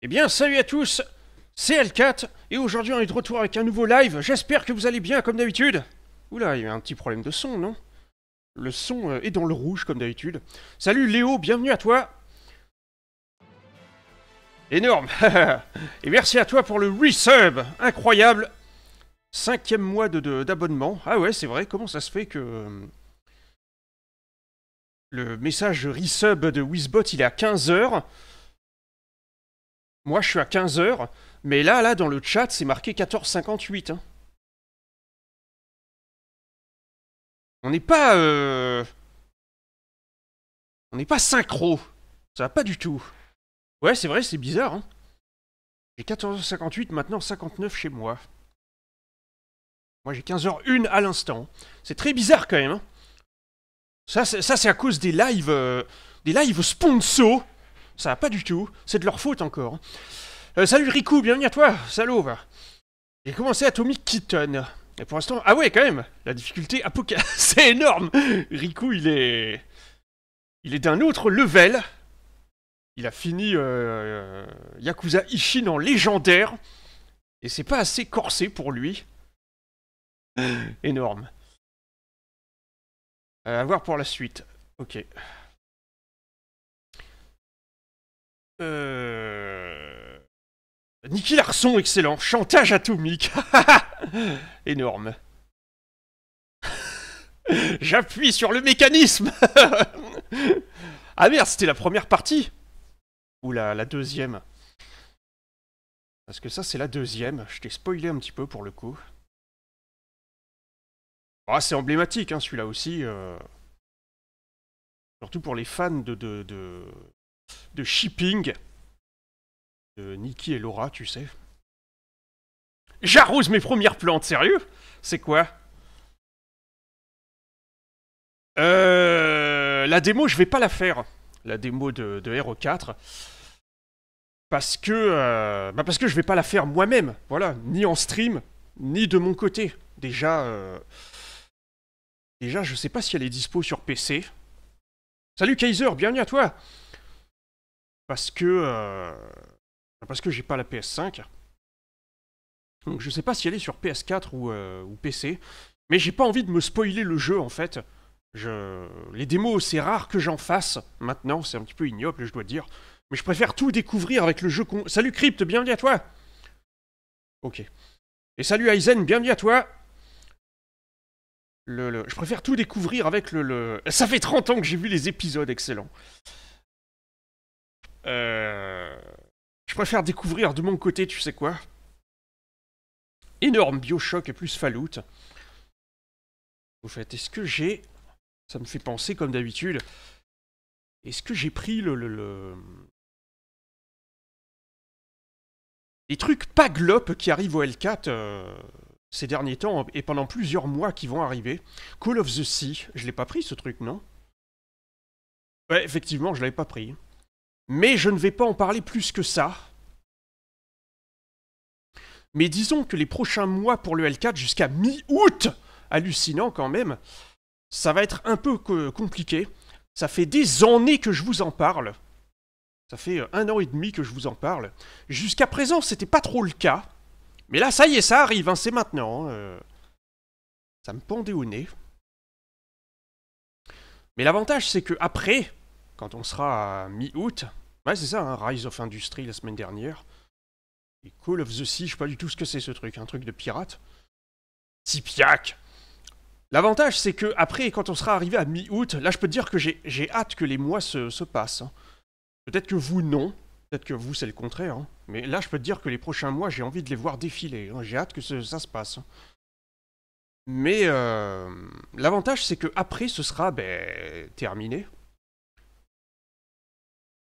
Eh bien, salut à tous, c'est L4, et aujourd'hui on est de retour avec un nouveau live. J'espère que vous allez bien, comme d'habitude. Oula, il y a un petit problème de son, non Le son euh, est dans le rouge, comme d'habitude. Salut Léo, bienvenue à toi. Énorme Et merci à toi pour le resub Incroyable Cinquième mois d'abonnement. De, ah ouais, c'est vrai, comment ça se fait que... Euh, le message resub de Wizbot, il est à 15h. Moi, je suis à 15h, mais là, là, dans le chat, c'est marqué 14h58. Hein. On n'est pas... Euh, on n'est pas synchro. Ça va pas du tout. Ouais, c'est vrai, c'est bizarre. Hein. J'ai 14h58, maintenant 59 chez moi. Moi, j'ai 15h01 à l'instant. C'est très bizarre quand même. Hein. Ça, c'est à cause des lives... Euh, des lives sponsors ça va pas du tout. C'est de leur faute encore. Hein. Euh, salut Riku, bienvenue à toi. Salaud, J'ai commencé Atomic Kitten. Et pour l'instant... Ah ouais, quand même La difficulté C'est énorme Riku, il est... Il est d'un autre level. Il a fini euh, euh, Yakuza Ishin en légendaire. Et c'est pas assez corsé pour lui. énorme. A voir pour la suite. Ok. Euh... Nicky Larson, excellent. Chantage atomique. Énorme. J'appuie sur le mécanisme. ah merde, c'était la première partie. Ou la, deuxième. Parce que ça, c'est la deuxième. Je t'ai spoilé un petit peu pour le coup. Ah, c'est emblématique, hein, celui-là aussi. Euh. Surtout pour les fans de, de shipping. De euh, Nikki et Laura, tu sais. J'arrose mes premières plantes, sérieux C'est quoi euh, La démo, je vais pas la faire. La démo de, de 4 Parce que, euh, bah parce que je vais pas la faire moi-même, voilà, ni en stream, ni de mon côté. Déjà, euh, déjà, je sais pas si elle est dispo sur PC. Salut Kaiser, bienvenue à toi parce que euh, parce que j'ai pas la PS5. Donc je sais pas si elle est sur PS4 ou, euh, PC, mais j'ai pas envie de me spoiler le jeu en fait. Je... Les démos, c'est rare que j'en fasse maintenant, c'est un petit peu ignoble, je dois dire. Mais je préfère tout découvrir avec le jeu. Salut Crypt, bienvenue à toi Ok. Et salut Aizen, bienvenue à toi le, Je préfère tout découvrir avec le, le... Ça fait 30 ans que j'ai vu les épisodes, excellent. Euh, je préfère découvrir de mon côté, tu sais quoi Énorme Bioshock et plus Fallout. Au fait, est-ce que j'ai... Ça me fait penser, comme d'habitude, est-ce que j'ai pris le, Les trucs pas qui arrivent au L4 euh, ces derniers temps et pendant plusieurs mois qui vont arriver. Call of the Sea, je l'ai pas pris ce truc, non Ouais, effectivement, je l'avais pas pris. Mais je ne vais pas en parler plus que ça. Mais disons que les prochains mois pour le L4 jusqu'à mi-août, hallucinant quand même, ça va être un peu compliqué. Ça fait des années que je vous en parle. Ça fait euh, un an et demi que je vous en parle. Jusqu'à présent, c'était pas trop le cas. Mais là, ça y est, ça arrive, hein, c'est maintenant. Hein, euh. Ça me pendait au nez. Mais l'avantage, c'est que après, quand on sera à mi-août. Ouais, c'est ça, hein, Rise of Industry la semaine dernière. Et Call of the Sea, je sais pas du tout ce que c'est ce truc, un truc de pirate. Tipiac L'avantage, c'est que après, quand on sera arrivé à mi-août, là, je peux te dire que j'ai hâte que les mois se, passent. Hein. Peut-être que vous, non. Peut-être que vous, c'est le contraire. Hein. Mais là, je peux te dire que les prochains mois, j'ai envie de les voir défiler. Hein. J'ai hâte que ça se passe. Mais euh, l'avantage, c'est que après, ce sera ben, terminé.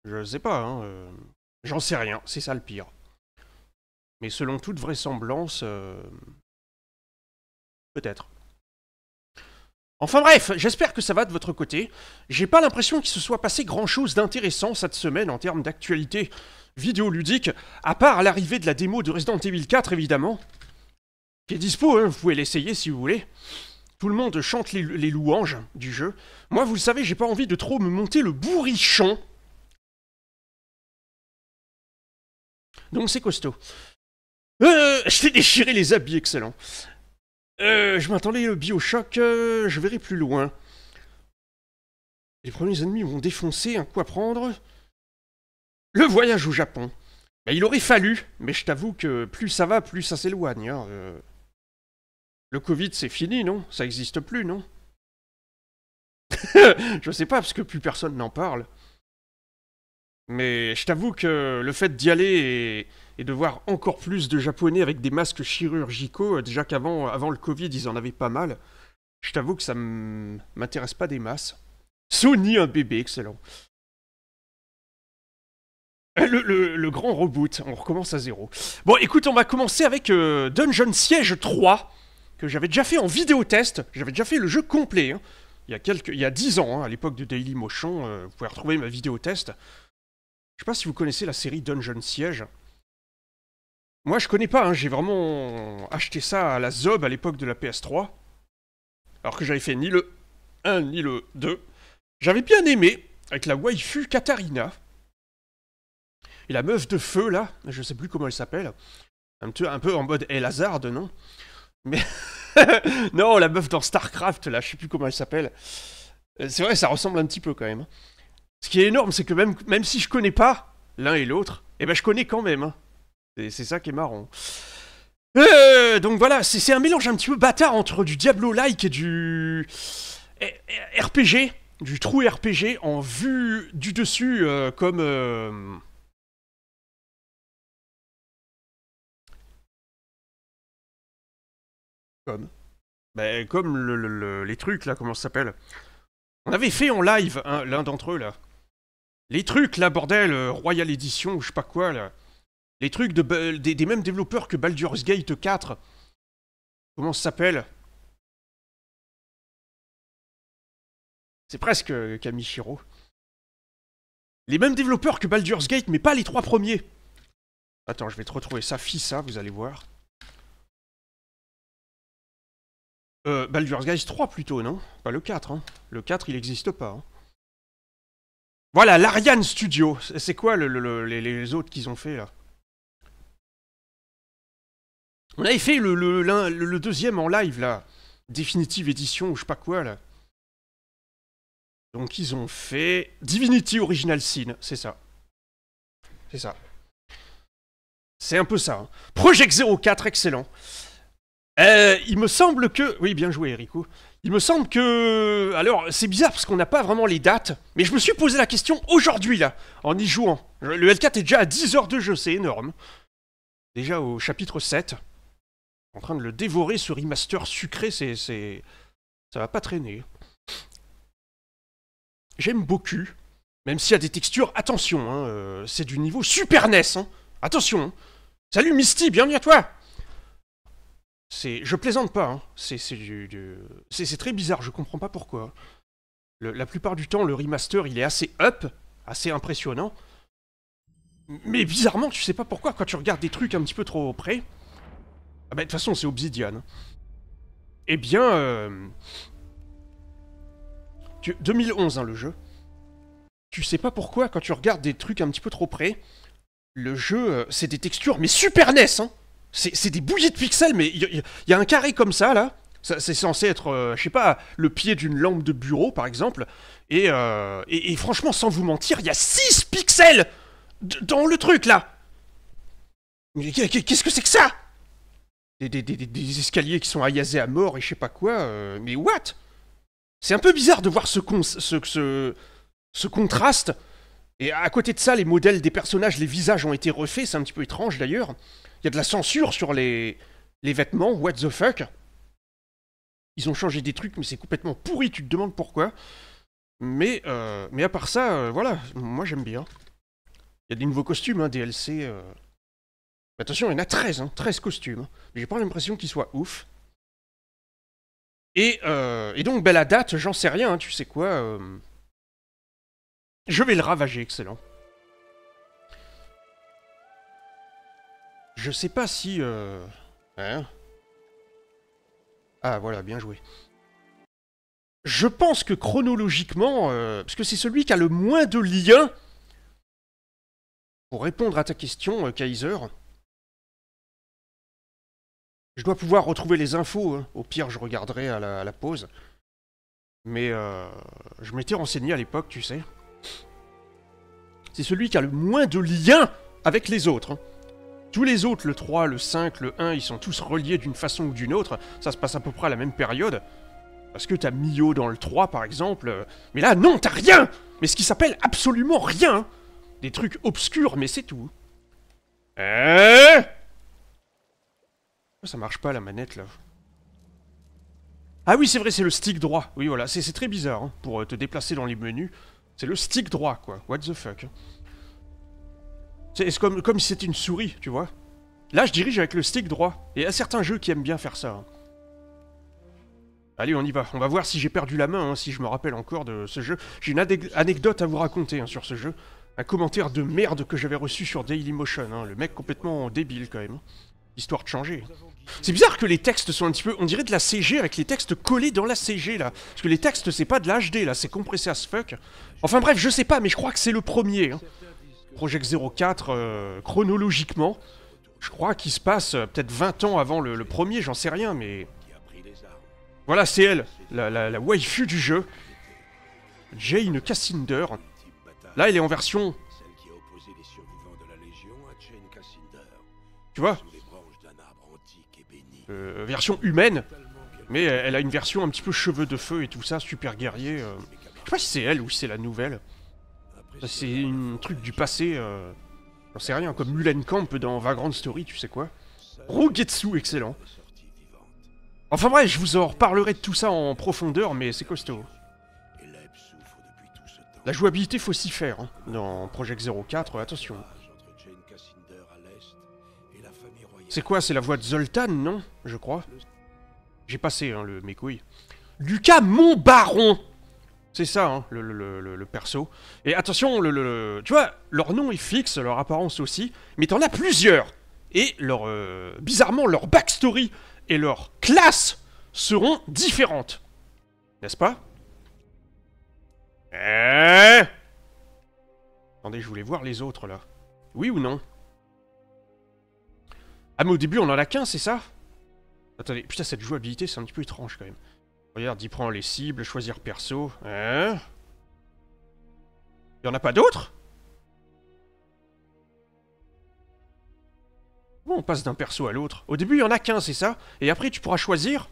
Je sais pas, hein, euh, j'en sais rien, c'est ça le pire. Mais selon toute vraisemblance, euh, peut-être. Enfin bref, j'espère que ça va de votre côté. J'ai pas l'impression qu'il se soit passé grand chose d'intéressant cette semaine en termes d'actualité vidéoludique, à part l'arrivée de la démo de Resident Evil 4 évidemment, qui est dispo, hein, vous pouvez l'essayer si vous voulez. Tout le monde chante les louanges du jeu. Moi, vous le savez, j'ai pas envie de trop me monter le bourrichon Donc c'est costaud. Euh, je t'ai déchiré les habits, excellent. Euh, je m'attendais au biochoc, euh, je verrai plus loin. Les premiers ennemis vont défoncer. un coup à prendre. Le voyage au Japon. Ben, il aurait fallu, mais je t'avoue que plus ça va, plus ça s'éloigne. Hein, Le Covid, c'est fini, non Ça n'existe plus, non Je sais pas, parce que plus personne n'en parle. Mais je t'avoue que le fait d'y aller et, de voir encore plus de Japonais avec des masques chirurgicaux, euh, déjà qu'avant avant le Covid, ils en avaient pas mal, je t'avoue que ça m'intéresse pas des masses. Sony, un bébé, excellent. Eh, le, grand reboot, on recommence à zéro. Bon, écoute, on va commencer avec euh, Dungeon Siege 3, que j'avais déjà fait en vidéo test. J'avais déjà fait le jeu complet, hein. il, y a quelques, il y a 10 ans, hein, à l'époque de Daily Motion, euh, vous pouvez retrouver ma vidéo test sais pas si vous connaissez la série Dungeon Siege. Moi, je connais pas, hein. j'ai vraiment acheté ça à la Zob à l'époque de la PS3. Alors que j'avais fait ni le 1 ni le 2. J'avais bien aimé, avec la waifu Katarina. Et la meuf de feu, là, je sais plus comment elle s'appelle. Un peu, en mode El Hazard, non Mais. non, la meuf dans StarCraft, là, je sais plus comment elle s'appelle. Euh, c'est vrai, ça ressemble un petit peu quand même. Hein. Ce qui est énorme, c'est que même, si je connais pas l'un et l'autre, eh ben je connais quand même. Hein. c'est ça qui est marrant. Euh, donc voilà, c'est un mélange un petit peu bâtard entre du Diablo-like et du eh, eh, RPG, du trou RPG en vue du dessus euh, comme... Euh, comme ben, Comme les trucs là, comment ça s'appelle On avait fait en live hein, l'un d'entre eux là. Les trucs là, bordel, euh, Royal Edition, je sais pas quoi là. Les trucs des, mêmes développeurs que Baldur's Gate 4. Comment ça s'appelle C'est presque euh, Kamishiro. Les mêmes développeurs que Baldur's Gate, mais pas les trois premiers. Attends, je vais te retrouver ça, fils, ça, hein, vous allez voir. Euh, Baldur's Gate 3 plutôt, non Pas le 4, hein. Le 4, il n'existe pas, hein. Voilà, l'Ariane Studio. C'est quoi les, autres qu'ils ont fait là On avait fait le, deuxième en live là. Définitive édition ou je sais pas quoi là. Donc ils ont fait Divinity Original Sin, c'est ça. C'est ça. C'est un peu ça. Hein. Project 04, excellent. Euh, il me semble que... Oui, bien joué, Erico. Il me semble que... Alors, c'est bizarre parce qu'on n'a pas vraiment les dates, mais je me suis posé la question aujourd'hui, là, en y jouant. Le L4 est déjà à 10 heures de jeu, c'est énorme. Déjà au chapitre 7. En train de le dévorer, ce remaster sucré, c'est... Ça va pas traîner. J'aime beaucoup. Même s'il y a des textures, attention, hein, euh, c'est du niveau Super NES. Hein. Attention. Hein. Salut Misty, bienvenue à toi. Je plaisante pas, hein. c'est très bizarre, je comprends pas pourquoi. la plupart du temps, le remaster, il est assez up, assez impressionnant. Mais bizarrement, tu sais pas pourquoi, quand tu regardes des trucs un petit peu trop près... Ah bah de toute façon, c'est Obsidian. Hein. Eh bien... 2011, euh, hein, le jeu. Tu sais pas pourquoi, quand tu regardes des trucs un petit peu trop près, le jeu, euh, c'est des textures, mais super NES, hein c'est des bouillies de pixels, mais il y, a un carré comme ça, là. C'est censé être, euh, je sais pas, le pied d'une lampe de bureau, par exemple. Et, euh, franchement, sans vous mentir, il y a 6 pixels dans le truc, là Qu'est-ce que c'est que ça des, escaliers qui sont aïasés à mort et je sais pas quoi, euh, mais what C'est un peu bizarre de voir ce contraste et à côté de ça, les modèles des personnages, les visages ont été refaits, c'est un petit peu étrange d'ailleurs. Il y a de la censure sur les, les vêtements, what the fuck. Ils ont changé des trucs, mais c'est complètement pourri, tu te demandes pourquoi. Mais, euh, à part ça, euh, voilà, moi j'aime bien. Il y a des nouveaux costumes, hein, DLC. Euh. Attention, il y en a 13, hein, 13 costumes. Mais j'ai pas l'impression qu'ils soient ouf. Et, et donc, ben, la date, j'en sais rien, hein. tu sais quoi. Je vais le ravager, excellent. Je sais pas si... Euh, hein ah voilà, bien joué. Je pense que chronologiquement, euh, parce que c'est celui qui a le moins de liens, pour répondre à ta question, euh, Kaiser, je dois pouvoir retrouver les infos. Hein. Au pire, je regarderai à la, pause. Mais je m'étais renseigné à l'époque, tu sais c'est celui qui a le moins de liens avec les autres. Hein. Tous les autres, le 3, le 5, le 1, ils sont tous reliés d'une façon ou d'une autre, ça se passe à peu près à la même période. Parce que t'as Mio dans le 3 par exemple, euh, mais là non, t'as rien Mais ce qui s'appelle absolument rien Des trucs obscurs, mais c'est tout. Euh... Ça marche pas la manette là. Ah oui, c'est vrai, c'est le stick droit. Oui, voilà, c'est très bizarre hein, pour euh, te déplacer dans les menus. C'est le stick droit, quoi. What the fuck. Hein. C'est comme, comme si c'était une souris, tu vois. Là, je dirige avec le stick droit. Et il y a certains jeux qui aiment bien faire ça. Hein. Allez, on y va. On va voir si j'ai perdu la main, hein, si je me rappelle encore de ce jeu. J'ai une anecdote à vous raconter sur ce jeu. Un commentaire de merde que j'avais reçu sur Dailymotion. le mec complètement débile, quand même. Histoire de changer. C'est bizarre que les textes sont un petit peu... On dirait de la CG avec les textes collés dans la CG, là. Parce que les textes, c'est pas de l'HD, là. C'est compressé à fuck. Enfin bref, je sais pas, mais je crois que c'est le premier. Hein. Project 04, euh, chronologiquement, je crois qu'il se passe euh, peut-être 20 ans avant le, premier, j'en sais rien, mais... Voilà, c'est elle, la, la, waifu du jeu. Jane Cassinder. Là, elle est en version... Tu vois euh, version humaine, mais elle, a une version un petit peu cheveux de feu et tout ça, super guerrier. Euh. Je sais pas si c'est elle ou si c'est la nouvelle. C'est un truc du passé, euh. j'en sais rien, comme Camp dans Vagrant Story, tu sais quoi. Rogetsu, excellent. Enfin bref, je vous en reparlerai de tout ça en profondeur, mais c'est costaud. La jouabilité, faut s'y faire, hein, dans Project 04, attention. C'est quoi C'est la voix de Zoltan, non Je crois. J'ai passé, hein, le, mes couilles. Lucas mon baron C'est ça, hein, le, perso. Et attention, le, tu vois, leur nom est fixe, leur apparence aussi, mais t'en as plusieurs Et leur... Euh, bizarrement, leur backstory et leur classe seront différentes. N'est-ce pas eh Attendez, je voulais voir les autres, là. Oui ou non ah mais au début on en a qu'un, c'est ça Attendez, putain cette jouabilité c'est un petit peu étrange quand même. Regarde, il prend les cibles, choisir perso. Hein Il en a pas d'autres Bon, on passe d'un perso à l'autre. Au début, il y en a qu'un, c'est ça Et après, tu pourras choisir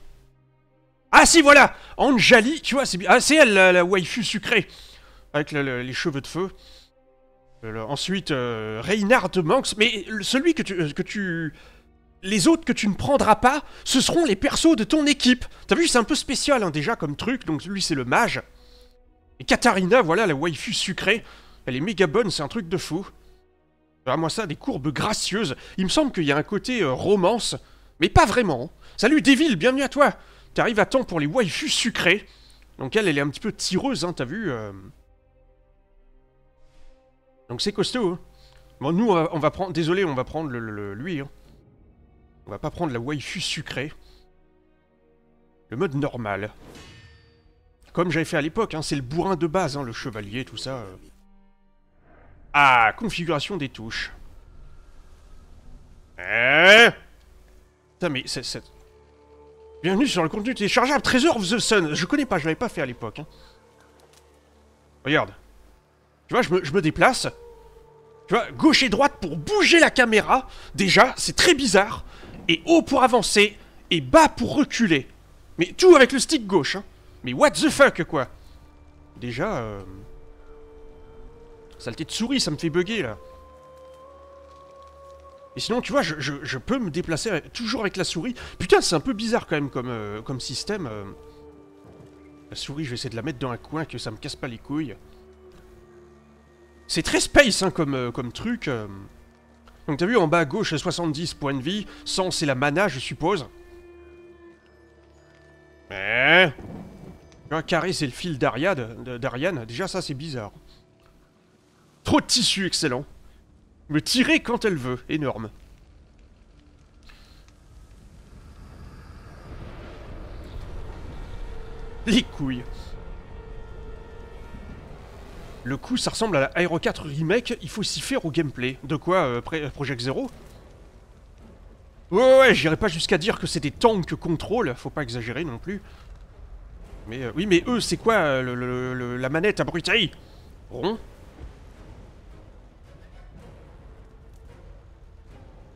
Ah si, voilà Anjali, tu vois, c'est Ah, c'est elle, la, waifu sucrée Avec les cheveux de feu. Euh, ensuite, euh, Reynard Reinhard Manx. Mais celui que tu, euh, que tu les autres que tu ne prendras pas, ce seront les persos de ton équipe. T'as vu, c'est un peu spécial hein, déjà comme truc, donc lui c'est le mage. Et Katarina, voilà la waifu sucrée. Elle est méga bonne, c'est un truc de fou. Ah, moi ça, des courbes gracieuses. Il me semble qu'il y a un côté euh, romance, mais pas vraiment. Salut Devil, bienvenue à toi T'arrives à temps pour les waifus sucrés. Donc elle, elle est un petit peu tireuse, hein, t'as vu euh. Donc c'est costaud. Hein. Bon, nous, on va, prendre... Désolé, on va prendre le, lui. Hein. On va pas prendre la waifu sucrée. Le mode normal. Comme j'avais fait à l'époque, hein, c'est le bourrin de base, hein, le chevalier, tout ça. Euh. Ah, configuration des touches. Eh Putain, mais c'est... Bienvenue sur le contenu téléchargeable Treasure of the Sun. Je connais pas, je l'avais pas fait à l'époque. Hein. Regarde. Tu vois, je me, je me déplace. Tu vois, gauche et droite pour bouger la caméra. Déjà, c'est très bizarre et haut pour avancer, et bas pour reculer. Mais tout avec le stick gauche, hein. Mais what the fuck, quoi Déjà, euh, Saleté de souris, ça me fait bugger, là. Et sinon, tu vois, je, peux me déplacer toujours avec la souris. Putain, c'est un peu bizarre, quand même, comme, euh, comme système. Euh. La souris, je vais essayer de la mettre dans un coin, que ça me casse pas les couilles. C'est très space, hein, comme, comme truc. Donc t'as vu, en bas à gauche, 70 points de vie. 100, c'est la mana, je suppose. Mais... Un carré, c'est le fil d'Ariane. Déjà, ça, c'est bizarre. Trop de tissu, excellent. Me tirer quand elle veut, énorme. Les couilles. Le coup, ça ressemble à la Aero 4 Remake, il faut s'y faire au gameplay. De quoi, euh, Project Zero Ouais, ouais, j'irai pas jusqu'à dire que c'est des tanks contrôle, faut pas exagérer non plus. Mais euh, oui, mais eux, c'est quoi euh, le, la manette à abrutie Rond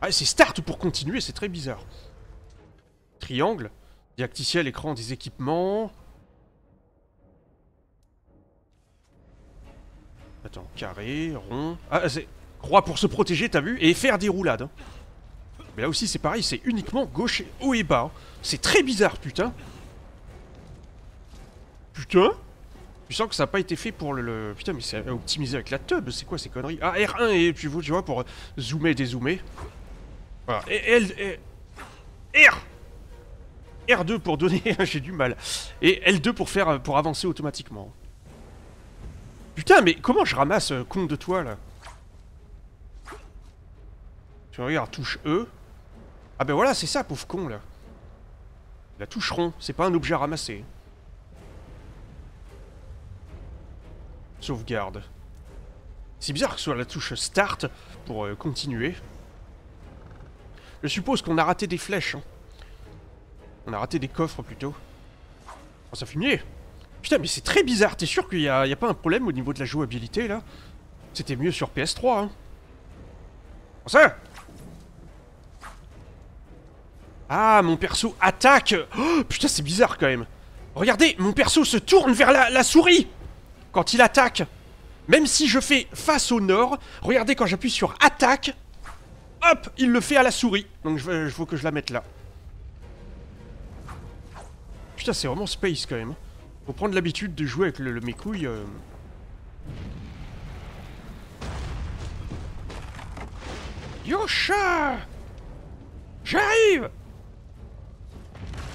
Ah, c'est start pour continuer, c'est très bizarre. Triangle, diacticiel, écran des équipements, Attends, carré, rond... Ah, c'est... Croix pour se protéger, t'as vu Et faire des roulades. Hein. Mais là aussi, c'est pareil, c'est uniquement gauche, haut et bas. Hein. C'est très bizarre, putain. Putain Je sens que ça n'a pas été fait pour le... Putain, mais c'est optimisé avec la tub, c'est quoi ces conneries Ah, R1, et puis vous, tu vois pour zoomer dézoomer. Voilà, et L... R R2 pour donner, j'ai du mal. Et L2 pour faire pour avancer automatiquement. Putain, mais comment je ramasse, euh, con de toi, là Tu regardes, touche E. Ah ben voilà, c'est ça, pauvre con, là. La rond, c'est pas un objet à ramasser. Sauvegarde. C'est bizarre que ce soit la touche Start pour euh, continuer. Je suppose qu'on a raté des flèches. Hein. On a raté des coffres plutôt. Oh, ça fumier Putain, mais c'est très bizarre. T'es sûr qu'il n'y a, pas un problème au niveau de la jouabilité, là C'était mieux sur PS3, hein. ça Ah, mon perso attaque oh, Putain, c'est bizarre, quand même. Regardez, mon perso se tourne vers la, souris Quand il attaque Même si je fais face au nord, regardez, quand j'appuie sur attaque, hop, il le fait à la souris. Donc, je, veux que je la mette là. Putain, c'est vraiment space, quand même. Faut prendre l'habitude de jouer avec le, le mes couilles. Euh. Yosha J'arrive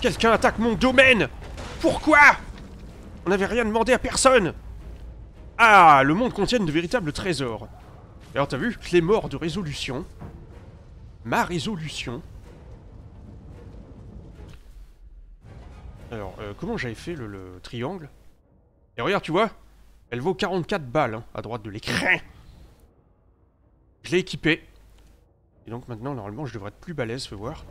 Quelqu'un attaque mon domaine Pourquoi On n'avait rien demandé à personne Ah, le monde contient de véritables trésors. Alors t'as vu, clé mort de résolution. Ma résolution. Alors, euh, comment j'avais fait le, triangle Et regarde, tu vois Elle vaut 44 balles, hein, à droite de l'écran Je l'ai équipée. Et donc maintenant, normalement, je devrais être plus balèze, fais voir.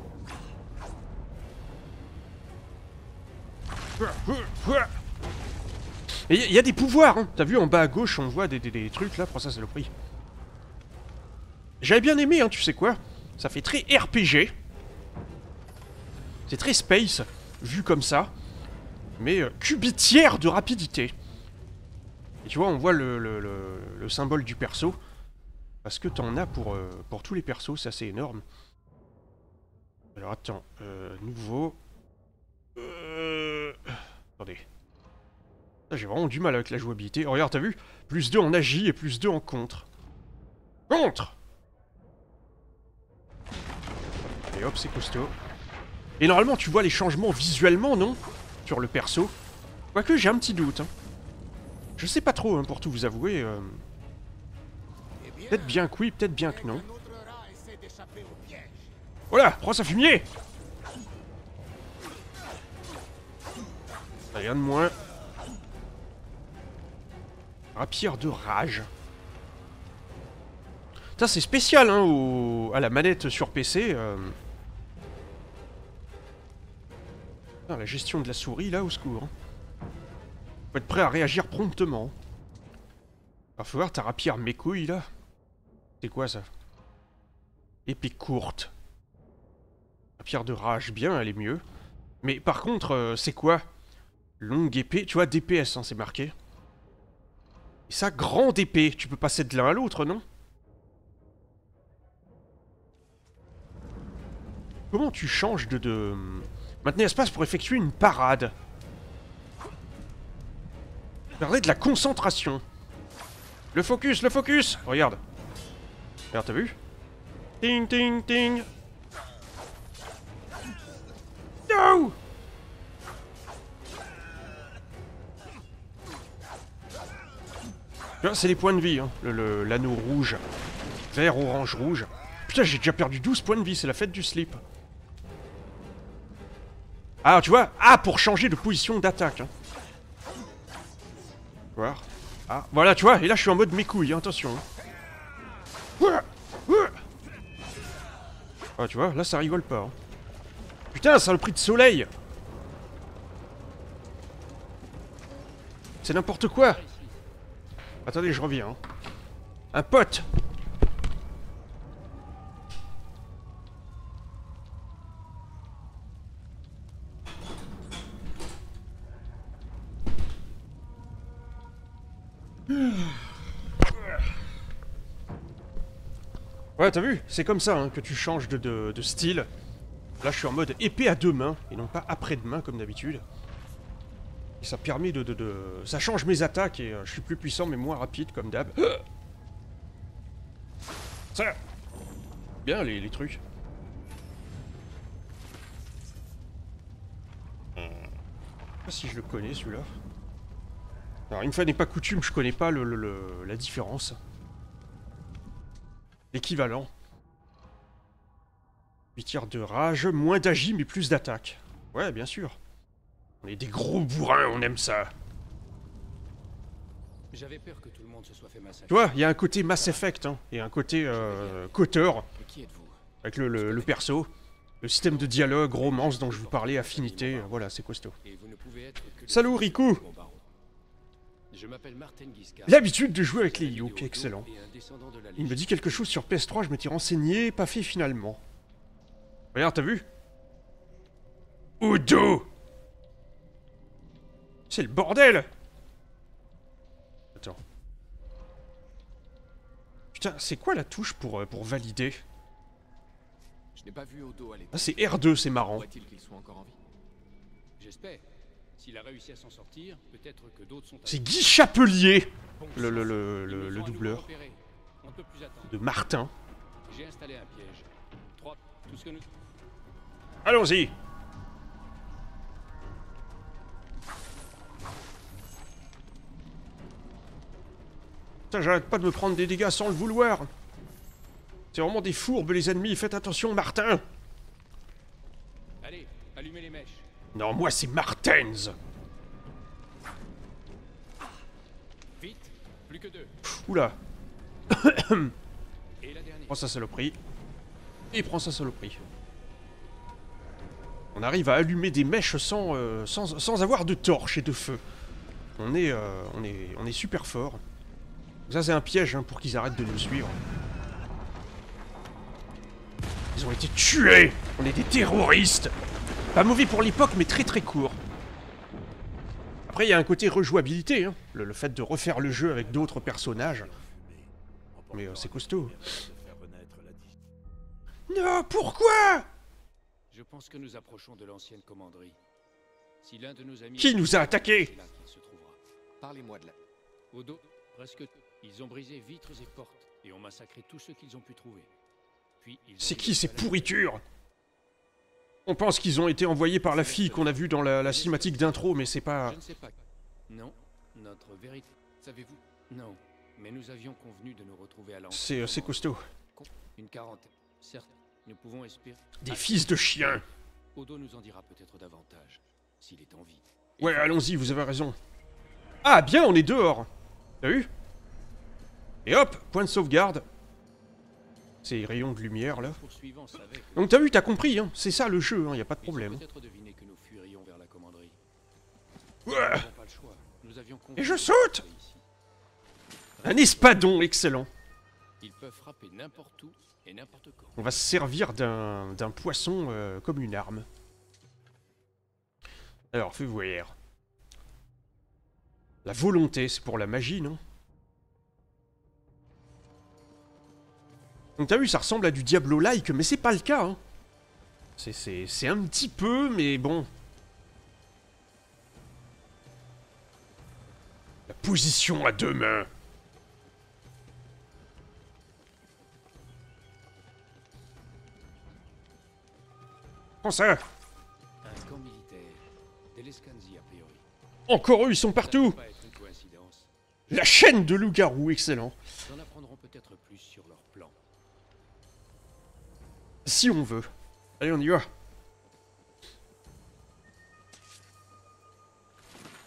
Et il y, a des pouvoirs, hein T'as vu, en bas à gauche, on voit des, trucs, là. pour ça, c'est le prix. J'avais bien aimé, hein, tu sais quoi Ça fait très RPG. C'est très space vu comme ça. Mais euh, cubitière de rapidité. Et tu vois, on voit le, symbole du perso. Parce que t'en as pour, euh, pour tous les persos, ça c'est énorme. Alors attends, euh, nouveau. Attendez. Ah, j'ai vraiment du mal avec la jouabilité. Oh, regarde, t'as vu Plus 2 en agit et plus 2 en contre. Contre Et hop, c'est costaud. Et normalement, tu vois les changements visuellement, non Sur le perso. Quoique, j'ai un petit doute. Hein. Je sais pas trop, hein, pour tout vous avouer. Euh. Peut-être bien que oui, peut-être bien que non. Oh là Prends sa fumier Rien de moins. Rapière de rage. Ça c'est spécial hein, à la manette sur PC. Euh. Ah, la gestion de la souris, là, au secours. Hein. Faut être prêt à réagir promptement. Va ah, falloir rapière mes couilles, là. C'est quoi, ça Épée courte. Rapière de rage, bien, elle est mieux. Mais par contre, euh, c'est quoi Longue épée, tu vois, DPS, hein, c'est marqué. Et ça, grande épée, tu peux passer de l'un à l'autre, non Comment tu changes de... de... Maintenez espace pour effectuer une parade. Regardez de la concentration. Le focus, le focus Regarde. Regarde, t'as vu Ting, ting, ting. No C'est les points de vie, hein. l'anneau rouge. Vert, orange, rouge. Putain, j'ai déjà perdu 12 points de vie, c'est la fête du slip. Ah, tu vois Ah, pour changer de position d'attaque. Hein. Voir. Ah, voilà, tu vois Et là, je suis en mode mes couilles, hein, attention. Hein. Ah, tu vois Là, ça rigole pas. Putain, ça a le prix de soleil C'est n'importe quoi Attendez, je reviens. Un pote Ouais, t'as vu C'est comme ça hein, que tu changes de, style. Là, je suis en mode épée à deux mains, et non pas après-demain, comme d'habitude. Et ça permet de, de, Ça change mes attaques, et euh, je suis plus puissant, mais moins rapide, comme d'hab. Ça Bien, les, les trucs. Hmm. Je sais pas si je le connais, celui-là. Alors une fois n'est pas coutume, je connais pas le, la différence. L'équivalent. 8 tiers de rage, moins d'agi mais plus d'attaque. Ouais, bien sûr. On est des gros bourrins, on aime ça. Tu vois, il y a un côté Mass Effect, et hein. un côté euh, coteur, avec le, perso, le système de dialogue, romance dont je vous parlais, affinité, euh, voilà, c'est costaud. Salut Riku m'appelle Martin L'habitude de jouer avec les est excellent. Il me dit quelque chose sur PS3, je m'étais renseigné, pas fait finalement. Regarde, t'as vu Odo C'est le bordel Attends. Putain, c'est quoi la touche pour, euh, pour valider Ah, c'est R2, c'est marrant. J'espère. S'il a réussi à s'en sortir, peut-être que d'autres sont... C'est Guy Chapelier le, le, le, le doubleur de Martin. J'ai installé un piège. Allons-y Putain, j'arrête pas de me prendre des dégâts sans le vouloir. C'est vraiment des fourbes, les ennemis. Faites attention, Martin Non, moi c'est Martens Vite, plus que deux. Oula Et la Prends sa saloperie. Et prends sa saloperie. On arrive à allumer des mèches sans, euh, sans, avoir de torche et de feu. On est, euh, on est, on est super fort. Ça c'est un piège hein, pour qu'ils arrêtent de nous suivre. Ils ont été tués On est des terroristes pas mauvais pour l'époque, mais très très court. Après, il y a un côté rejouabilité, hein. le, fait de refaire le jeu avec d'autres personnages. Mais euh, c'est costaud. Non, pourquoi Je pense que nous approchons de l'ancienne commanderie. Si l'un de nos amis... Qui nous a attaqués Parlez-moi de là. Au dos, presque... Ils ont brisé vitres et portes et ont massacré tout ce qu'ils ont pu trouver. Puis C'est qui ces pourritures on pense qu'ils ont été envoyés par la fille qu'on a vue dans la, la cinématique d'intro, mais c'est pas... Je ne sais pas. Non, notre vérité... Savez-vous Non, mais nous avions convenu de nous retrouver à C'est euh, C'est costaud. Une quarantaine, certes. Nous pouvons espérer... Des fils de chiens Odo nous en dira peut-être davantage, s'il est en vie. Ouais, allons-y, vous avez raison. Ah, bien, on est dehors T'as vu Et hop, point de sauvegarde. Ces rayons de lumière là. Donc t'as vu, t'as compris, hein. c'est ça le jeu, il hein. n'y a pas de problème. Et je saute Un espadon, excellent. On va se servir d'un poisson euh, comme une arme. Alors, fais voir. La volonté, c'est pour la magie, non Donc t'as vu, ça ressemble à du Diablo-like, mais c'est pas le cas. Hein. C'est un petit peu, mais bon. La position à deux mains. Prends ça. Encore eux, ils sont partout. La chaîne de loup excellent. si on veut. Allez, on y va.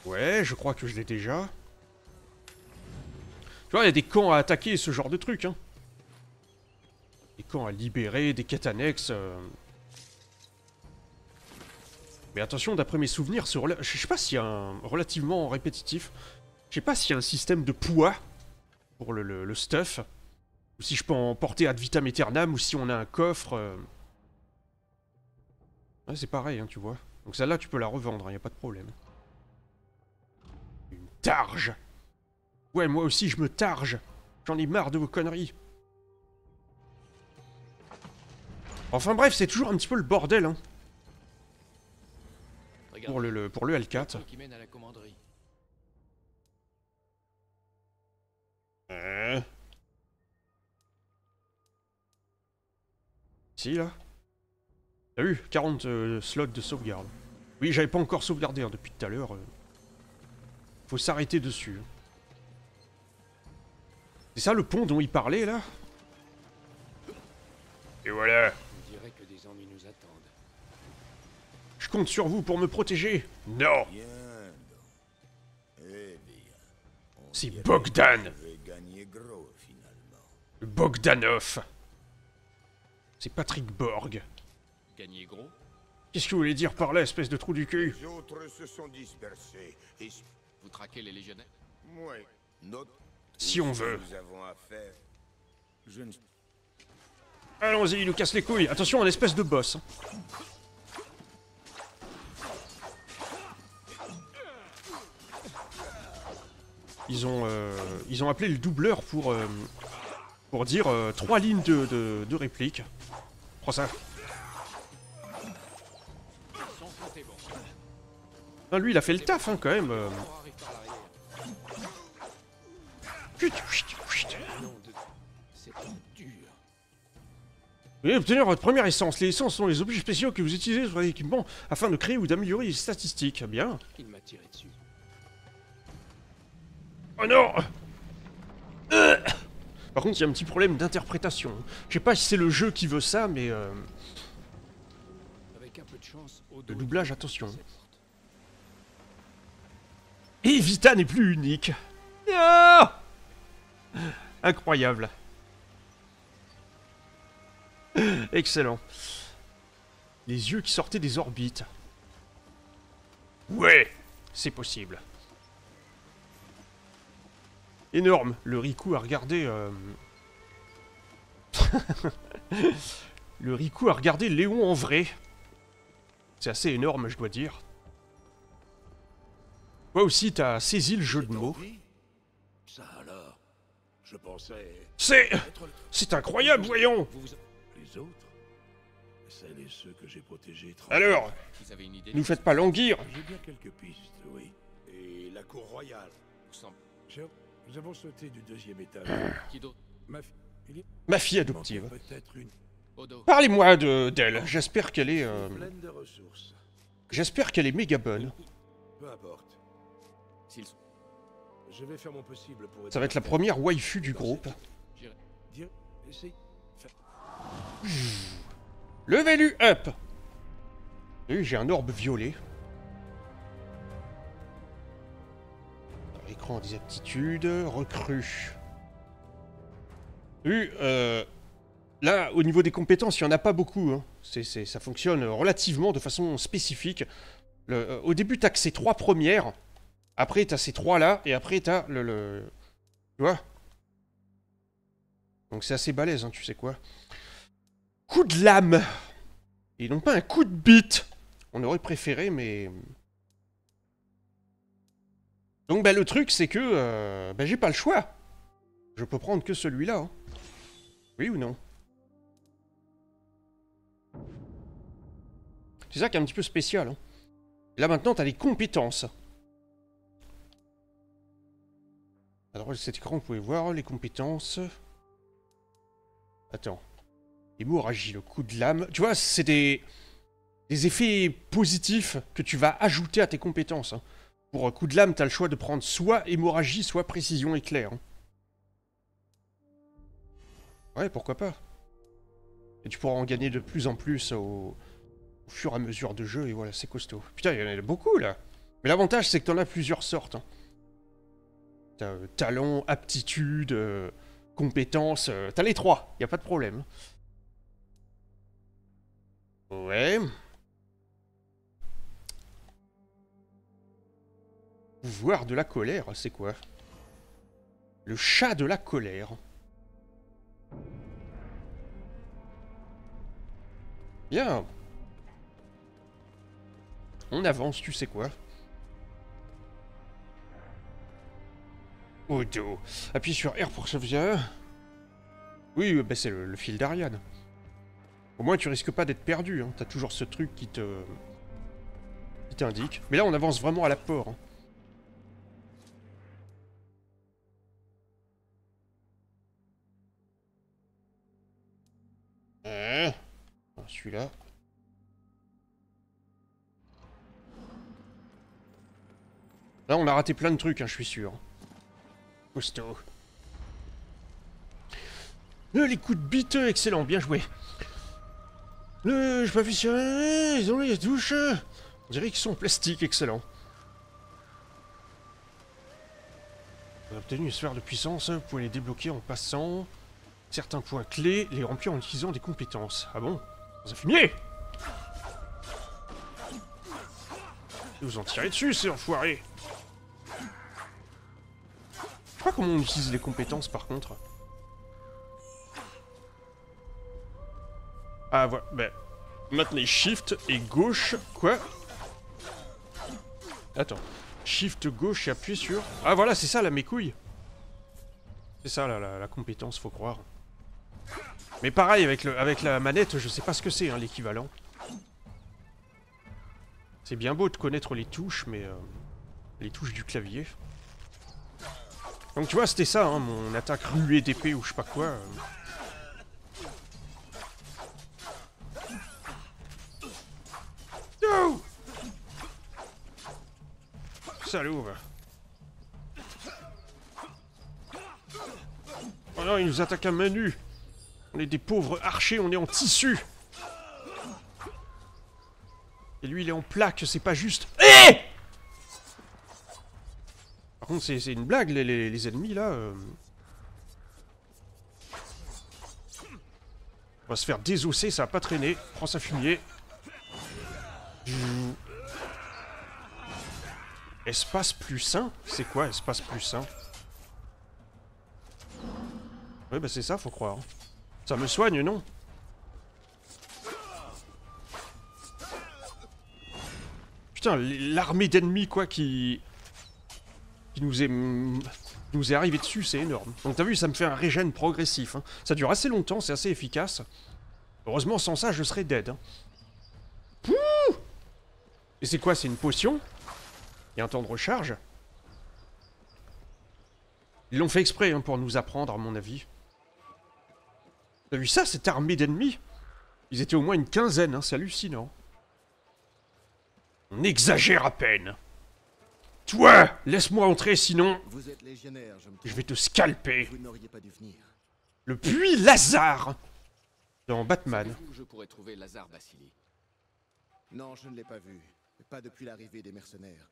Ouais, je crois que je l'ai déjà. Tu vois, il y a des camps à attaquer, ce genre de truc. Hein. Des camps à libérer, des quêtes annexes. Euh. Mais attention, d'après mes souvenirs, ce je sais pas s'il y a un relativement répétitif. Je sais pas s'il y a un système de poids pour le, le stuff. Ou si je peux en porter ad vitam aeternam, ou si on a un coffre. Euh, ouais, c'est pareil, hein, tu vois. Donc celle-là, tu peux la revendre, il hein, a pas de problème. Une targe Ouais, moi aussi, je me targe J'en ai marre de vos conneries Enfin bref, c'est toujours un petit peu le bordel, hein. Pour le, pour le L4. là. T'as vu 40 euh, slots de sauvegarde. Oui, j'avais pas encore sauvegardé hein, depuis tout à l'heure. Euh. Faut s'arrêter dessus. Hein. C'est ça le pont dont il parlait, là Et voilà Je compte sur vous pour me protéger Non eh C'est Bogdan Bogdanov c'est Patrick Borg. Gagner gros Qu'est-ce que vous voulez dire par là, espèce de trou du cul Si on veut. Allons-y, il nous casse les couilles. Attention, à espèce de boss. Hein. Ils ont, euh, ils ont appelé le doubleur pour, euh, pour dire euh, trois lignes de, de, de réplique. Prends ça. Ah, lui, il a fait le taf, hein, quand même. Chut, Vous allez obtenir votre première essence. Les essences sont les objets spéciaux que vous utilisez sur équipements afin de créer ou d'améliorer les statistiques. Ah, bien. Oh non euh. Par contre, il y a un petit problème d'interprétation. Je sais pas si c'est le jeu qui veut ça, mais... Euh, le doublage, attention. Et Vita n'est plus unique. Ah Incroyable. Excellent. Les yeux qui sortaient des orbites. Ouais, c'est possible énorme. Le Riku a regardé... Euh, le Riku a regardé Léon en vrai. C'est assez énorme, je dois dire. Toi aussi, t'as saisi le jeu de mots. Ça alors Je pensais... C'est... C'est incroyable, voyons Les autres Celles et ceux que j'ai protégés... Alors Nous faites pas languir J'ai bien quelques pistes, oui. Et la cour royale... Vous semble... Nous avons sauté du deuxième étage. Ah. Qui d'autre Ma, fille adoptive. Parlez-moi d'elle. J'espère qu'elle est. Euh, j'espère qu'elle est méga bonne. Peu importe. Je vais faire Ça va être la première waifu du groupe. Levez-lui up. J'ai un orbe violet. des aptitudes, recrue. Euh, là, au niveau des compétences, il n'y en a pas beaucoup. Hein. ça fonctionne relativement de façon spécifique. Euh, au début, tu que ces trois premières. Après, tu ces trois-là. Et après, tu as le, Tu vois Donc c'est assez balèze, hein, tu sais quoi. Coup de lame Et non pas un coup de bite On aurait préféré, mais... Donc bah, le truc, c'est que euh, bah, j'ai pas le choix. Je peux prendre que celui-là. Hein. Oui ou non C'est ça qui est un petit peu spécial. Hein. Là maintenant, t'as les compétences. Alors cet écran, vous pouvez voir les compétences. Attends. agit le coup de lame. Tu vois, c'est des... des effets positifs que tu vas ajouter à tes compétences. Hein. Pour coup de lame, t'as le choix de prendre soit hémorragie, soit précision éclair. Hein. Ouais, pourquoi pas. Et tu pourras en gagner de plus en plus au, fur et à mesure de jeu, et voilà, c'est costaud. Putain, il y en a beaucoup, là Mais l'avantage, c'est que t'en as plusieurs sortes. Hein. T'as euh, talent, aptitude, euh, compétence, euh, t'as les trois, y a pas de problème. Ouais... pouvoir de la colère, c'est quoi Le chat de la colère. Bien. On avance, tu sais quoi Odo. Appuie sur R pour sauver. Oui, euh, bah c'est le, fil d'Ariane. Au moins, tu risques pas d'être perdu. Hein. T'as toujours ce truc qui te... qui t'indique. Mais là, on avance vraiment à la porte. Hein. là Là, on a raté plein de trucs, hein, je suis sûr. Costaud. Euh, les coups de bite, excellent, bien joué. Le, euh, je m'appuie sur... Ils ont les douches. On dirait qu'ils sont en plastique, excellent. On a obtenu une sphère de puissance, pour les débloquer en passant certains points clés, les remplir en utilisant des compétences. Ah bon vous fumier vous en tirez dessus, ces enfoirés Je crois comment on utilise les compétences, par contre. Ah, voilà, bah... Ben, Maintenez Shift et gauche... Quoi Attends. Shift gauche et appuyez sur... Ah voilà, c'est ça, la mes C'est ça, la compétence, faut croire. Mais pareil, avec, le, avec la manette, je sais pas ce que c'est, hein, l'équivalent. C'est bien beau de connaître les touches, mais... Euh, les touches du clavier. Donc tu vois, c'était ça, hein, mon attaque ruée d'épée ou je sais pas quoi. Euh. Salut Oh non, il nous attaque à menu on est des pauvres archers, on est en tissu Et lui, il est en plaque, c'est pas juste. Eh Par contre, c'est une blague, les, ennemis, là. Euh. On va se faire désosser, ça va pas traîner. Prends sa fumier. Espace plus sain C'est quoi, espace plus sain Ouais, bah c'est ça, faut croire. Ça me soigne, non Putain, l'armée d'ennemis, quoi, qui... Qui nous est... Nous est arrivé dessus, c'est énorme. Donc t'as vu, ça me fait un régène progressif. Hein. Ça dure assez longtemps, c'est assez efficace. Heureusement, sans ça, je serais dead. Hein. Et c'est quoi, c'est une potion Et un temps de recharge Ils l'ont fait exprès hein, pour nous apprendre, à mon avis. T'as vu ça, cette armée d'ennemis Ils étaient au moins une quinzaine, hein, c'est hallucinant. On exagère à peine. Toi, laisse-moi entrer, sinon... je, vais te scalper. pas Le puits Lazare Dans Batman. Je pourrais trouver Lazare Non, je ne l'ai pas vu. Pas depuis l'arrivée des mercenaires.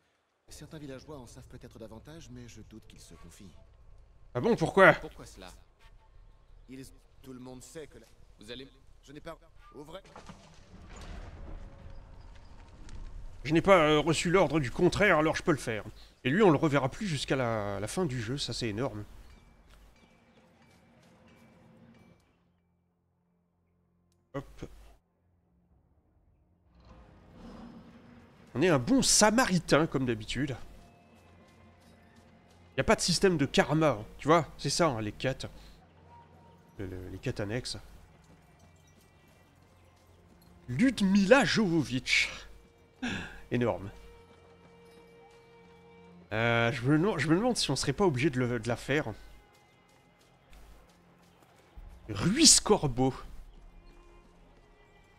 Certains villageois en savent peut-être davantage, mais je doute qu'ils se confient. Ah bon, pourquoi Pourquoi cela tout le monde sait que Vous allez... Je n'ai pas... Je n'ai pas euh, reçu l'ordre du contraire, alors je peux le faire. Et lui, on le reverra plus jusqu'à la... fin du jeu, ça c'est énorme. Hop. On est un bon samaritain, comme d'habitude. Il a pas de système de karma, hein, tu vois C'est ça, hein, les quêtes les quêtes annexes. Ludmila Jovovic. Énorme. Euh, je, me demande, je, me, demande si on serait pas obligé de, de la faire. Ruisse Corbeau.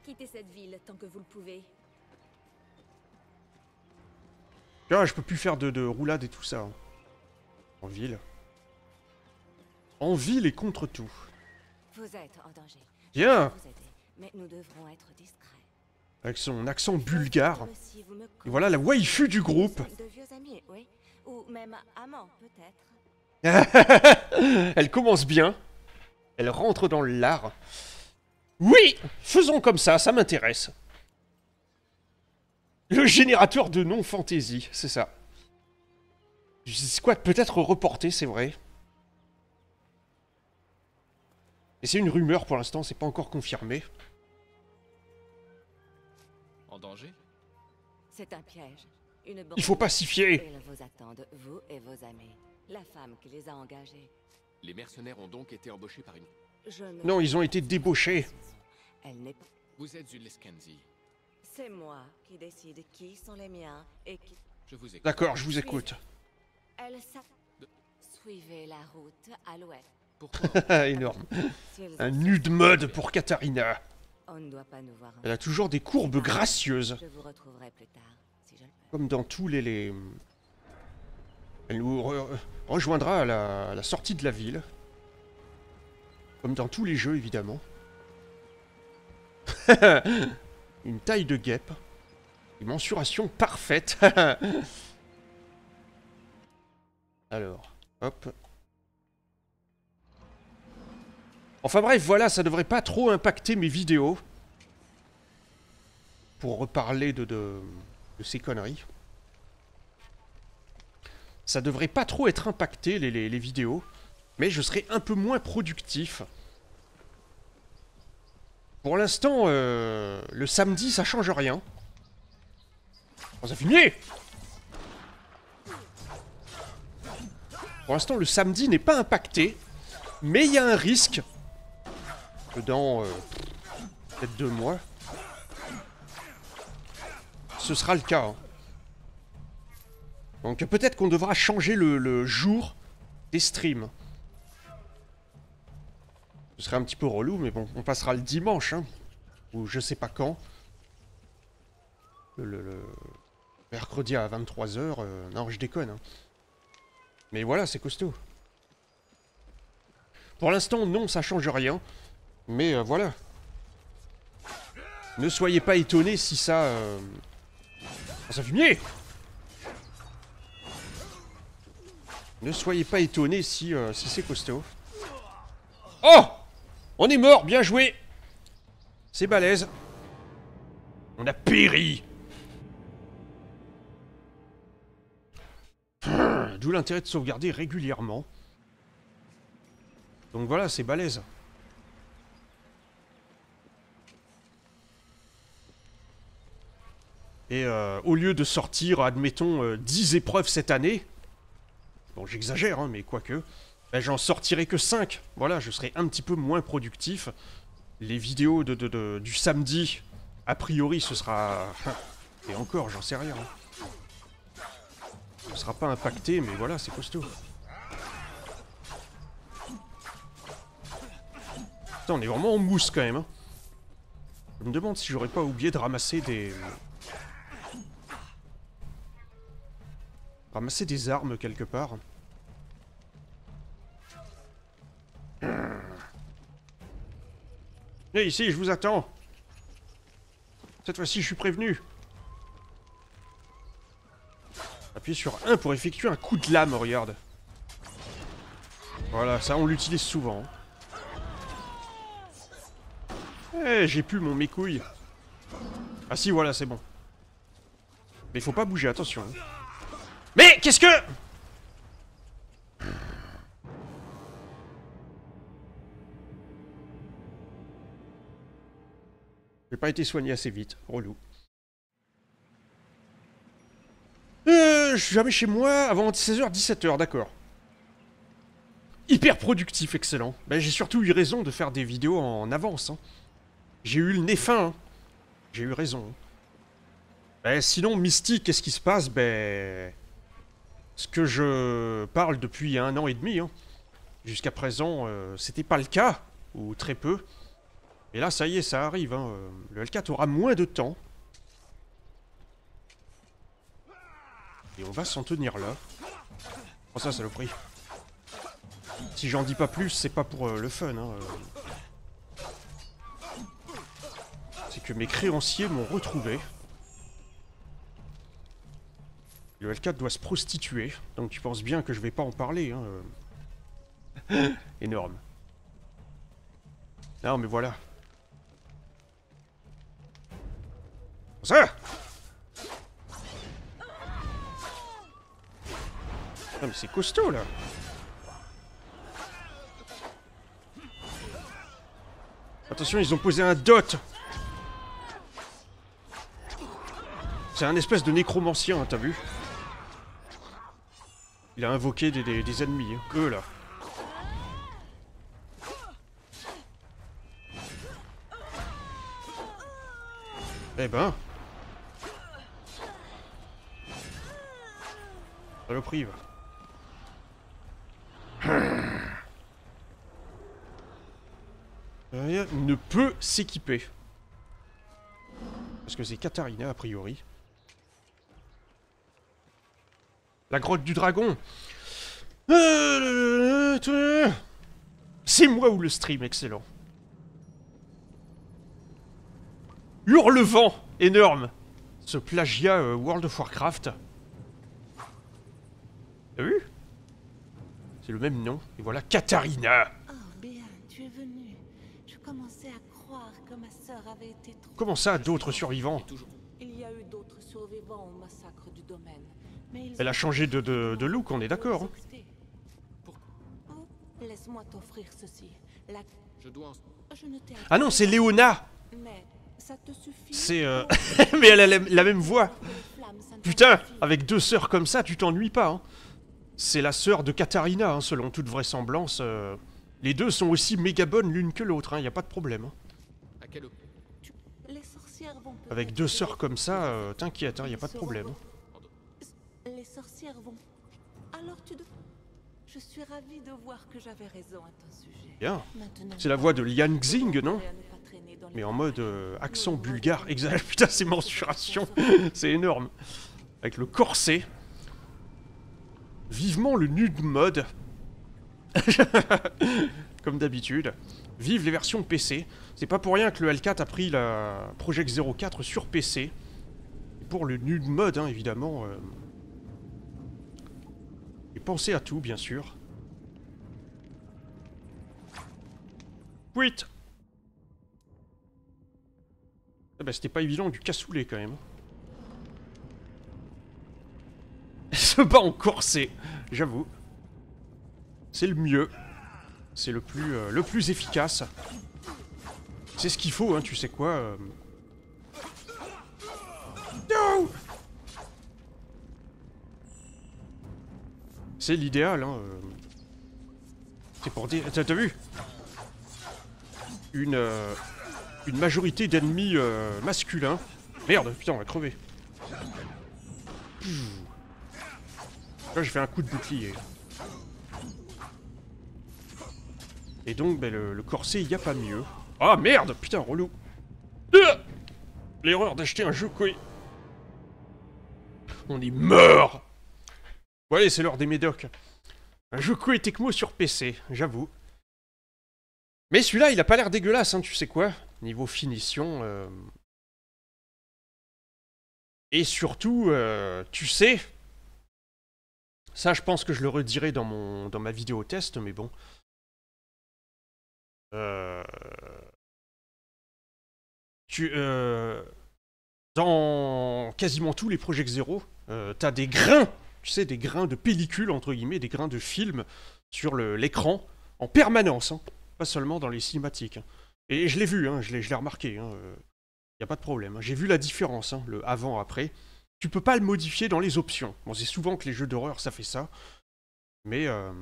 Quittez cette ville tant que vous le pouvez. je peux plus faire de, roulade et tout ça. Hein. En ville. En ville et contre tout. Vous en danger. Bien. Avec son accent bulgare. Et voilà la waifu du groupe. Elle commence bien. Elle rentre dans l'art. Oui, faisons comme ça, ça m'intéresse. Le générateur de non-fantaisie, c'est ça. Je quoi peut-être reporté, c'est vrai. Mais c'est une rumeur pour l'instant, c'est pas encore confirmé. En danger C'est un piège. Une Il faut pacifier vous attendent, vous et vos amis. La femme qui les a engagés. Les mercenaires ont donc été embauchés par une... Je non, ils ont été débauchés. Elle n'est pas... Vous êtes une Leskenzi. C'est moi qui décide qui sont les miens et qui... Je vous écoute. D'accord, je vous écoute. Elle De... Suivez la route à l'ouest. Énorme. Un nude mode pour Katharina. Elle a toujours des courbes gracieuses. Comme dans tous les... les... Euh, elle nous rejoindra à la, à la sortie de la ville. Comme dans tous les jeux, évidemment. Une taille de guêpe. Une mensuration parfaite. Alors, hop, Enfin bref, voilà, ça devrait pas trop impacter mes vidéos. Pour reparler de, ces conneries. Ça devrait pas trop être impacté, les, vidéos. Mais je serai un peu moins productif. Pour l'instant, euh, le samedi, ça change rien. On ça finit Pour l'instant, le samedi n'est pas impacté. Mais il y a un risque dans euh, peut-être deux mois, ce sera le cas. Hein. Donc peut-être qu'on devra changer le, jour des streams. Ce serait un petit peu relou, mais bon, on passera le dimanche, hein. ou je sais pas quand. Le, mercredi à 23h, euh, non, je déconne. Hein. Mais voilà, c'est costaud. Pour l'instant, non, ça change rien. Mais euh, voilà. Ne soyez pas étonnés si ça... Euh, ça fumier Ne soyez pas étonnés si, euh, si c'est costaud. Oh On est mort Bien joué C'est balèze. On a péri D'où l'intérêt de sauvegarder régulièrement. Donc voilà, c'est balèze. Et euh, au lieu de sortir, admettons, 10 euh, épreuves cette année, bon j'exagère, hein, mais quoique, ben, j'en sortirai que 5. Voilà, je serai un petit peu moins productif. Les vidéos de, du samedi, a priori ce sera... Et encore, j'en sais rien. Hein. Ce ne sera pas impacté, mais voilà, c'est costaud. Putain, on est vraiment en mousse quand même. Hein. Je me demande si j'aurais pas oublié de ramasser des... Ramasser des armes quelque part. Venez hum. ici, je vous attends Cette fois-ci, je suis prévenu Appuyez sur 1 pour effectuer un coup de lame, regarde. Voilà, ça, on l'utilise souvent. Eh, j'ai pu mon mécouille Ah si, voilà, c'est bon. Mais il faut pas bouger, attention. Hein. Mais qu'est-ce que... J'ai pas été soigné assez vite, relou. Euh, je suis jamais chez moi avant 16h, 17h, d'accord. Hyper productif, excellent. Ben, j'ai surtout eu raison de faire des vidéos en avance. Hein. J'ai eu le nez fin. Hein. J'ai eu raison. Ben, sinon, Mystique, qu'est-ce qui se passe Ben ce que je parle depuis un an et demi. Hein. Jusqu'à présent, euh, c'était pas le cas, ou très peu. Et là, ça y est, ça arrive. Hein. Le L4 aura moins de temps. Et on va s'en tenir là. Oh ça, prix. Si j'en dis pas plus, c'est pas pour euh, le fun. Hein. C'est que mes créanciers m'ont retrouvé. Le l 4 doit se prostituer, donc tu penses bien que je vais pas en parler. Hein, euh. Énorme. Non mais voilà. Ça Non mais c'est costaud là Attention, ils ont posé un dot C'est un espèce de nécromancien, hein, t'as vu il a invoqué des, ennemis, hein. eux là. Eh ben Ça le prive. Rien euh, ne peut s'équiper. Parce que c'est Katarina a priori. La grotte du dragon euh, C'est moi ou le stream, excellent. Hurle-vent Énorme Ce plagiat euh, World of Warcraft. T'as vu C'est le même nom. Et voilà Katharina oh, à Comment ça, d'autres survivants Il y a eu d'autres survivants elle a changé de, de, look, on est d'accord. Hein. laisse Ah non, c'est Léona C'est... Euh, mais elle a la, même voix. Putain, avec deux sœurs comme ça, tu t'ennuies pas. Hein. C'est la sœur de Katharina, hein, selon toute vraisemblance. Euh. Les deux sont aussi méga bonnes l'une que l'autre, il n'y a pas de problème. Avec deux sœurs comme ça, euh, t'inquiète, il n'y a pas de problème. suis de voir que j'avais raison à ton sujet. Bien. C'est la voix de Lian Xing, non Mais en mode euh, accent bulgare exact. Putain, c'est mensuration. c'est énorme. Avec le corset. Vivement le nude mode. Comme d'habitude. Vive les versions PC. C'est pas pour rien que le L4 a pris la Project 04 sur PC. pour le nude mode, hein, évidemment. Et euh, pensez à tout, bien sûr. Quit ah bah c'était pas évident du cassoulet quand même. Elle pas bat en corset, j'avoue. C'est le mieux. C'est le plus euh, le plus efficace. C'est ce qu'il faut, hein, tu sais quoi. Euh. C'est l'idéal, hein. Euh. C'est pour dire... T'as vu une, euh, une majorité d'ennemis euh, masculins. Merde, putain, on va crever. Là, je fais un coup de bouclier. Et donc, ben le, corset, il n'y a pas mieux. Ah, merde Putain, relou euh, L'erreur d'acheter un jeu On y meurt Bon c'est l'heure des médocs. Un jeu Koei Tecmo sur PC, j'avoue. Mais celui-là, il a pas l'air dégueulasse, hein, tu sais quoi Niveau finition. Euh. Et surtout, euh, tu sais, ça je pense que je le redirai dans, mon, dans ma vidéo test, mais bon. Euh. Tu, dans quasiment tous les projets zéro, t'as des grains, tu sais, des grains de pellicule, entre guillemets, des grains de film sur l'écran en permanence. Hein pas seulement dans les cinématiques. Hein. Et je l'ai vu, hein, je l'ai remarqué, il hein, n'y euh, a pas de problème. Hein. J'ai vu la différence, le avant-après. Tu peux pas le modifier dans les options. Bon, c'est souvent que les jeux d'horreur, ça fait ça. Mais... Euh,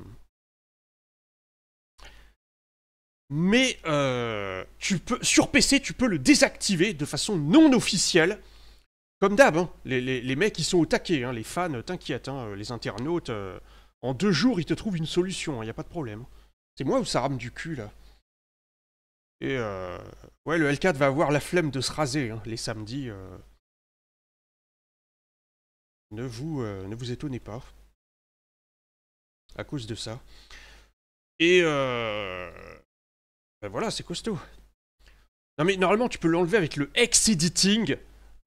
mais euh, tu peux, sur PC, tu peux le désactiver de façon non officielle. Comme d'hab, les, les, les, mecs, ils sont au taquet. Hein. les fans, t'inquiète, hein. les internautes, en deux jours, ils te trouvent une solution. Il n'y a pas de problème. C'est moi ou ça rame du cul, là Et euh... ouais, le L4 va avoir la flemme de se raser, hein, les samedis. Euh. Euh, ne, vous, étonnez pas. À cause de ça. Et euh, ben voilà, c'est costaud. Non mais normalement, tu peux l'enlever avec le X-Editing.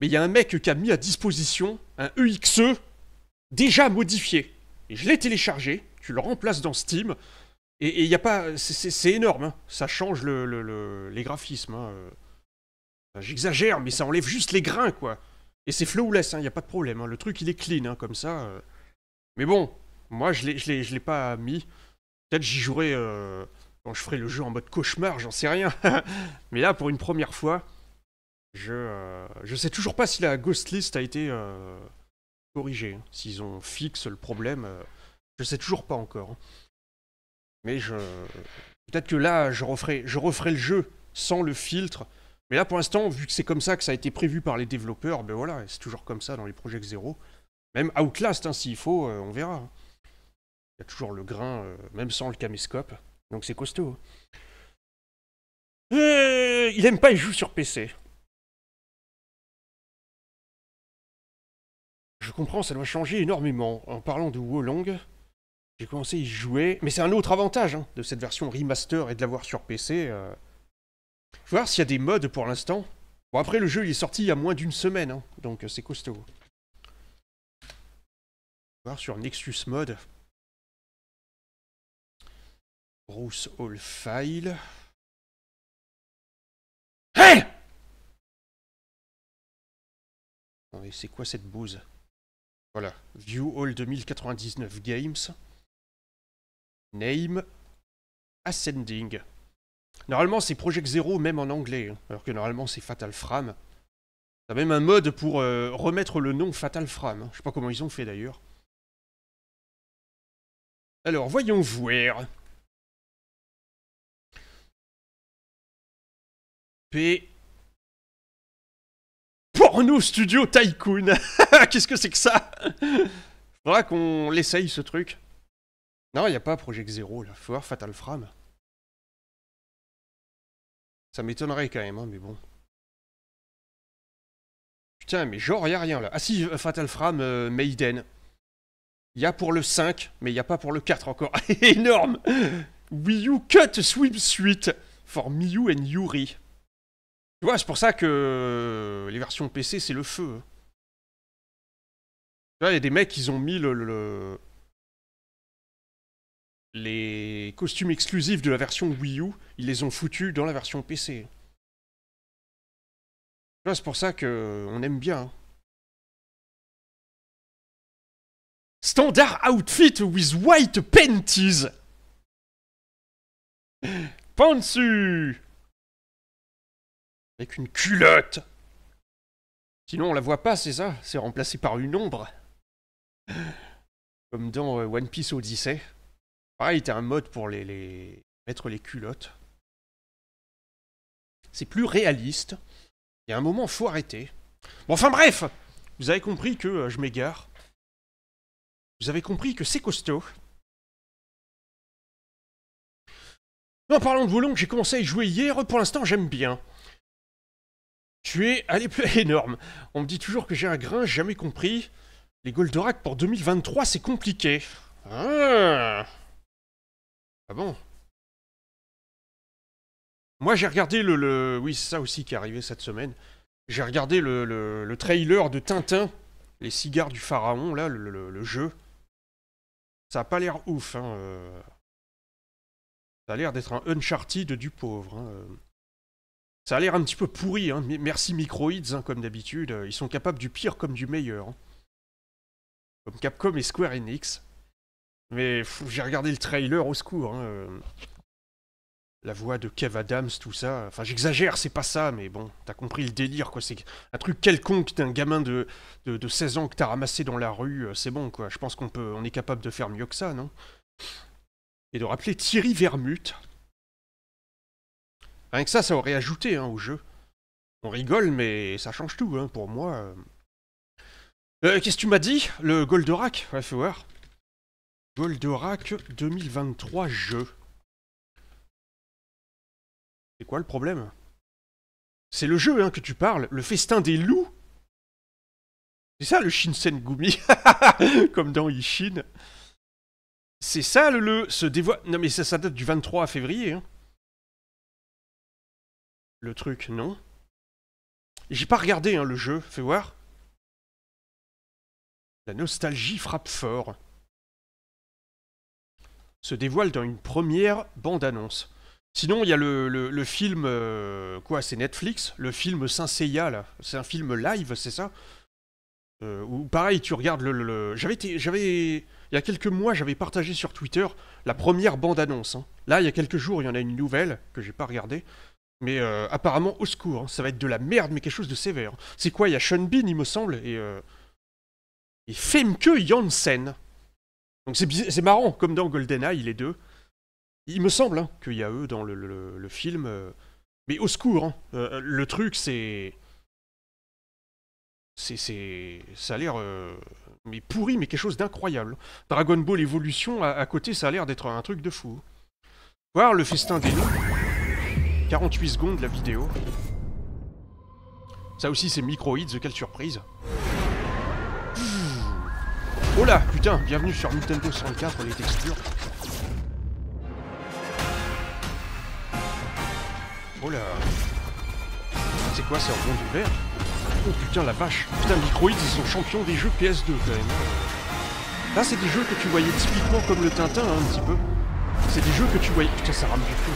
Mais il y a un mec qui a mis à disposition un EXE e déjà modifié. Et je l'ai téléchargé, tu le remplaces dans Steam, et il n'y a pas. C'est énorme, hein. ça change le, le, les graphismes. Hein, euh. J'exagère, mais ça enlève juste les grains, quoi. Et c'est flawless, il hein, n'y a pas de problème. Le truc, il est clean, comme ça. Euh. Mais bon, moi, je ne l'ai pas mis. Peut-être j'y jouerai euh, quand je ferai le jeu en mode cauchemar, j'en sais rien. mais là, pour une première fois, je ne je sais toujours pas si la ghost list a été corrigée. S'ils ont fixe le problème, je sais toujours pas encore. Mais je... peut-être que là, je referai, je referai le jeu sans le filtre. Mais là, pour l'instant, vu que c'est comme ça que ça a été prévu par les développeurs, ben voilà, c'est toujours comme ça dans les projets zéro. Même Outlast, hein, s'il faut, euh, on verra. Hein. Il y a toujours le grain, euh, même sans le caméscope. Donc c'est costaud. Hein. Euh, il aime pas, il joue sur PC. Je comprends, ça doit changer énormément. En parlant de Wolong, j'ai commencé à y jouer. Mais c'est un autre avantage hein, de cette version remaster et de l'avoir sur PC. Euh. voir s'il y a des mods pour l'instant. Bon, après, le jeu il est sorti il y a moins d'une semaine, hein, donc euh, c'est costaud. voir sur Nexus Mode. Bruce All File. Hey c'est quoi cette bouse Voilà. View All 2099 Games. Name Ascending. Normalement, c'est Project Zero, même en anglais. Hein, alors que normalement, c'est Fatal Frame. T'as même un mode pour euh, remettre le nom Fatal Frame. Hein. Je sais pas comment ils ont fait d'ailleurs. Alors, voyons voir. P. Porno Studio Tycoon Qu'est-ce que c'est que ça Faudra qu'on l'essaye ce truc. Non, il n'y a pas Project Zero, là. Faut voir Fatal Frame. Ça m'étonnerait quand même, hein, mais bon. Putain, mais genre, il a rien, là. Ah si, euh, Fatal Frame, euh, Maiden. Il y a pour le 5, mais il n'y a pas pour le 4 encore. Énorme Wii U Cut Suite for Miu and Yuri. Tu vois, c'est pour ça que euh, les versions PC, c'est le feu. Hein. Tu vois, il y a des mecs, ils ont mis le, les costumes exclusifs de la version Wii U, ils les ont foutus dans la version PC. C'est pour ça qu'on aime bien. Hein. Standard outfit with white panties. Pantsu Avec une culotte. Sinon on la voit pas, c'est ça C'est remplacé par une ombre. Comme dans euh, One Piece Odyssey il était un mode pour les, mettre les culottes. C'est plus réaliste. Il y a un moment, faut arrêter. Bon, enfin bref Vous avez compris que euh, je m'égare. Vous avez compris que c'est costaud. En parlant de que j'ai commencé à y jouer hier. Pour l'instant, j'aime bien. Tu es allé plus énorme. On me dit toujours que j'ai un grain, jamais compris. Les Goldorak pour 2023, c'est compliqué. Ah. Ah bon Moi j'ai regardé le, le... Oui, c'est ça aussi qui est arrivé cette semaine. J'ai regardé le, le, trailer de Tintin, les cigares du pharaon, là, le, jeu. Ça a pas l'air ouf, hein, euh. Ça a l'air d'être un Uncharted du pauvre. Hein, euh. Ça a l'air un petit peu pourri, hein. merci Microids, hein, comme d'habitude. Euh, ils sont capables du pire comme du meilleur. Hein. Comme Capcom et Square Enix. Mais j'ai regardé le trailer au secours. Hein, euh. La voix de Kev Adams, tout ça. Enfin, j'exagère, c'est pas ça, mais bon, t'as compris le délire, quoi. C'est un truc quelconque d'un gamin de, de, 16 ans que t'as ramassé dans la rue, euh, c'est bon, quoi. Je pense qu'on peut, on est capable de faire mieux que ça, non Et de rappeler Thierry Vermut. Rien que ça, ça aurait ajouté hein, au jeu. On rigole, mais ça change tout, hein, pour moi. Euh, euh Qu'est-ce que tu m'as dit Le Goldorak Ouais, voir. Goldorak 2023 jeu. C'est quoi le problème C'est le jeu hein, que tu parles, le festin des loups C'est ça le Shinsengumi, comme dans Ishin. C'est ça le, se dévoile. Non mais ça, date du 23 février. Hein. Le truc, non J'ai pas regardé hein, le jeu, fais voir. La nostalgie frappe fort se dévoile dans une première bande-annonce. Sinon, il y a le, film, euh, quoi, c'est Netflix, le film Saint là. C'est un film live, c'est ça euh, Ou pareil, tu regardes le... j'avais, j'avais... Il y a quelques mois, j'avais partagé sur Twitter la première bande-annonce. Hein. Là, il y a quelques jours, il y en a une nouvelle que j'ai pas regardée. Mais euh, apparemment, au secours, hein, ça va être de la merde, mais quelque chose de sévère. C'est quoi Il y a Sean Bean, il me semble, et... et Femke Janssen. Donc c'est marrant, comme dans GoldenEye, les deux. Il me semble hein, qu'il y a eux dans le, film. Euh, mais au secours, hein. euh, euh, le truc c'est. C'est. Ça a l'air. Mais pourri, mais quelque chose d'incroyable. Dragon Ball Evolution à, côté, ça a l'air d'être un truc de fou. Voir le festin des loups. 48 secondes la vidéo. Ça aussi c'est Microids, quelle surprise. Oh là, putain, bienvenue sur Nintendo 64, les textures. Oh là. C'est quoi, c'est un de ouvert Oh putain, la vache. Putain, Microïdes, ils sont champions des jeux PS2 quand même. Hein. Là, c'est des jeux que tu voyais typiquement comme le Tintin, hein, un petit peu. C'est des jeux que tu voyais... Putain, ça rame du feu.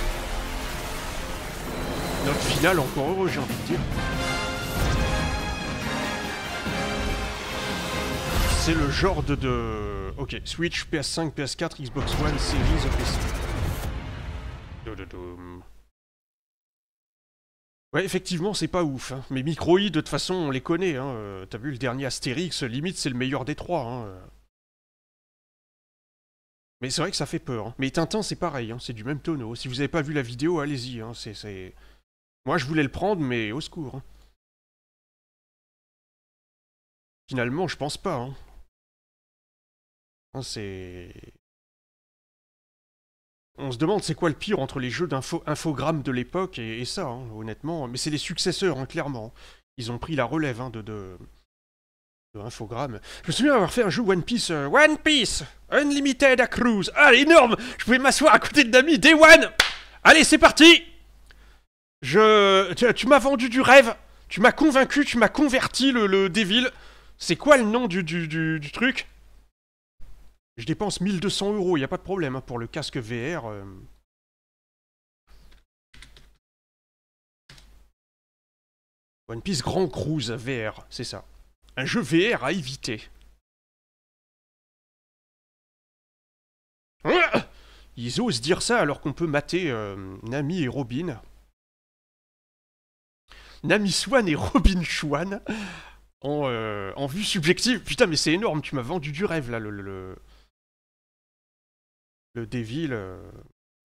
Notre finale, encore heureux, j'ai envie de dire. c'est le genre de, Ok, Switch, PS5, PS4, Xbox One, Series, PC. Ouais, effectivement, c'est pas ouf. Hein. Mais Mais microïdes de toute façon, on les connaît. Hein. Euh, t'as vu le dernier Astérix, limite, c'est le meilleur des trois. Hein. Mais c'est vrai que ça fait peur. Hein. Mais Tintin, c'est pareil, c'est du même tonneau. Si vous avez pas vu la vidéo, allez-y. c'est... Moi, je voulais le prendre, mais au secours. Finalement, je pense pas. Hein, c'est... On se demande c'est quoi le pire entre les jeux d'infogramme de l'époque et, ça, hein, honnêtement. Mais c'est les successeurs, hein, clairement. Ils ont pris la relève de, de, infogramme. Je me souviens avoir fait un jeu One Piece. Euh, One Piece Unlimited à Cruise Ah, énorme Je pouvais m'asseoir à côté de d'amis. Day One Allez, c'est parti Je... Tu, m'as vendu du rêve Tu m'as convaincu, tu m'as converti le, le Devil. C'est quoi le nom du, du, du, du truc je dépense 1200 euros, il n'y a pas de problème hein, pour le casque VR. Euh. One Piece Grand Cruise VR, c'est ça. Un jeu VR à éviter. Ah Ils osent dire ça alors qu'on peut mater euh, Nami et Robin. Nami Swan et Robin Schwan en, euh, en vue subjective. Putain, mais c'est énorme, tu m'as vendu du rêve là, le, le le Devil.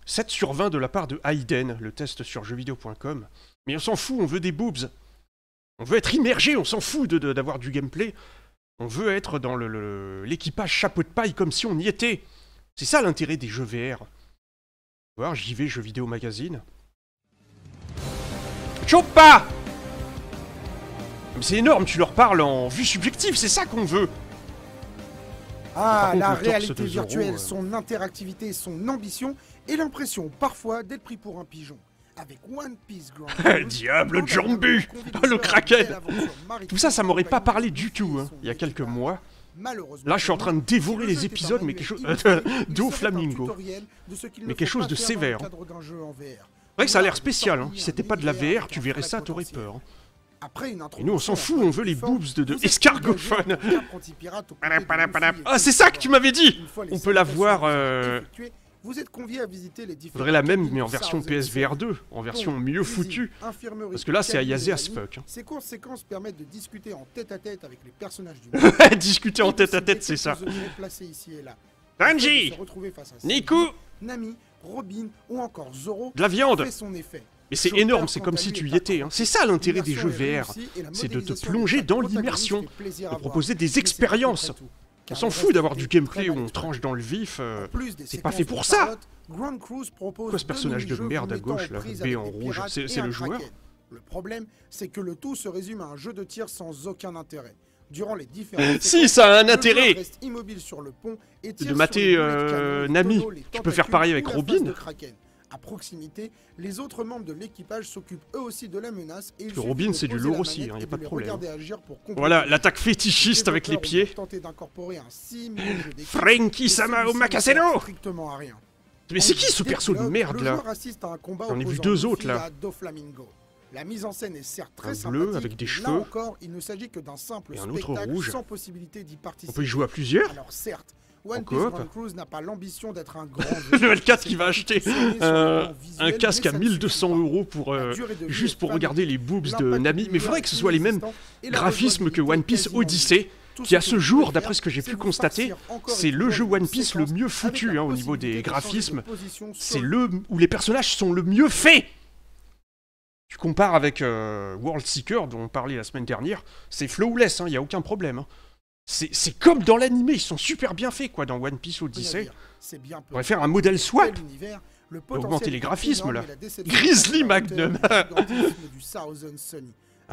7 euh, sur 20 de la part de Hayden, le test sur jeuxvideo.com. Mais on s'en fout, on veut des boobs. On veut être immergé, on s'en fout d'avoir de, d'avoir du gameplay. On veut être dans l'équipage le, l'équipage chapeau de paille comme si on y était. C'est ça l'intérêt des jeux VR. Voir, j'y vais, jeux vidéo magazine. Choppa Mais c'est énorme, tu leur parles en vue subjective, c'est ça qu'on veut ah, la réalité virtuelle, euh, son interactivité, son ambition et l'impression parfois d'être pris pour un pigeon. Avec One Piece Grand. Diable Jambu Le Kraken Tout ça, ça m'aurait pas parlé du tout, hein. il y a quelques mois. Là, je suis en train de dévorer les épisodes, mais quelque chose d'eau flamingo. Mais quelque chose de sévère. vrai que ça a l'air spécial. Hein. Si c'était pas de la VR, tu verrais ça, t'aurais peur. Hein. Après une Et nous, on s'en fout, on veut les boobs de, de escargophone. ah, c'est ça que tu m'avais dit On peut la voir. Euh... Vous êtes conviés à visiter les différents. Faudrait la même, mais en version PSVR 2, en version bon, mieux foutue. Parce que là, c'est Ayazé à Spuck. Hein. Ces conséquences permettent de discuter en tête à tête avec les personnages du monde. discuter en tête à tête, c'est ça. Ici et là. Danji Niku Nami, Robin ou encore Zoro. De la viande fait son effet. Mais c'est énorme, c'est comme si tu y étais. Hein. C'est ça l'intérêt des jeux VR, c'est de te plonger dans l'immersion, de proposer des expériences. On s'en fout d'avoir du gameplay où on tranche dans le vif, euh, c'est pas fait pour ça Quoi ce personnage de merde à gauche là, B en rouge, c'est le joueur Le problème, c'est que le tout se résume à un jeu de tir sans aucun intérêt. Durant les si, ça a un intérêt sur le pont de mater euh, Nami. Tu peux faire pareil avec Robin. À proximité, les autres membres de l'équipage s'occupent eux aussi de la menace. Et le Robin, c'est du lourd aussi, il hein, n'y a pas de problème. voilà, l'attaque fétichiste avec les pieds. d'incorporer Sama à rien. Mais c'est qui ce perso de merde là On a vu deux autres là. La mise en scène est certes très un bleu avec des cheveux. encore, il ne s'agit que d'un simple spectacle rouge. sans possibilité d'y participer. On peut y jouer à plusieurs Alors certes, One n'a pas l'ambition d'être un le L4 qui va acheter euh, un casque à 1200 euros pour, euh, juste pour regarder les boobs de Nami, mais il faudrait que ce soit les mêmes graphismes que One Piece Odyssey qui à ce jour, d'après ce que j'ai pu constater, c'est le jeu One Piece le mieux foutu hein, au niveau des graphismes. C'est le où les personnages sont le mieux faits. Tu compares avec euh, World Seeker dont on parlait la semaine dernière, c'est flawless, hein, il n'y a aucun problème. Hein. C'est comme dans l'animé, ils sont super bien faits quoi dans One Piece Odyssey. On pourrait faire un modèle swap. augmenter les graphismes là. Grizzly Magnum.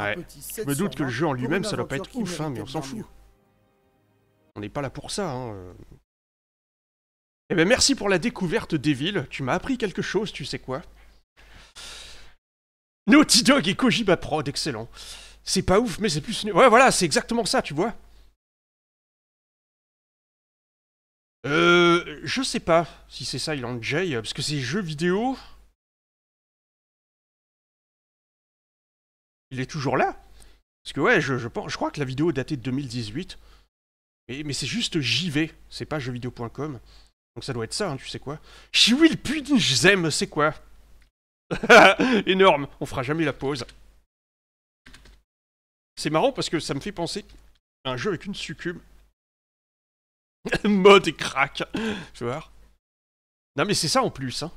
Je me doute que le jeu en lui-même ça doit pas être ouf hein, mais on s'en fout. On n'est pas là pour ça hein. Euh. Eh ben merci pour la découverte Devil, Tu m'as appris quelque chose, tu sais quoi. Naughty Dog et Kojima Prod, excellent. C'est pas ouf, mais c'est plus... Ouais, voilà, c'est exactement ça, tu vois. Euh, je sais pas si c'est ça, il en parce que c'est jeux vidéo. Il est toujours là. Parce que ouais, je, je crois que la vidéo est datée de 2018. Mais, c'est juste JV, c'est pas jeuxvideo.com. Donc ça doit être ça, hein, tu sais quoi. She will punish them, c'est quoi Énorme, on fera jamais la pause. C'est marrant parce que ça me fait penser à un jeu avec une succube Mode et crack. Tu voir. Non, mais c'est ça en plus. Hein.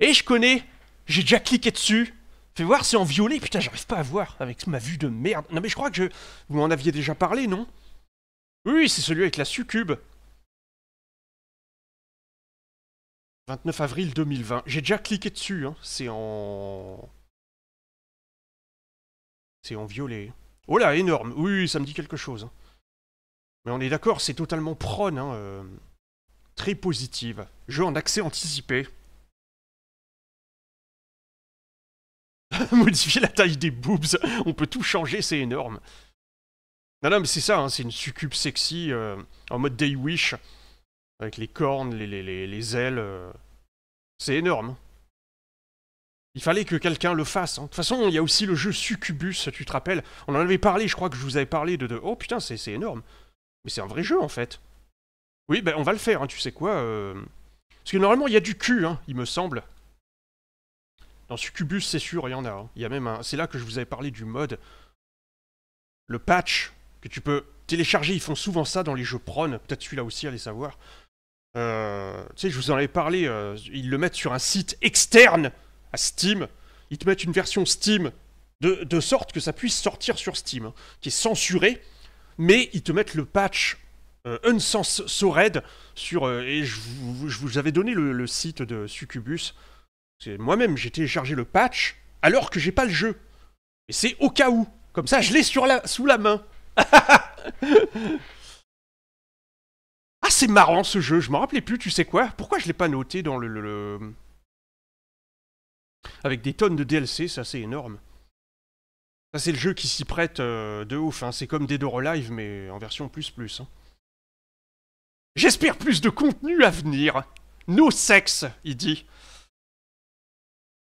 Et je connais. J'ai déjà cliqué dessus. Fais voir, c'est en violet. Putain, j'arrive pas à voir avec ma vue de merde. Non, mais je crois que je... vous m'en aviez déjà parlé, non Oui, c'est celui avec la succube. 29 avril 2020. J'ai déjà cliqué dessus. Hein. C'est en. C'est en violet. Oh là, énorme. Oui, ça me dit quelque chose. Hein. Mais on est d'accord, c'est totalement prone, hein, euh, très positive. Jeu en accès anticipé. Modifier la taille des boobs, on peut tout changer, c'est énorme. Non, non, mais c'est ça, hein, c'est une succube sexy euh, en mode Day Wish, avec les cornes, les, les, ailes. Euh, c'est énorme. Il fallait que quelqu'un le fasse. Hein. De toute façon, il y a aussi le jeu Succubus, tu te rappelles On en avait parlé, je crois que je vous avais parlé de... de... Oh putain, c'est énorme. Mais c'est un vrai jeu en fait. Oui, ben on va le faire, hein, tu sais quoi. Euh, parce que normalement il y a du cul, hein, il me semble. Dans Succubus, c'est sûr, il y en a. Hein. Il y a même un... C'est là que je vous avais parlé du mode. Le patch que tu peux télécharger, ils font souvent ça dans les jeux prone, peut-être celui-là aussi, allez savoir. Euh, tu sais, je vous en avais parlé, euh, ils le mettent sur un site externe à Steam. Ils te mettent une version Steam de, de sorte que ça puisse sortir sur Steam, qui est censuré mais ils te mettent le patch euh, Unsense So sur. Euh, et je vous, avais donné le, site de Succubus. Moi-même, j'ai téléchargé le patch alors que j'ai pas le jeu. Et c'est au cas où. Comme ça, je l'ai sous la main. ah, c'est marrant ce jeu. Je m'en rappelais plus, tu sais quoi. Pourquoi je l'ai pas noté dans le... Avec des tonnes de DLC, ça c'est énorme. Ça, c'est le jeu qui s'y prête euh, de ouf. Hein. C'est comme Dead or Alive, mais en version plus plus. Hein. J'espère plus de contenu à venir. No sex, il dit.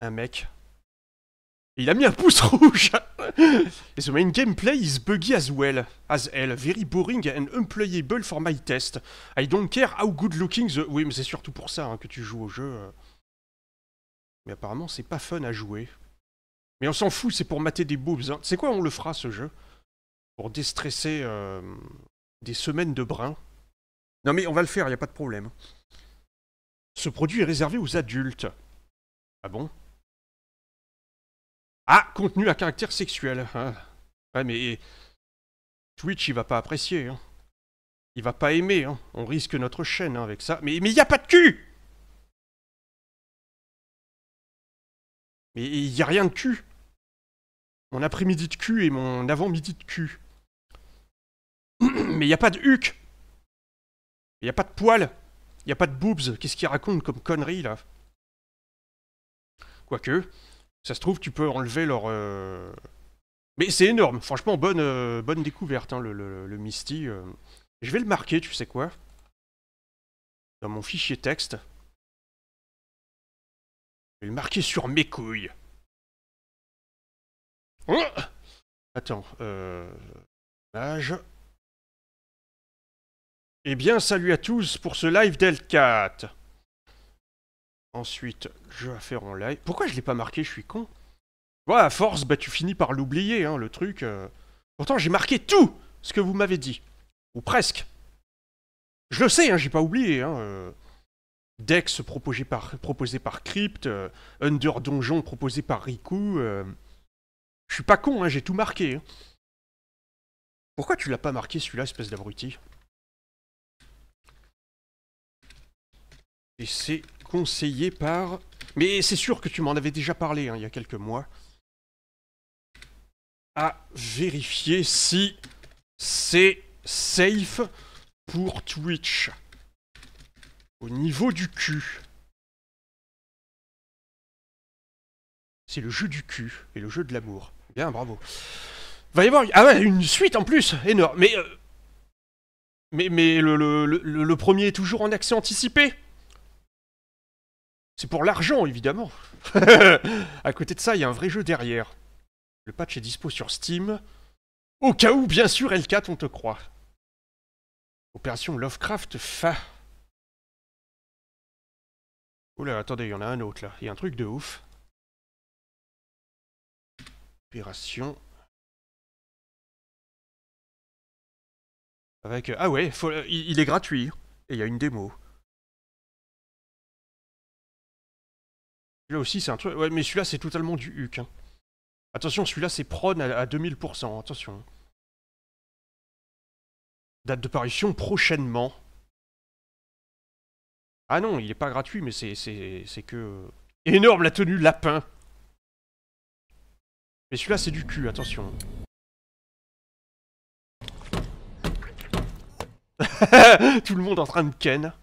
Un mec. il a mis un pouce rouge. Et ce main gameplay is buggy as well as hell, very boring and unplayable for my test. I don't care how good looking the. Oui, mais c'est surtout pour ça hein, que tu joues au jeu. Euh. Mais apparemment, c'est pas fun à jouer. Mais on s'en fout, c'est pour mater des boobs. Hein. C'est quoi, on le fera ce jeu Pour déstresser euh, des semaines de brin. Non mais on va le faire, il n'y a pas de problème. Ce produit est réservé aux adultes. Ah bon Ah, contenu à caractère sexuel. Hein. Ouais mais Twitch, il va pas apprécier. Hein. Il va pas aimer. Hein. On risque notre chaîne avec ça. Mais il n'y a pas de cul Mais il n'y a rien de cul mon après-midi de cul et mon avant-midi de cul. Mais il n'y a pas de huc Il n'y a pas de poils Il n'y a pas de boobs Qu'est-ce qu'il raconte comme connerie, là Quoique, ça se trouve, tu peux enlever leur... Euh, Mais c'est énorme Franchement, bonne, euh, bonne découverte, hein, le, Misty. Euh. Je vais le marquer, tu sais quoi Dans mon fichier texte. Je vais le marquer sur mes couilles. Oh Attends, euh... Eh bien, salut à tous pour ce live d'Elcat Ensuite, je vais faire en live... Pourquoi je l'ai pas marqué Je suis con. Ouais, à force, bah tu finis par l'oublier, hein, le truc. Euh. Pourtant, j'ai marqué tout ce que vous m'avez dit. Ou presque. Je le sais, hein, j'ai pas oublié. Hein, euh. Dex proposé par, proposé par Crypt, euh, Under Donjon proposé par Riku... Je suis pas con, hein, j'ai tout marqué. Hein. Pourquoi tu l'as pas marqué celui-là, espèce d'abruti Et c'est conseillé par... Mais c'est sûr que tu m'en avais déjà parlé hein, il y a quelques mois. À vérifier si c'est safe pour Twitch. Au niveau du cul. C'est le jeu du cul et le jeu de l'amour. Bien, bravo. Va y avoir... Ah une suite en plus Énorme. Mais... Euh, mais, le, le, le, le, premier est toujours en accès anticipé C'est pour l'argent, évidemment. à côté de ça, il y a un vrai jeu derrière. Le patch est dispo sur Steam. Au cas où, bien sûr, L4, on te croit. Opération Lovecraft Fa. Oula, attendez, il y en a un autre là. Il y a un truc de ouf. Opération. Avec... Euh, ah ouais, euh, il est gratuit. Et il y a une démo. Là aussi, c'est un truc... Ouais, mais celui-là, c'est totalement du huc. Hein. Attention, celui-là, c'est prone à 2000%. Attention. Date de parution prochainement. Ah non, il est pas gratuit, mais c'est que... Euh, énorme la tenue lapin mais celui-là, c'est du cul, attention. Tout le monde en train de ken.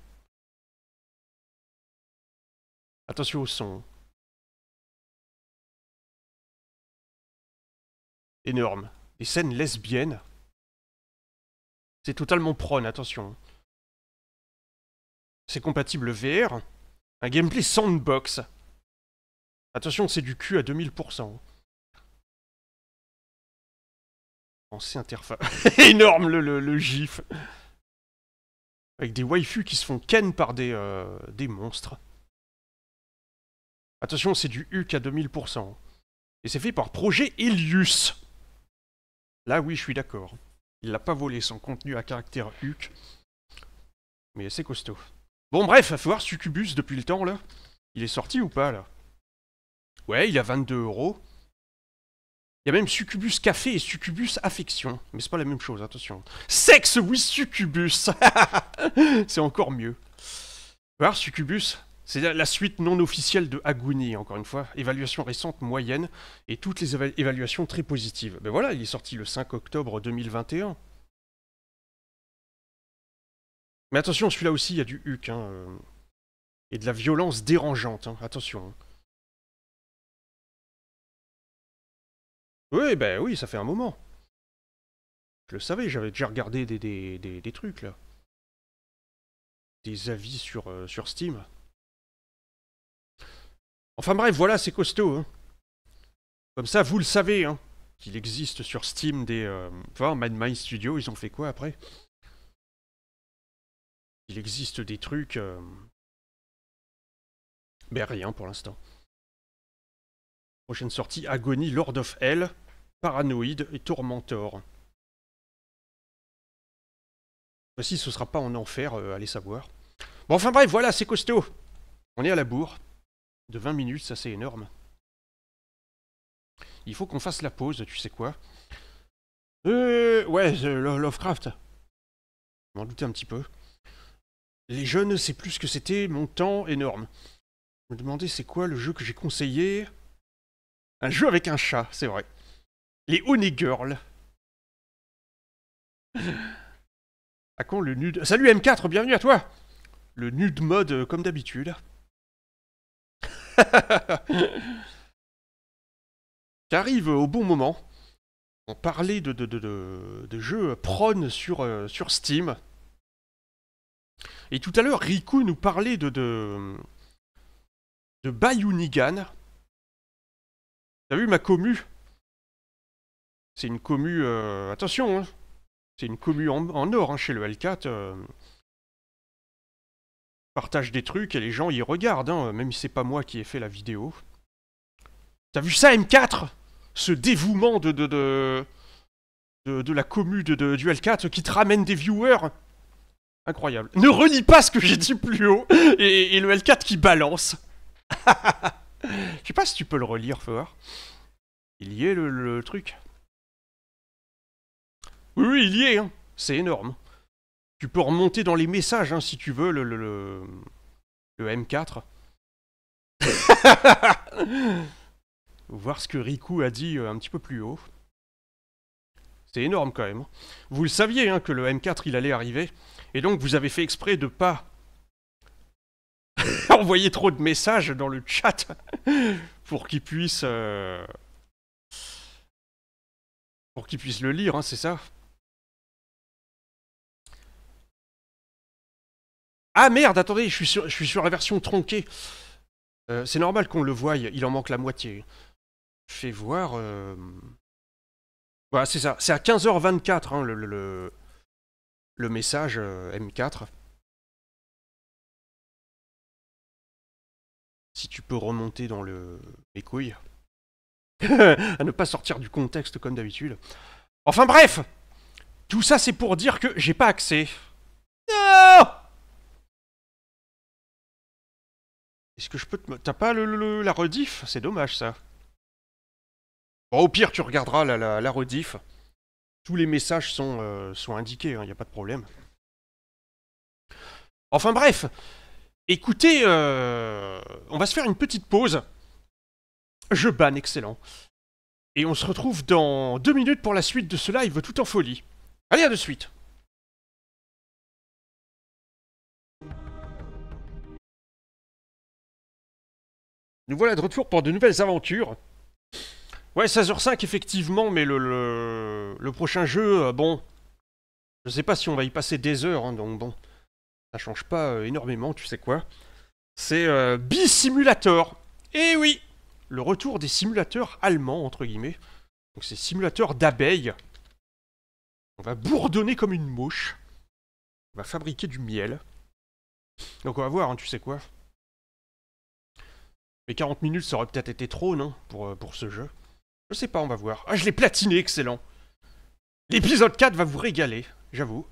Attention au son. Énorme. Des scènes lesbiennes. C'est totalement prone, attention. C'est compatible VR. Un gameplay sandbox. Attention, c'est du cul à 2000%. C'est interface. Énorme le, gif. Avec des waifu qui se font ken par des, euh, des monstres. Attention, c'est du HUC à 2000%. Et c'est fait par Projet Helius. Là, oui, je suis d'accord. Il l'a pas volé son contenu à caractère HUC. Mais c'est costaud. Bon, bref, à voir Succubus depuis le temps, là. Il est sorti ou pas, là Ouais, il a 22 euros. Il y a même Succubus Café et Succubus Affection. Mais c'est pas la même chose, attention. Sexe, oui, Succubus C'est encore mieux. Voir Succubus, c'est la suite non officielle de Agony, encore une fois. Évaluation récente moyenne et toutes les évaluations très positives. Ben voilà, il est sorti le 5 octobre 2021. Mais attention, celui-là aussi, il y a du huc. Hein, euh, et de la violence dérangeante, hein. attention. Hein. Oui, ben oui, ça fait un moment. Je le savais, j'avais déjà regardé des, trucs là. Des avis sur, euh, sur Steam. Enfin bref, voilà, c'est costaud. Hein. Comme ça, vous le savez, hein, qu'il existe sur Steam des... Euh, enfin, Mad Mind Studio, ils ont fait quoi après Il existe des trucs... Euh, ben rien pour l'instant. Prochaine sortie, Agonie, Lord of Hell, Paranoid et Tormentor. Bah si ce sera pas en enfer, euh, allez savoir. Bon, enfin bref, voilà, c'est costaud. On est à la bourre. De 20 minutes, ça c'est énorme. Il faut qu'on fasse la pause, tu sais quoi. Euh, ouais, Lovecraft. Je m'en doutais un petit peu. Les jeunes, c'est plus que c'était, mon temps énorme. Vous me demandais c'est quoi le jeu que j'ai conseillé. Un jeu avec un chat, c'est vrai. Les Honey Girls. à quand le nude Salut M4, bienvenue à toi Le nude mode euh, comme d'habitude. J'arrive au bon moment. On parlait de, jeux prones euh, sur, Steam. Et tout à l'heure, Riku nous parlait de, de, de Bayunigan. T'as vu ma commu C'est une commu... Euh, attention, hein C'est une commu en, or, hein, chez le L4. Euh. Partage des trucs et les gens y regardent, hein, même si c'est pas moi qui ai fait la vidéo. T'as vu ça, M4 Ce dévouement de... de, de... la commu de, du L4 qui te ramène des viewers Incroyable. Ne relis pas ce que j'ai dit plus haut et, et le L4 qui balance. Je sais pas si tu peux le relire, faut voir. Il y est le, truc. Oui, il y est, hein. c'est énorme. Tu peux remonter dans les messages hein, si tu veux, le, le, le... M4. voir ce que Riku a dit euh, un petit peu plus haut. C'est énorme quand même. Vous le saviez hein, que le M4 il allait arriver, et donc vous avez fait exprès de pas envoyer trop de messages dans le chat pour qu'ils puissent euh, pour qu'ils puissent le lire, hein, c'est ça. Ah merde, attendez, je suis sur, je suis sur la version tronquée. Euh, c'est normal qu'on le voie, il en manque la moitié. Je fais voir. Euh, voilà, c'est ça. C'est à 15h24 hein, le, le, le, message M4. si tu peux remonter dans le... Mes couilles, à ne pas sortir du contexte comme d'habitude. Enfin bref, tout ça c'est pour dire que j'ai pas accès. Non Est-ce que je peux te... T'as pas le, la rediff C'est dommage ça. Bon, au pire, tu regarderas la, la, la rediff. Tous les messages sont, euh, sont indiqués, il hein, n'y a pas de problème. Enfin bref, Écoutez, euh, on va se faire une petite pause. Je banne, excellent. Et on se retrouve dans deux minutes pour la suite de ce live tout en folie. Allez, à de suite Nous voilà de retour pour de nouvelles aventures. Ouais, 16h05 effectivement, mais le, le, prochain jeu, euh, bon... Je sais pas si on va y passer des heures, hein, donc bon ça change pas euh, énormément, tu sais quoi. C'est euh, Simulator. Eh oui Le retour des simulateurs allemands, entre guillemets. Donc c'est simulateur d'abeilles. On va bourdonner comme une mouche. On va fabriquer du miel. Donc on va voir, hein, tu sais quoi. Mais 40 minutes, ça aurait peut-être été trop, non pour, euh, pour ce jeu. Je sais pas, on va voir. Ah, je l'ai platiné, excellent L'épisode 4 va vous régaler, j'avoue.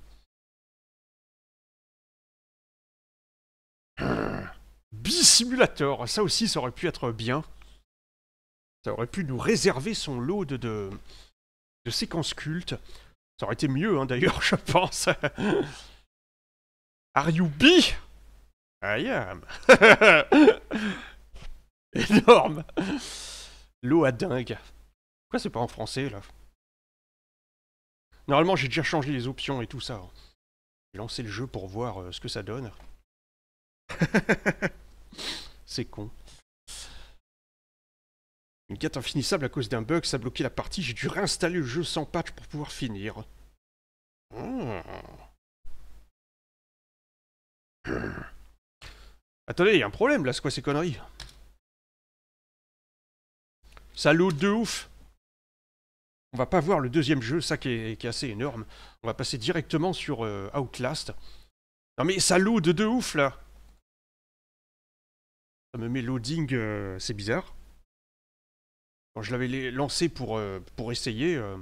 Simulateur, Ça aussi, ça aurait pu être bien. Ça aurait pu nous réserver son lot de, de, de séquences cultes. Ça aurait été mieux, hein, d'ailleurs, je pense. Are you B I am. Énorme. L'eau à dingue. Pourquoi c'est pas en français, là Normalement, j'ai déjà changé les options et tout ça. J'ai lancé le jeu pour voir euh, ce que ça donne. C'est con. Une quête infinissable à cause d'un bug, ça a bloqué la partie, j'ai dû réinstaller le jeu sans patch pour pouvoir finir. Hmm. Attendez, il y a un problème là, c'est quoi ces conneries Ça load de ouf On va pas voir le deuxième jeu, ça qui est, assez énorme. On va passer directement sur euh, Outlast. Non mais ça load de ouf là me met loading, euh, c'est bizarre. je l'avais lancé pour, euh, pour essayer... Euh,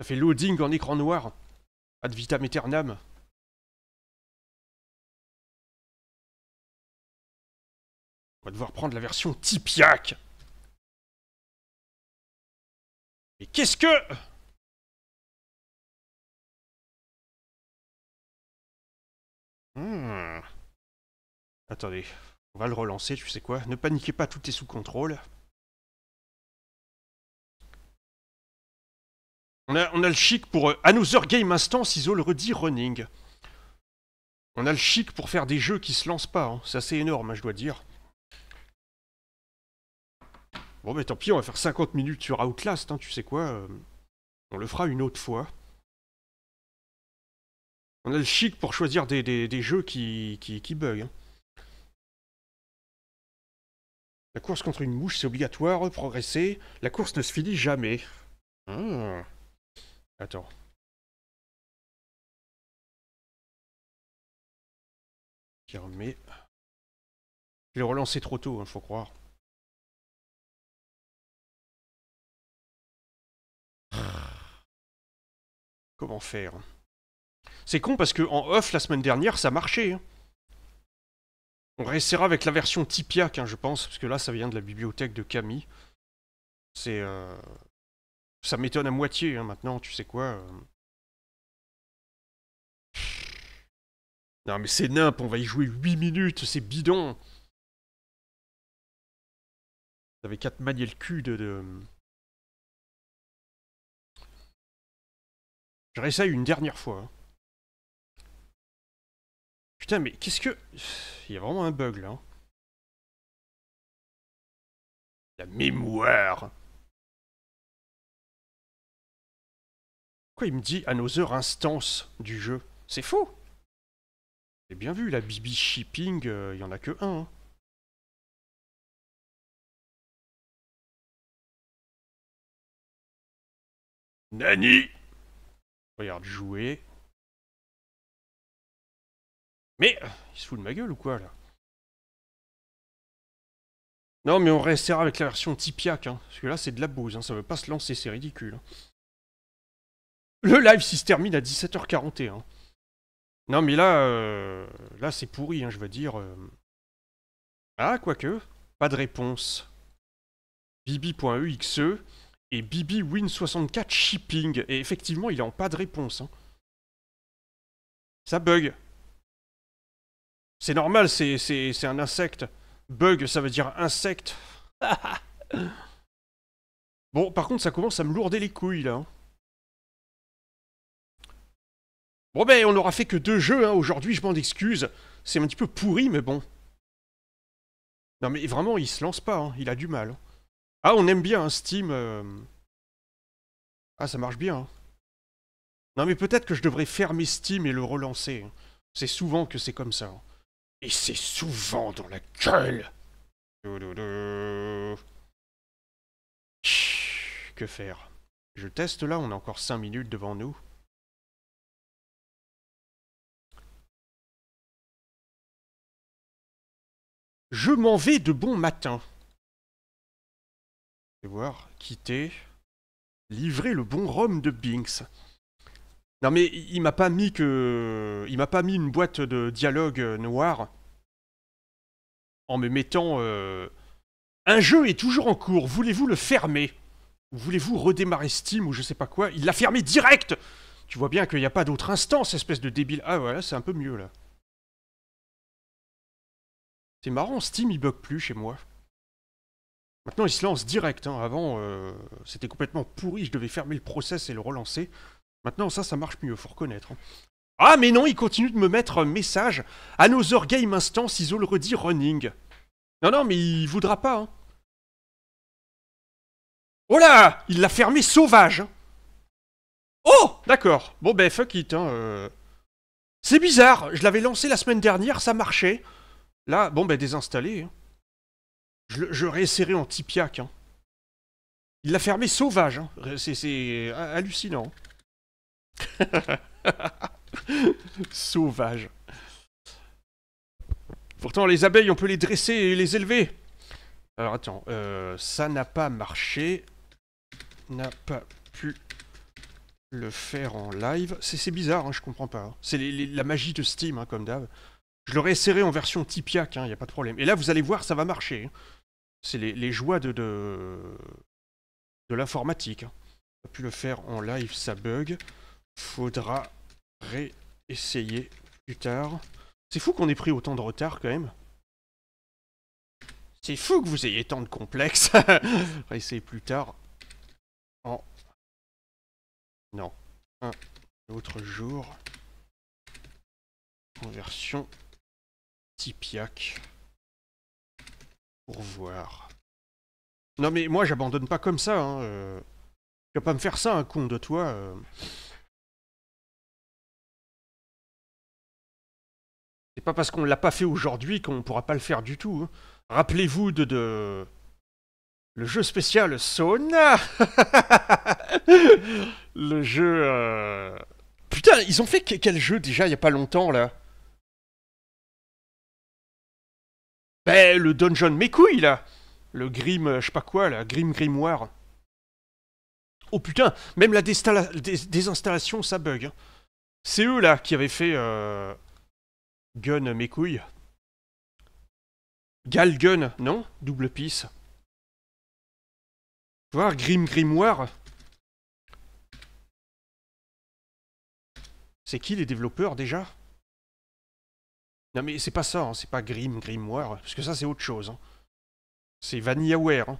ça fait loading en écran noir. Ad vitam aeternam. On va devoir prendre la version Tipiac. Mais qu'est-ce que... Hmm. Attendez, on va le relancer, tu sais quoi Ne paniquez pas, tout est sous contrôle. On a, le chic pour euh, Another Game Instance, ISO le redit Running. On a le chic pour faire des jeux qui se lancent pas, hein. c'est assez énorme, hein, je dois dire. Bon, mais tant pis, on va faire 50 minutes sur Outlast, hein, tu sais quoi euh, On le fera une autre fois. On a le chic pour choisir des, des, jeux qui, qui, qui bug. Hein. La course contre une mouche, c'est obligatoire, progresser. La course ne se finit jamais. Hmm. Attends. Qui Je l'ai relancé trop tôt, il hein, faut croire. Comment faire hein? C'est con parce qu'en off la semaine dernière, ça marchait. Hein. On restera avec la version Tipiak, je pense, parce que là, ça vient de la bibliothèque de Camille. C'est. Euh, ça m'étonne à moitié hein, maintenant, tu sais quoi. Euh. Non, mais c'est nimp, on va y jouer 8 minutes, c'est bidon. T'avais qu'à te manier le cul de... de... Je réessaye une dernière fois. Hein. Putain, mais qu'est-ce que... Il y a vraiment un bug, là. Hein. La mémoire Pourquoi il me dit à nos heures instance du jeu C'est faux J'ai bien vu, la Bibi Shipping, euh, il n'y y en a que un. Hein. Nani Regarde jouer. Mais euh, il se fout de ma gueule ou quoi là Non mais on restera avec la version typiaque, hein, parce que là c'est de la bouse, hein, ça veut pas se lancer, c'est ridicule. Hein. Le live s'il se termine à 17h41. Hein. Non mais là, euh, là c'est pourri, je veux dire. Euh. Ah quoique, pas de réponse. Bibi.exe et BibiWin64 Shipping. Et effectivement, il est en pas de réponse. Ça bug. C'est normal, c'est un insecte. Bug, ça veut dire insecte. bon, par contre, ça commence à me lourder les couilles, là. Hein. Bon ben, on n'aura fait que deux jeux, hein. aujourd'hui, je m'en excuse. C'est un petit peu pourri, mais bon. Non mais vraiment, il se lance pas, hein. il a du mal. Hein. Ah, on aime bien hein, Steam. Euh. Ah, ça marche bien. Non mais peut-être que je devrais fermer Steam et le relancer. C'est souvent que c'est comme ça. Et c'est souvent dans la gueule. Que faire Je teste là, on a encore 5 minutes devant nous. Je m'en vais de bon matin. Je vais voir, quitter, livrer le bon rhum de Binks. Non mais il m'a pas mis que... Il m'a pas mis une boîte de dialogue euh, noire en me mettant... Euh, un jeu est toujours en cours, voulez-vous le fermer Voulez-vous redémarrer Steam ou je sais pas quoi Il l'a fermé direct Tu vois bien qu'il n'y a pas d'autre instance, espèce de débile. Ah voilà, c'est un peu mieux là. C'est marrant, Steam il bug plus chez moi. Maintenant il se lance direct, hein. avant euh, c'était complètement pourri, je devais fermer le process et le relancer. Maintenant, ça, ça marche mieux, faut reconnaître. Hein. Ah, mais non, il continue de me mettre un message. Another Game Instance is le running. Non, non, mais il voudra pas. Hein. Oh là Il l'a fermé sauvage hein. Oh D'accord. Bon, ben, fuck it. Hein, euh. C'est bizarre. Je l'avais lancé la semaine dernière, ça marchait. Là, bon, ben, désinstallé. Hein. Je, je réessayerai en tipiac. Il l'a fermé sauvage. C'est euh, hallucinant. Sauvage. Pourtant, les abeilles, on peut les dresser et les élever. Alors, attends. Euh, ça n'a pas marché. N'a pas pu le faire en live. C'est bizarre, hein, je comprends pas. Hein. C'est la magie de Steam, hein, comme d'hab. Je l'aurais essayé en version typiaque, il n'y a pas de problème. Et là, vous allez voir, ça va marcher. C'est les, les, joies de, de, de l'informatique. On a pu le faire en live, ça bug. Faudra réessayer plus tard. C'est fou qu'on ait pris autant de retard quand même. C'est fou que vous ayez tant de complexes. Réessayer plus tard. En... Non. Un autre jour. Conversion. Tipiac. Pour voir. Non mais moi j'abandonne pas comme ça. Hein, euh. Tu vas pas me faire ça un con de toi. Euh. C'est pas parce qu'on l'a pas fait aujourd'hui qu'on pourra pas le faire du tout. Hein. Rappelez-vous de, de, le jeu spécial Sona. le jeu. Euh, putain, ils ont fait quel jeu déjà il y a pas longtemps là Ben le Dungeon mes couilles là. Le Grim, euh, je sais pas quoi là, Grim Grimoire. Oh putain, même la désinstallation, ça bug. Hein. C'est eux là qui avaient fait. Euh, Gun mes couilles. Gal non Double pisse. vois, Grim Grimoire. C'est qui les développeurs déjà Non mais c'est pas ça, hein, c'est pas Grim Grimoire, parce que ça c'est autre chose. Hein. C'est VanillaWare. Hein.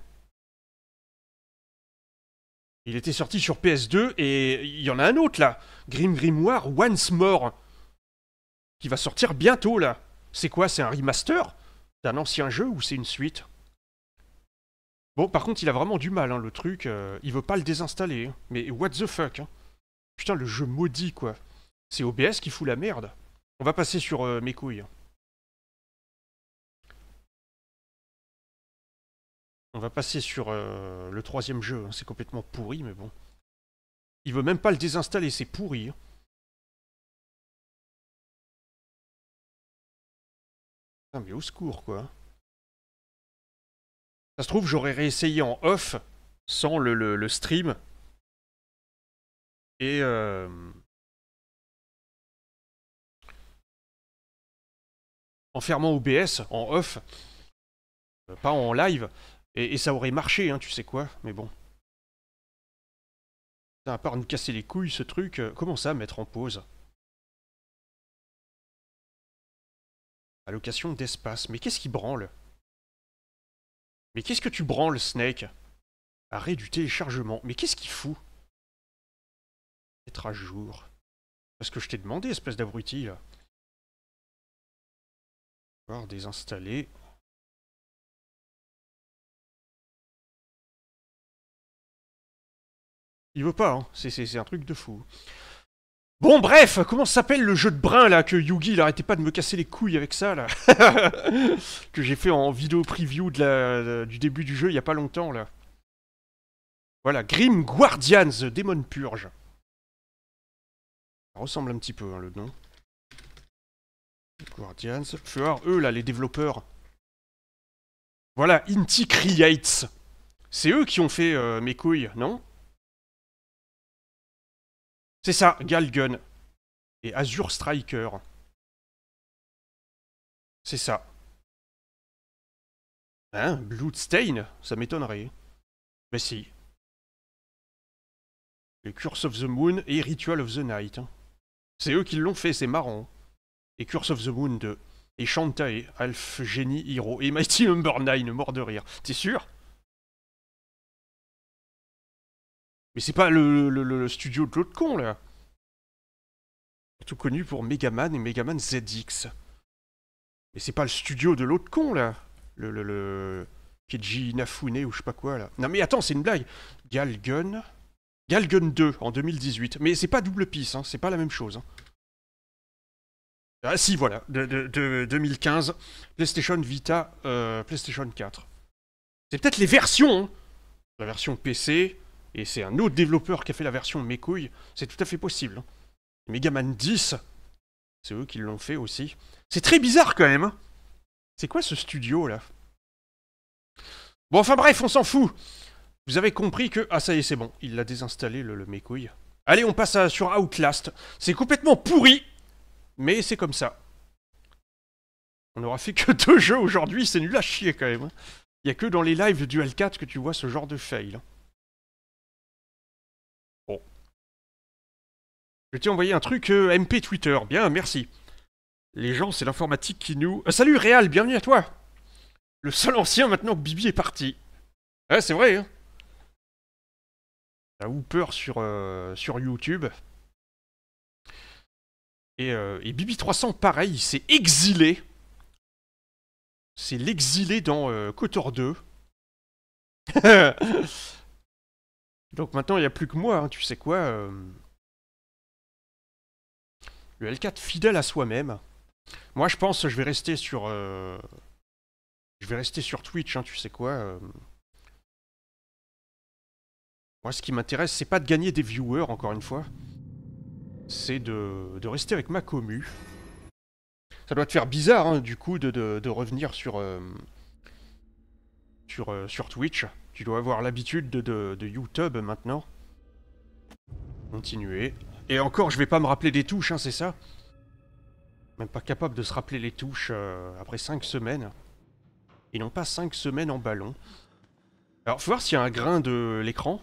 Il était sorti sur PS2 et il y en a un autre là. Grim Grimoire Once More qui va sortir bientôt là. C'est quoi C'est un remaster d'un ancien jeu ou c'est une suite Bon, par contre, il a vraiment du mal, hein, le truc. Euh, il veut pas le désinstaller. Hein. Mais what the fuck hein. Putain, le jeu maudit, quoi. C'est OBS qui fout la merde. On va passer sur euh, mes couilles. On va passer sur euh, le troisième jeu. Hein. C'est complètement pourri, mais bon. Il veut même pas le désinstaller, c'est pourri. Hein. Putain, mais au secours, quoi. Ça se trouve, j'aurais réessayé en off, sans le, stream. Et... Euh, en fermant OBS, en off. Euh, pas en live. Et, ça aurait marché, hein, tu sais quoi. Mais bon. À part nous casser les couilles, ce truc, euh, comment ça mettre en pause Allocation d'espace. Mais qu'est-ce qui branle Mais qu'est-ce que tu branles, Snake Arrêt du téléchargement. Mais qu'est-ce qu'il fout Être à jour. Parce que je t'ai demandé, espèce d'abruti, là. Voir désinstaller. Il veut pas, hein. c'est un truc de fou. Bon bref, comment s'appelle le jeu de brin là que Yugi il arrêtait pas de me casser les couilles avec ça là Que j'ai fait en vidéo preview du début du jeu il y a pas longtemps là. Voilà, Grim Guardians, Demon Purge. Ça ressemble un petit peu hein, le nom. Guardians, voir eux là, les développeurs. Voilà, Inti Creates. C'est eux qui ont fait euh, mes couilles, non c'est ça, Galgun. Et Azure Striker. C'est ça. Hein Bloodstain Ça m'étonnerait. Mais si. Les Curse of the Moon et Ritual of the Night. C'est eux qui l'ont fait, c'est marrant. Et Curse of the Moon 2. Et Shantae, Alf, Genie, Hero et Mighty Number 9, mort de rire. T'es sûr Mais c'est pas le, le, studio de l'autre con, là Tout connu pour Megaman et Megaman ZX. Mais c'est pas le studio de l'autre con, là Le... le, le... Keiji Inafune ou je sais pas quoi, là. Non mais attends, c'est une blague Galgun... Galgun 2, en 2018. Mais c'est pas double Peace hein, c'est pas la même chose. Hein. Ah si, voilà, de, de, 2015, PlayStation Vita, euh, PlayStation 4. C'est peut-être les versions hein. La version PC, et c'est un autre développeur qui a fait la version mécouille. c'est tout à fait possible. Hein. Megaman 10, c'est eux qui l'ont fait aussi. C'est très bizarre quand même. Hein. C'est quoi ce studio là Bon, enfin bref, on s'en fout. Vous avez compris que... Ah ça y est, c'est bon. Il l'a désinstallé, le, mécouille. Allez, on passe sur Outlast. C'est complètement pourri, mais c'est comme ça. On aura fait que deux jeux aujourd'hui, c'est nul à chier quand même. Hein. Il n'y a que dans les lives du L4 que tu vois ce genre de fail. Je t'ai envoyé un truc euh, MP Twitter. Bien, merci. Les gens, c'est l'informatique qui nous... Euh, salut Réal, bienvenue à toi Le seul ancien maintenant que Bibi est parti. Ouais, c'est vrai, hein La Hooper sur, euh, sur YouTube. Et, et Bibi300, pareil, il s'est exilé. C'est l'exilé dans Cotor 2. Donc maintenant, il n'y a plus que moi, hein. tu sais quoi le L4 fidèle à soi-même. Moi, je pense que je vais rester sur... Euh, je vais rester sur Twitch, hein, tu sais quoi. Euh. Moi, ce qui m'intéresse, c'est pas de gagner des viewers, encore une fois. C'est de... rester avec ma commu. Ça doit te faire bizarre, hein, du coup, de, revenir sur... Euh, sur, Twitch. Tu dois avoir l'habitude de, de YouTube maintenant. Continuer. Et encore, je vais pas me rappeler des touches, hein, c'est ça Même pas capable de se rappeler les touches euh, après 5 semaines. Ils n'ont pas 5 semaines en ballon. Alors, faut voir s'il y a un grain de l'écran.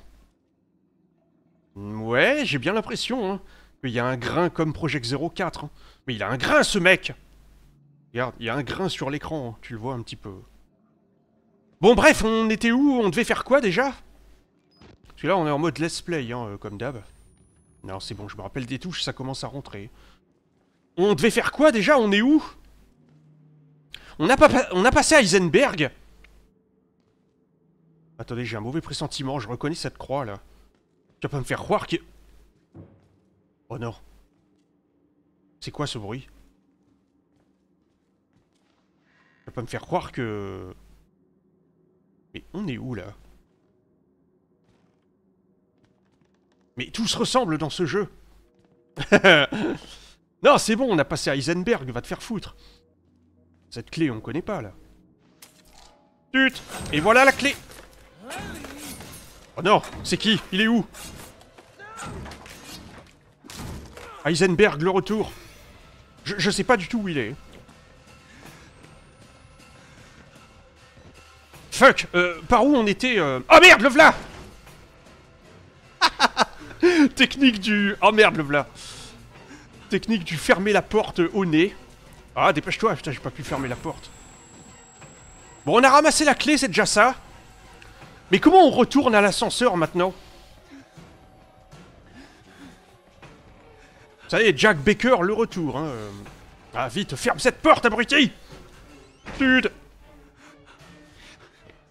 Mm, ouais, j'ai bien l'impression hein, qu'il y a un grain comme Project 04. Hein. Mais il a un grain, ce mec Regarde, il y a un grain sur l'écran, hein, tu le vois un petit peu. Bon, bref, on était où On devait faire quoi, déjà Parce que là, on est en mode let's play, hein, euh, comme d'hab. Non, c'est bon, je me rappelle des touches, ça commence à rentrer. On devait faire quoi déjà On est où on a, pas on a passé à Heisenberg Attendez, j'ai un mauvais pressentiment, je reconnais cette croix là. Tu vas pas me faire croire que... Oh non. C'est quoi ce bruit Tu vas pas me faire croire que... Mais on est où là Mais tout se ressemble dans ce jeu. non, c'est bon, on a passé à Heisenberg, va te faire foutre. Cette clé, on connaît pas, là. Tut Et voilà la clé Oh non C'est qui Il est où Heisenberg, le retour je, sais pas du tout où il est. Fuck euh, Par où on était Oh merde, le v'là Technique du... Oh merde, le Technique du fermer la porte au nez. Ah, dépêche-toi, putain, j'ai pas pu fermer la porte. Bon, on a ramassé la clé, c'est déjà ça. Mais comment on retourne à l'ascenseur maintenant Ça y est, Jack Baker, le retour. Hein. Euh, ah, vite, ferme cette porte, abruti Putain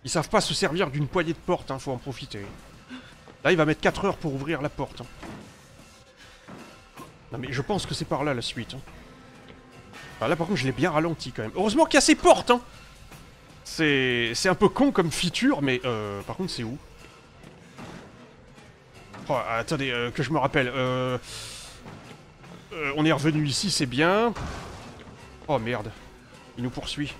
Ils savent pas se servir d'une poignée de porte, hein, faut en profiter. Là, il va mettre 4 heures pour ouvrir la porte. Hein. Non, mais je pense que c'est par là, la suite. Hein. là, par contre, je l'ai bien ralenti, quand même. Heureusement qu'il y a ces portes, hein. C'est un peu con comme feature, mais... Euh, par contre, c'est où Oh, attendez, euh, que je me rappelle. Euh, on est revenu ici, c'est bien. Oh merde. Il nous poursuit.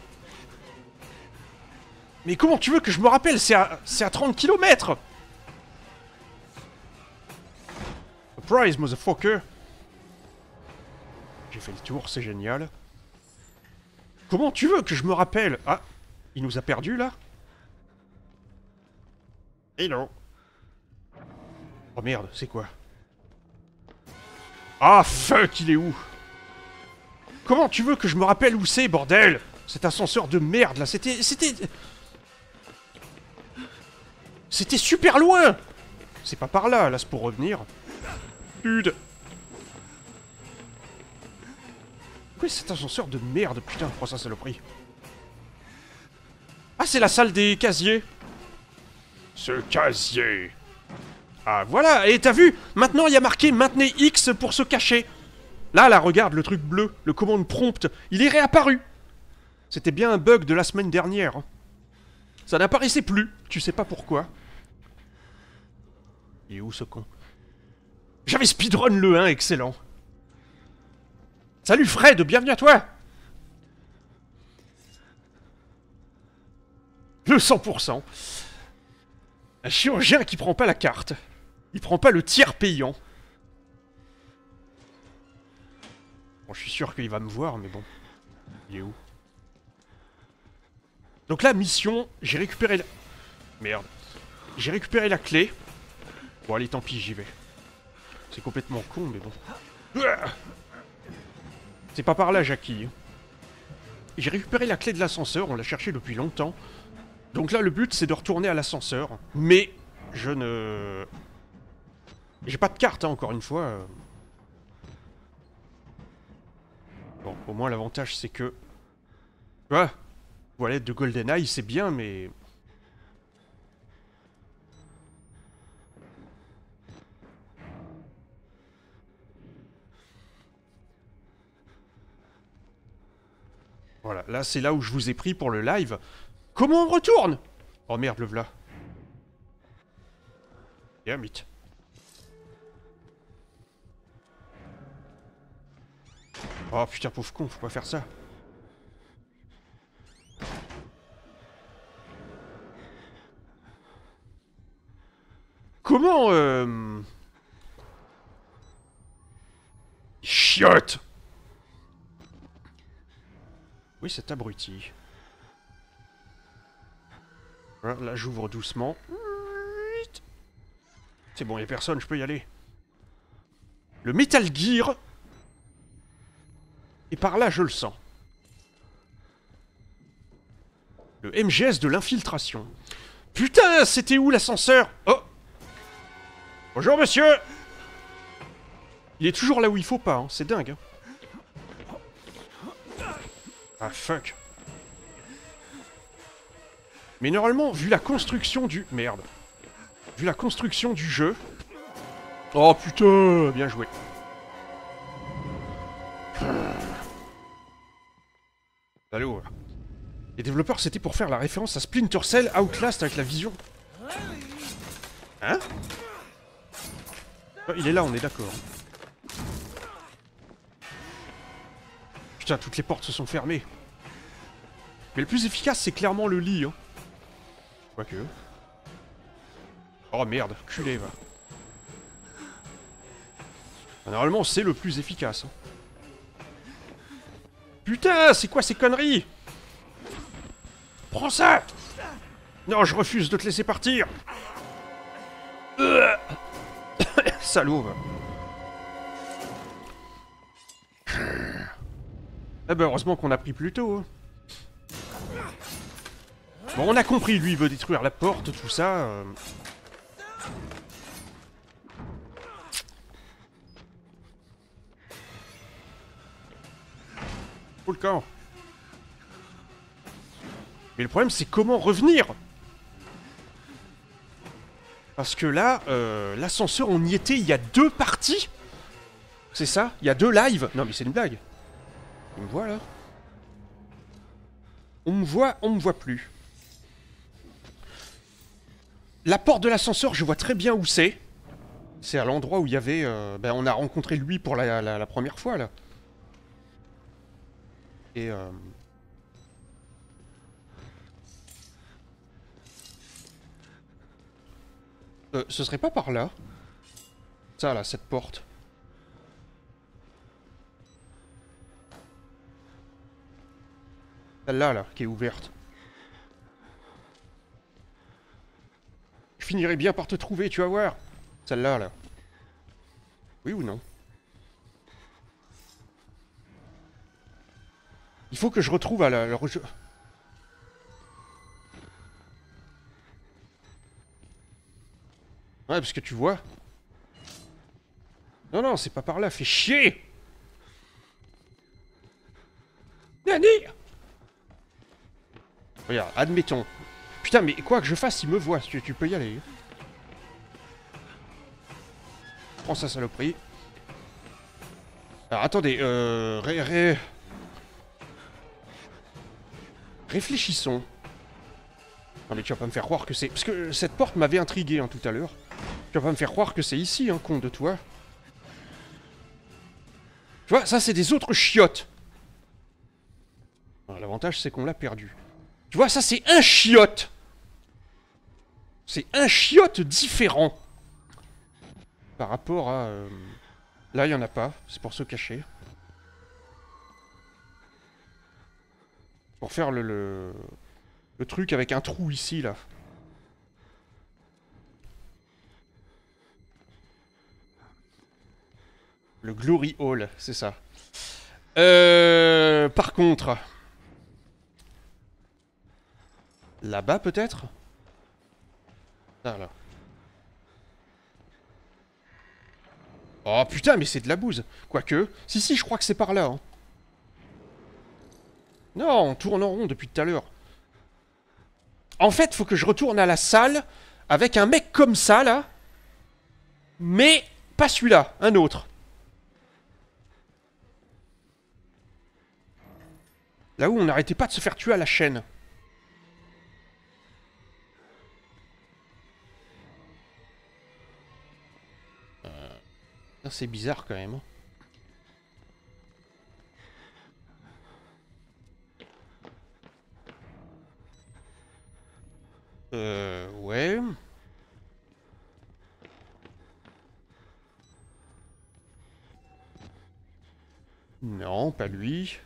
Mais comment tu veux que je me rappelle C'est à... à 30 km Surprise, motherfucker J'ai fait le tour, c'est génial. Comment tu veux que je me rappelle Ah, il nous a perdu là Hello eh Oh merde, c'est quoi Ah fuck, il est où Comment tu veux que je me rappelle où c'est, bordel Cet ascenseur de merde là, c'était... C'était... C'était super loin C'est pas par là, là, c'est pour revenir que c'est cet ascenseur de merde Putain, prends ça, prix Ah, c'est la salle des casiers Ce casier Ah, voilà Et t'as vu Maintenant, il y a marqué « Maintenez X pour se cacher ». Là, là, regarde, le truc bleu, le commande prompt, il est réapparu C'était bien un bug de la semaine dernière. Hein. Ça n'apparaissait plus, tu sais pas pourquoi. Et où ce con j'avais speedrun le 1, excellent. Salut Fred, bienvenue à toi Le 100% Un chirurgien qui prend pas la carte. Il prend pas le tiers payant. Bon, je suis sûr qu'il va me voir, mais bon. Il est où Donc là, mission, j'ai récupéré la... Merde. J'ai récupéré la clé. Bon, allez, tant pis, j'y vais. C'est complètement con, mais bon. C'est pas par là, Jackie. J'ai récupéré la clé de l'ascenseur, on l'a cherchée depuis longtemps. Donc là, le but, c'est de retourner à l'ascenseur. Mais je ne... J'ai pas de carte, hein, encore une fois. Bon, au moins, l'avantage, c'est que... Ah, voilà, de GoldenEye, c'est bien, mais... Voilà, là c'est là où je vous ai pris pour le live. Comment on retourne Oh merde, le v'là. Damn Oh putain, pauvre con, faut pas faire ça. Comment... Euh... Chiotte oui, cet abruti. là, j'ouvre doucement. C'est bon, il a personne, je peux y aller. Le Metal Gear Et par là, je le sens. Le MGS de l'infiltration. Putain, c'était où l'ascenseur Oh Bonjour, monsieur Il est toujours là où il faut pas, hein. c'est dingue. Hein. Ah fuck Mais normalement, vu la construction du... Merde Vu la construction du jeu... Oh putain Bien joué Allez, Les développeurs, c'était pour faire la référence à Splinter Cell Outlast avec la vision. Hein ah, Il est là, on est d'accord. Putain, toutes les portes se sont fermées. Mais le plus efficace, c'est clairement le lit. Hein. Quoique. Oh merde, culé, va. Bah, normalement, c'est le plus efficace. Hein. Putain, c'est quoi ces conneries Prends ça Non, je refuse de te laisser partir Ça Ah bah heureusement qu'on a pris plus tôt. Hein. Bon, on a compris, lui, il veut détruire la porte, tout ça. Pour euh. le camp. Mais le problème, c'est comment revenir Parce que là, euh, l'ascenseur, on y était il y a deux parties C'est ça Il y a deux lives Non, mais c'est une blague on me voit là On me voit, on me voit plus. La porte de l'ascenseur, je vois très bien où c'est. C'est à l'endroit où il y avait... Euh, ben on a rencontré lui pour la, première fois, là. Et... Euh, euh, ce serait pas par là Ça, là, cette porte. Celle-là, là, qui est ouverte. Je finirai bien par te trouver, tu vas voir. Celle-là, là. Oui ou non Il faut que je retrouve à la, Ouais, parce que tu vois. Non, non, c'est pas par là, fais chier Nani Regarde, admettons. Putain, mais quoi que je fasse, il me voit. Tu, tu peux y aller. Prends ça saloperie. Alors, attendez. Euh, Réfléchissons. Non mais tu vas pas me faire croire que c'est... Parce que cette porte m'avait intrigué hein, tout à l'heure. Tu vas pas me faire croire que c'est ici, hein, con de toi. Tu vois, ça c'est des autres chiottes. L'avantage c'est qu'on l'a perdu. Tu vois, ça c'est un chiotte. C'est un chiotte différent. Par rapport à... Euh, là, il n'y en a pas. C'est pour se cacher. Pour faire le, le, truc avec un trou ici, là. Le Glory Hall, c'est ça. Euh, par contre... Là-bas peut-être ah, là. Oh putain, mais c'est de la bouse Quoique... Si, si, je crois que c'est par là. Hein. Non, on tourne en rond depuis tout à l'heure. En fait, faut que je retourne à la salle avec un mec comme ça, là. Mais pas celui-là, un autre. Là où on n'arrêtait pas de se faire tuer à la chaîne. C'est bizarre quand même. Hein. Euh, ouais. Non, pas lui.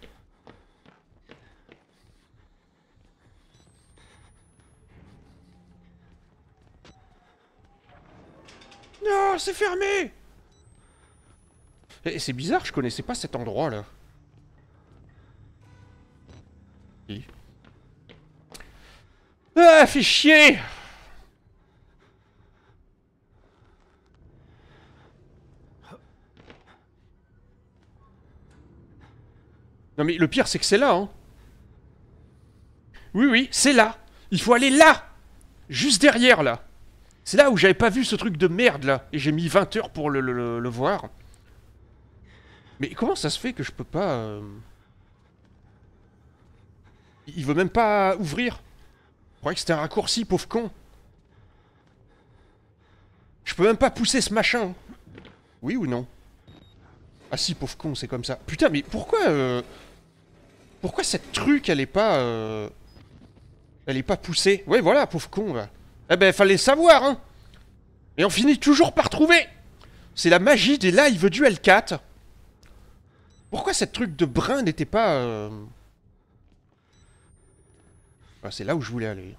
Non, c'est fermé eh, c'est bizarre, je connaissais pas cet endroit là. Ah, fait chier Non mais le pire c'est que c'est là, hein. Oui, oui, c'est là. Il faut aller là Juste derrière là. C'est là où j'avais pas vu ce truc de merde là. Et j'ai mis 20 heures pour le, le voir. Mais comment ça se fait que je peux pas... Euh, il veut même pas ouvrir Je croyais que c'était un raccourci, pauvre con Je peux même pas pousser ce machin Oui ou non Ah si, pauvre con, c'est comme ça. Putain, mais pourquoi... Euh, pourquoi cette truc, elle est pas... Euh, elle est pas poussée Ouais, voilà, pauvre con, Eh ben, fallait savoir, hein Et on finit toujours par trouver C'est la magie des lives du L4 pourquoi cette truc de brin n'était pas... Euh, ah, c'est là où je voulais aller.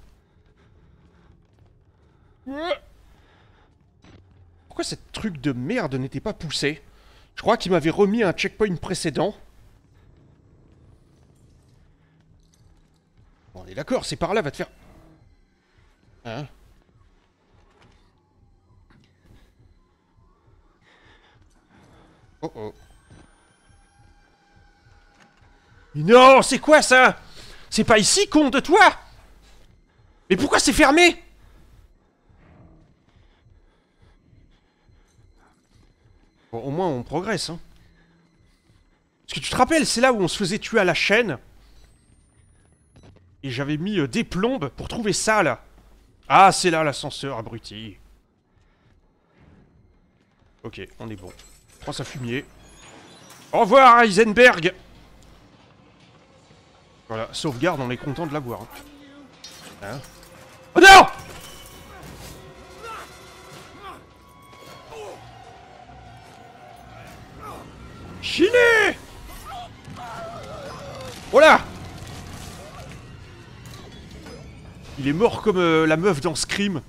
Pourquoi ce truc de merde n'était pas poussé Je crois qu'il m'avait remis un checkpoint précédent. on est d'accord, c'est par là, va te faire... Hein Oh oh. Non, c'est quoi ça C'est pas ici, compte de toi Mais pourquoi c'est fermé Bon, au moins on progresse, hein. Parce que tu te rappelles, c'est là où on se faisait tuer à la chaîne. Et j'avais mis euh, des plombes pour trouver ça, là. Ah, c'est là l'ascenseur, abruti. Ok, on est bon. Prends sa fumier. Au revoir, Heisenberg voilà, sauvegarde, on est content de l'avoir. Hein oh non Chiné Voilà Il est mort comme euh, la meuf dans Scream.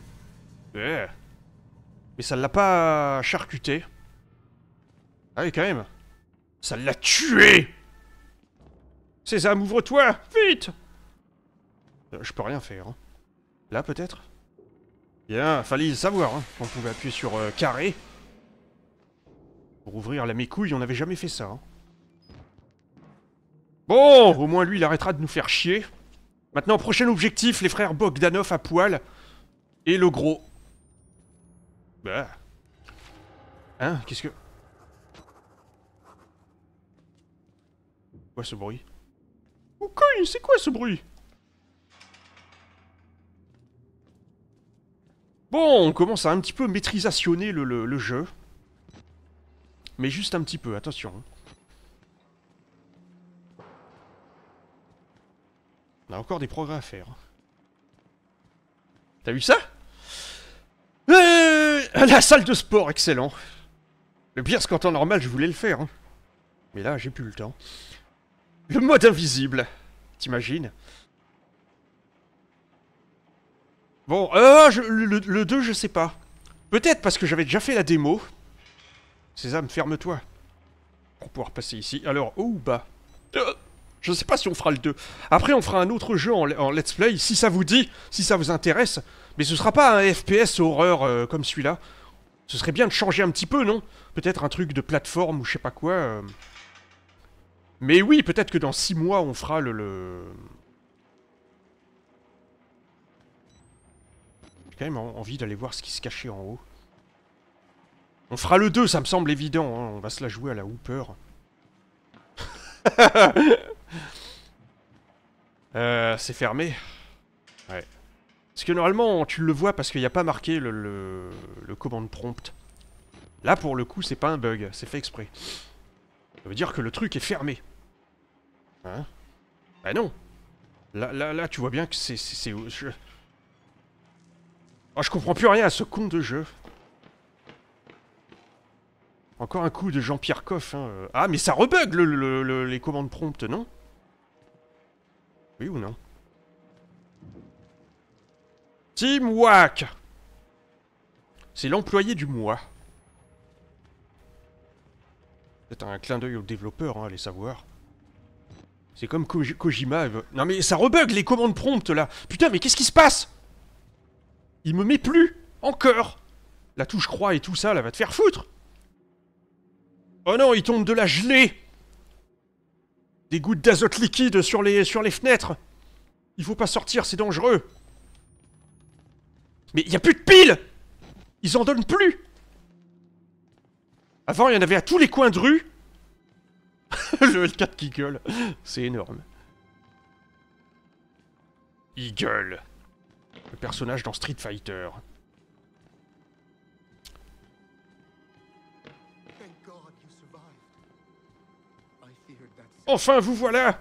Mais ça l'a pas charcuté. Ah oui, quand même. Ça l'a tué Sésame, ouvre-toi Vite euh, Je peux rien faire. Hein. Là, peut-être Bien, fallait le savoir. Hein. On pouvait appuyer sur euh, carré. Pour ouvrir la mécouille, on n'avait jamais fait ça. Hein. Bon, au moins lui, il arrêtera de nous faire chier. Maintenant, prochain objectif, les frères Bogdanov à poil. Et le gros. Bah. Hein Qu'est-ce que... Quoi ce bruit Ok, c'est quoi ce bruit Bon, on commence à un petit peu maîtrisationner le, jeu. Mais juste un petit peu, attention. On a encore des progrès à faire. T'as vu ça euh, La salle de sport, excellent. Le pire, c'est qu'en temps normal, je voulais le faire. Hein. Mais là, j'ai plus le temps. Le mode invisible. T'imagines Bon, euh, le, 2, je sais pas. Peut-être parce que j'avais déjà fait la démo. Sésame, ferme-toi. Pour pouvoir passer ici. Alors, oh bah... Euh, je sais pas si on fera le 2. Après, on fera un autre jeu en, let's play, si ça vous dit, si ça vous intéresse. Mais ce sera pas un FPS horreur euh, comme celui-là. Ce serait bien de changer un petit peu, non Peut-être un truc de plateforme ou je sais pas quoi. Mais oui, peut-être que dans 6 mois, on fera le... J'ai quand même envie d'aller voir ce qui se cachait en haut. On fera le 2, ça me semble évident. Hein. On va se la jouer à la Hooper. euh, c'est fermé. Ouais. Parce que normalement, tu le vois parce qu'il n'y a pas marqué le, le, le commande prompt. Là, pour le coup, c'est pas un bug. C'est fait exprès. Ça veut dire que le truc est fermé. Hein Bah non Là, là, là, tu vois bien que c'est... Je... Oh, je comprends plus rien à ce con de jeu. Encore un coup de Jean-Pierre Coff. Hein. Ah, mais ça rebug le, les commandes promptes, non Oui ou non Team Wack C'est l'employé du mois. C'est un clin d'œil au développeur, allez hein, savoir. C'est comme Kojima... Non mais ça rebug les commandes promptes, là Putain, mais qu'est-ce qui se passe Il me met plus Encore La touche croix et tout ça, là, va te faire foutre Oh non, il tombe de la gelée Des gouttes d'azote liquide sur les, sur les fenêtres Il faut pas sortir, c'est dangereux Mais il y a plus de piles Ils en donnent plus avant, il y en avait à tous les coins de rue. le L4 qui gueule. C'est énorme. Il Le personnage dans Street Fighter. Enfin, vous voilà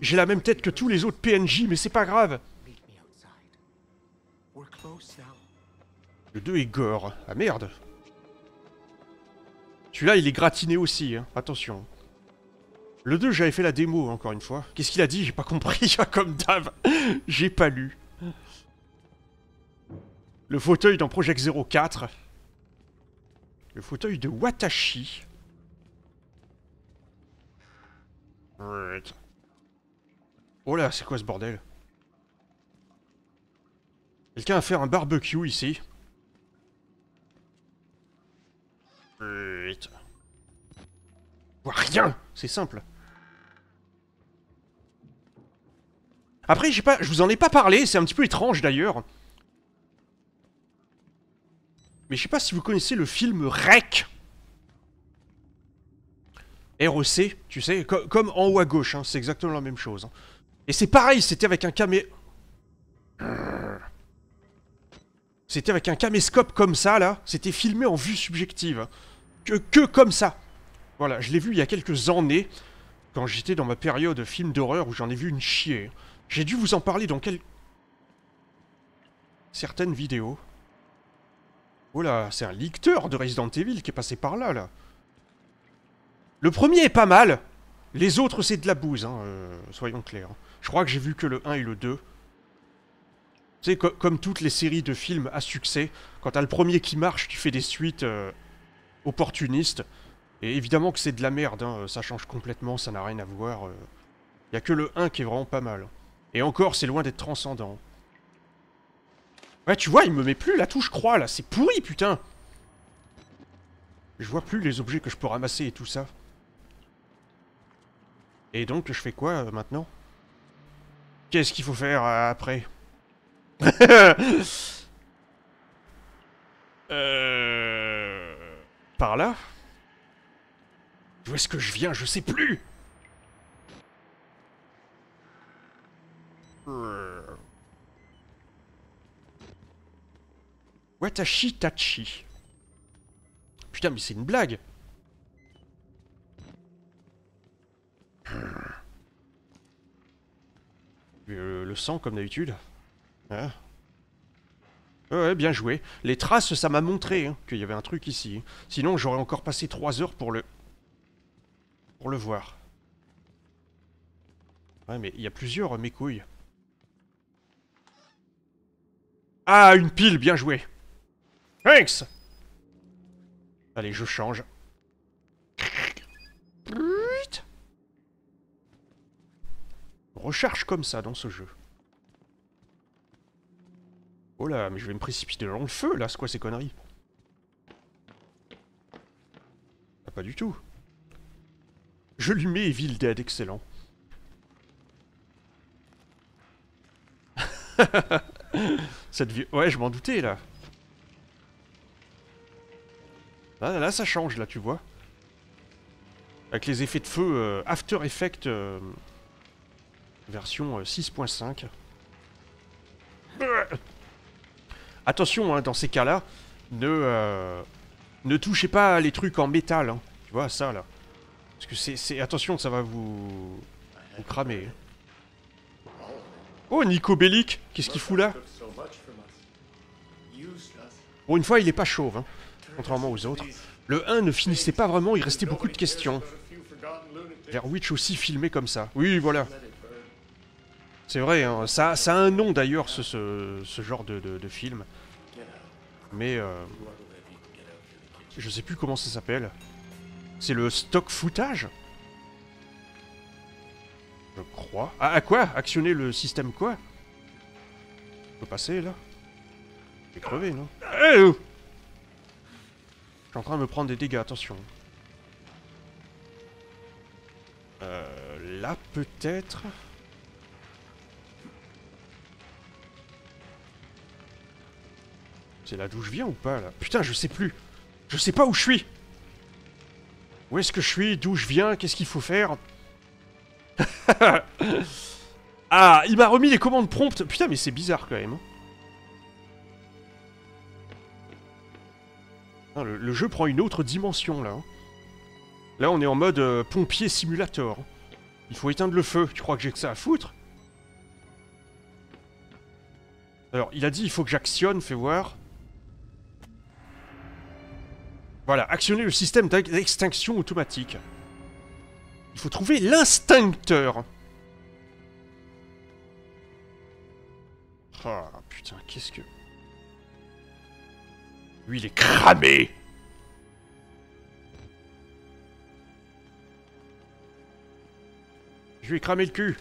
J'ai la même tête que tous les autres PNJ, mais c'est pas grave. Le 2 est gore. Ah merde celui-là, il est gratiné aussi, hein. attention. Le 2, j'avais fait la démo, encore une fois. Qu'est-ce qu'il a dit J'ai pas compris, comme d'hab. J'ai pas lu. Le fauteuil dans Project 04. Le fauteuil de Watashi. Oh là, c'est quoi ce bordel Quelqu'un a fait un barbecue ici. rien C'est simple. Après, j'ai pas, je vous en ai pas parlé, c'est un petit peu étrange d'ailleurs. Mais je sais pas si vous connaissez le film REC. REC, tu sais, comme en haut à gauche, hein. c'est exactement la même chose. Hein. Et c'est pareil, c'était avec un camé... C'était avec un caméscope comme ça, là. C'était filmé en vue subjective. Hein que, comme ça. Voilà, je l'ai vu il y a quelques années, quand j'étais dans ma période film d'horreur où j'en ai vu une chier. J'ai dû vous en parler dans quelques... Certaines vidéos. Oh là, c'est un lecteur de Resident Evil qui est passé par là, là. Le premier est pas mal Les autres, c'est de la bouse, hein, euh, soyons clairs. Je crois que j'ai vu que le 1 et le 2. C'est sais, comme toutes les séries de films à succès, quand t'as le premier qui marche, qui fait des suites... Euh, opportuniste. Et évidemment que c'est de la merde, hein, ça change complètement, ça n'a rien à voir. Euh. Il a que le 1 qui est vraiment pas mal. Et encore, c'est loin d'être transcendant. Ouais, tu vois, il me met plus la touche croix, là, c'est pourri, putain Je vois plus les objets que je peux ramasser et tout ça. Et donc, je fais quoi, euh, maintenant Qu'est-ce qu'il faut faire euh, après Euh... Par là D'où est-ce que je viens Je sais plus Watashi Tachi. Putain, mais c'est une blague euh, Le sang, comme d'habitude. Ah. Ouais, bien joué. Les traces, ça m'a montré hein, qu'il y avait un truc ici. Sinon, j'aurais encore passé trois heures pour le... Pour le voir. Ouais, mais il y a plusieurs, mes couilles. Ah, une pile, bien joué. Thanks Allez, je change. On recharge comme ça dans ce jeu. Oh là, mais je vais me précipiter dans le feu là, c'est quoi ces conneries ah, Pas du tout. Je lui mets Evil Dead, excellent. Cette vie... Ouais, je m'en doutais là. Là, ah, là, ça change, là, tu vois. Avec les effets de feu euh, After Effects euh, version 6.5. Euh, Attention, hein, dans ces cas-là, ne, euh, ne touchez pas les trucs en métal. Hein. Tu vois, ça, là. Parce que c'est... Attention, ça va vous... vous cramer. Hein. Oh, Nico Bellic Qu'est-ce qu'il fout là Bon, une fois, il est pas chauve, contrairement aux autres. Le 1 ne finissait pas vraiment, il restait beaucoup de questions. Vers Witch aussi filmé comme ça. Oui, voilà. C'est vrai, hein. ça, a un nom d'ailleurs, ce, genre de, film. Mais... Euh, je sais plus comment ça s'appelle. C'est le stock footage Je crois. Ah, à quoi Actionner le système quoi Je peux passer, là J'ai crevé, non eh oh Je suis en train de me prendre des dégâts, attention. Euh, là, peut-être... C'est là d'où je viens ou pas, là Putain, je sais plus. Je sais pas où je suis. Où est-ce que je suis D'où je viens Qu'est-ce qu'il faut faire Ah, il m'a remis les commandes promptes. Putain, mais c'est bizarre, quand même. Hein. Ah, le, jeu prend une autre dimension, là. Hein. Là, on est en mode euh, pompier simulator. Hein. Il faut éteindre le feu. Tu crois que j'ai que ça à foutre Alors, il a dit il faut que j'actionne, fais voir. Voilà, actionner le système d'extinction automatique. Il faut trouver l'instincteur. Ah putain, qu'est-ce que... Lui, il est cramé Je lui ai cramé le cul.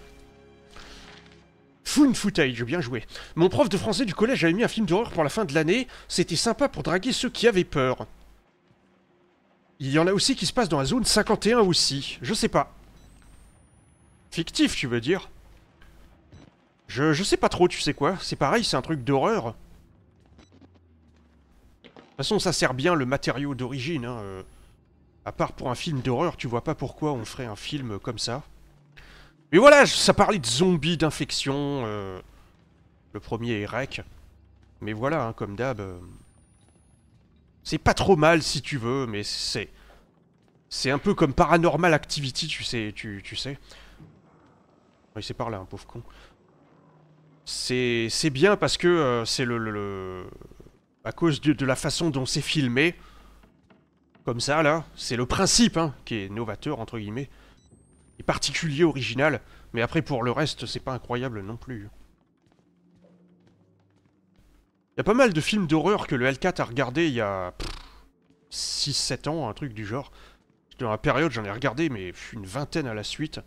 Fun j'ai bien joué. Mon prof de français du collège avait mis un film d'horreur pour la fin de l'année. C'était sympa pour draguer ceux qui avaient peur. Il y en a aussi qui se passe dans la zone 51 aussi. Je sais pas. Fictif, tu veux dire je, sais pas trop, tu sais quoi. C'est pareil, c'est un truc d'horreur. De toute façon, ça sert bien le matériau d'origine. Hein, euh, À part pour un film d'horreur, tu vois pas pourquoi on ferait un film comme ça. Mais voilà, ça parlait de zombies, d'infection. Euh, le premier est Rec. Mais voilà, hein, comme d'hab... Euh, c'est pas trop mal si tu veux, mais c'est... C'est un peu comme Paranormal Activity, tu sais, tu, sais. Il s'est par là, un hein, pauvre con. C'est bien parce que euh, c'est le, À cause de, de la façon dont c'est filmé, comme ça, là, c'est le principe, hein, qui est novateur, entre guillemets. Et particulier, original, mais après, pour le reste, c'est pas incroyable non plus. Hein. Il y a pas mal de films d'horreur que le L4 a regardé il y a 6-7 ans, un truc du genre. Dans la période, j'en ai regardé, mais une vingtaine à la suite.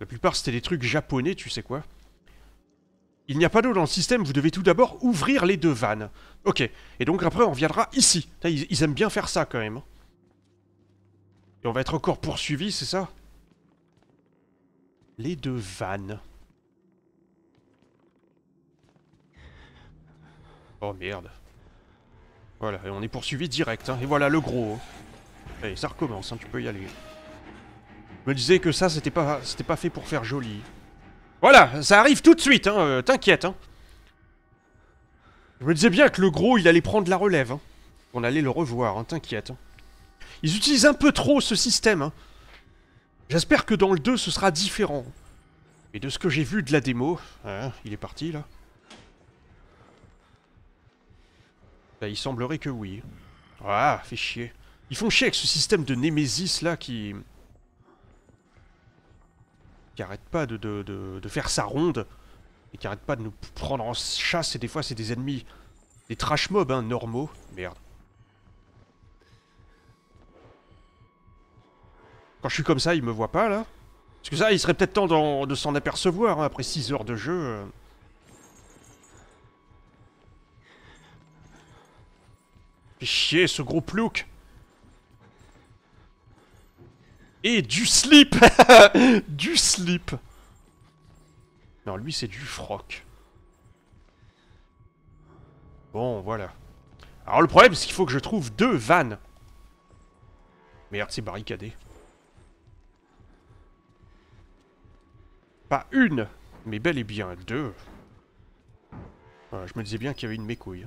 La plupart, c'était des trucs japonais, tu sais quoi. Il n'y a pas d'eau dans le système, vous devez tout d'abord ouvrir les deux vannes. Ok, et donc après, on viendra ici. Ils, ils aiment bien faire ça, quand même. Et on va être encore poursuivi, c'est ça Les deux vannes. Oh merde. Voilà, et on est poursuivi direct, hein. et voilà le gros. Allez, ça recommence, hein, tu peux y aller. Je me disais que ça, c'était pas, pas fait pour faire joli. Voilà, ça arrive tout de suite, hein, euh, t'inquiète. Je me disais bien que le gros, il allait prendre la relève. On allait le revoir, t'inquiète. Ils utilisent un peu trop ce système. J'espère que dans le 2, ce sera différent. Et de ce que j'ai vu de la démo... il est parti, là. Ben, il semblerait que oui. Ah, fait chier. Ils font chier avec ce système de Nemesis là qui... Qui arrête pas de, de, faire sa ronde. Et qui arrête pas de nous prendre en chasse. Et des fois c'est des ennemis... Des trash mobs, hein, normaux. Merde. Quand je suis comme ça, il me voit pas là. Parce que ça, il serait peut-être temps de s'en apercevoir hein, après 6 heures de jeu. Euh. J'ai chier ce gros plouc Et du slip Du slip Non, lui c'est du froc. Bon, voilà. Alors le problème, c'est qu'il faut que je trouve deux vannes. Merde, c'est barricadé. Pas une, mais bel et bien deux. je me disais bien qu'il y avait une mécouille.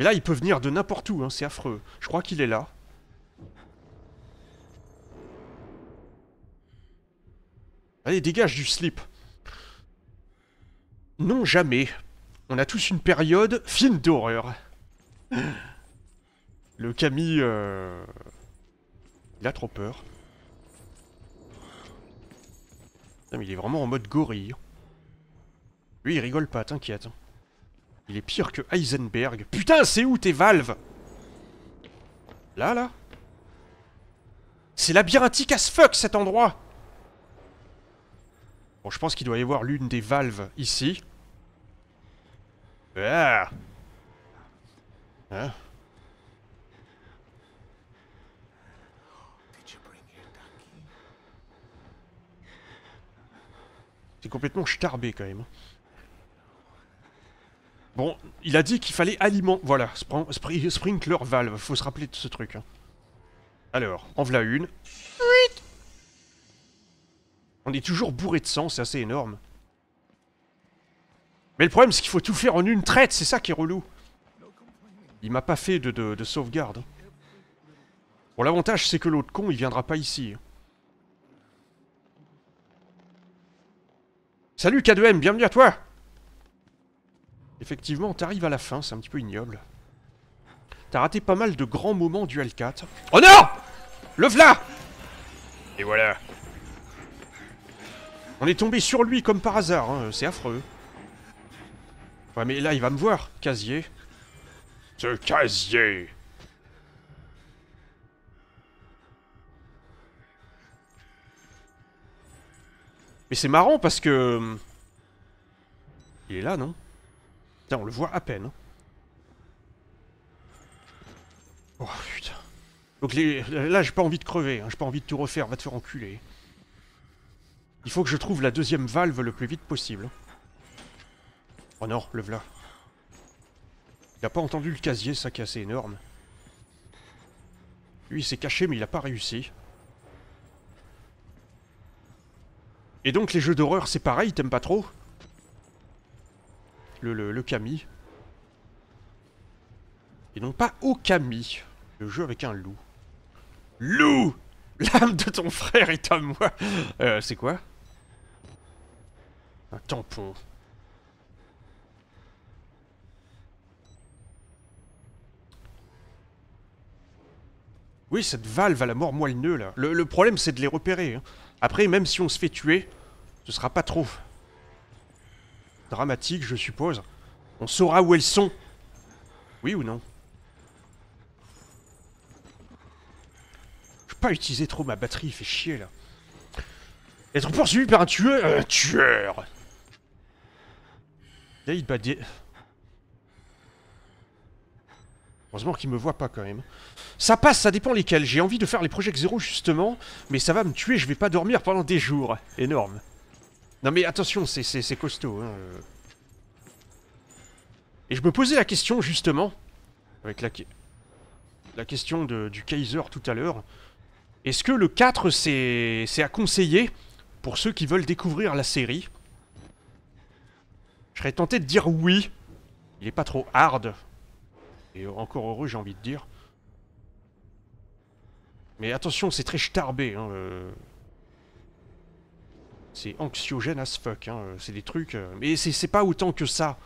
Mais là, il peut venir de n'importe où, hein, c'est affreux. Je crois qu'il est là. Allez, dégage du slip. Non, jamais. On a tous une période fine d'horreur. Le Camille... Euh, il a trop peur. mais il est vraiment en mode gorille. Lui, il rigole pas, t'inquiète. Il est pire que Heisenberg. Putain, c'est où tes valves Là, là C'est labyrinthique as fuck, cet endroit Bon, je pense qu'il doit y avoir l'une des valves ici. Ah Hein C'est complètement starbé quand même. Hein. Bon, il a dit qu'il fallait aliment. Voilà, sprinkler valve. Faut se rappeler de ce truc. Hein. Alors, en voilà une. On est toujours bourré de sang, c'est assez énorme. Mais le problème, c'est qu'il faut tout faire en une traite, c'est ça qui est relou. Il m'a pas fait de, de sauvegarde. Hein. Bon, l'avantage, c'est que l'autre con, il viendra pas ici. Hein. Salut K2M, bienvenue à toi Effectivement, t'arrives à la fin, c'est un petit peu ignoble. T'as raté pas mal de grands moments du L4. Oh non Le v'là Et voilà. On est tombé sur lui comme par hasard, hein, c'est affreux. Ouais, mais là, il va me voir, casier. Ce casier Mais c'est marrant parce que... Hum, il est là, non on le voit à peine. Hein. Oh putain. Donc là, j'ai pas envie de crever, hein. j'ai pas envie de tout refaire, va te faire enculer. Il faut que je trouve la deuxième valve le plus vite possible. Oh non, le v'là. Il a pas entendu le casier, ça qui assez énorme. Lui, il s'est caché, mais il a pas réussi. Et donc, les jeux d'horreur, c'est pareil, t'aimes pas trop le, le, Et non pas au Okami, le jeu avec un loup. Loup L'âme de ton frère est à moi euh, C'est quoi Un tampon. Oui, cette valve à la mort moelle nœud là. Le, problème, c'est de les repérer. Hein. Après, même si on se fait tuer, ce sera pas trop dramatique, je suppose. On saura où elles sont. Oui ou non Je peux pas utiliser trop ma batterie, il fait chier là. Être poursuivi par un tueur Un euh, tueur David Badier. Heureusement qu'il me voit pas quand même. Ça passe, ça dépend lesquels. J'ai envie de faire les projets zéro justement, mais ça va me tuer, je vais pas dormir pendant des jours. Énorme. Non mais attention, c'est costaud. Hein, euh. Et je me posais la question justement, avec la, la question du Kaiser tout à l'heure. Est-ce que le 4 c'est à conseiller pour ceux qui veulent découvrir la série Je serais tenté de dire oui. Il est pas trop hard. Et encore heureux j'ai envie de dire. Mais attention, c'est très starbé. Hein, euh. C'est anxiogène as fuck, hein. Euh, c'est des trucs... Euh, mais c'est pas autant que ça.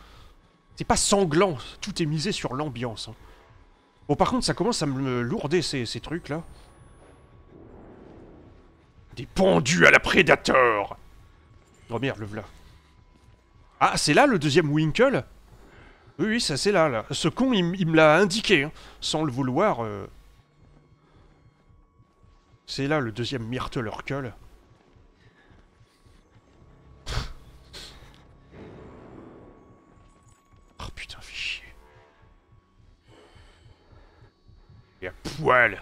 C'est pas sanglant, tout est misé sur l'ambiance. Hein. Bon par contre ça commence à me lourder ces, trucs là. Des pendus à la Predator Oh merde, le v'là. Ah, c'est là le deuxième Winkle Oui, oui, ça c'est là, là. Ce con, il, me l'a indiqué, hein, sans le vouloir. Euh. C'est là le deuxième Myrtle Et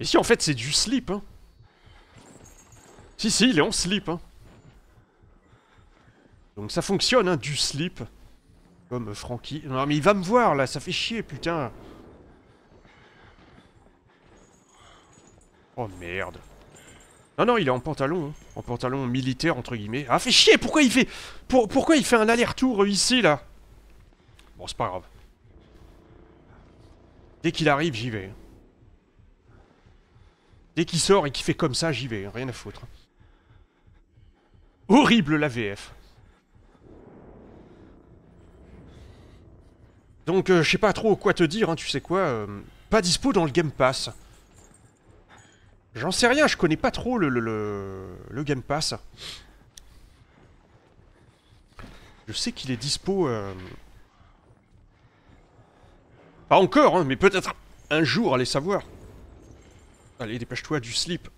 Et si en fait c'est du slip, hein. Si, si, il est en slip, hein. Donc ça fonctionne, hein, du slip. Comme Francky. Non mais il va me voir là, ça fait chier, putain. Oh merde. Non, non, il est en pantalon, hein. en pantalon militaire, entre guillemets. Ah, fait chier, pourquoi il fait... pourquoi il fait un aller-retour euh, ici, là Bon, c'est pas grave. Dès qu'il arrive, j'y vais. Dès qu'il sort et qu'il fait comme ça, j'y vais. Rien à foutre. Horrible la VF. Donc euh, je sais pas trop quoi te dire, hein, tu sais quoi. Euh, pas dispo dans le Game Pass. J'en sais rien, je connais pas trop le, le, Game Pass. Je sais qu'il est dispo... Euh, pas encore, hein, mais peut-être un jour, allez savoir. Allez, dépêche-toi du slip.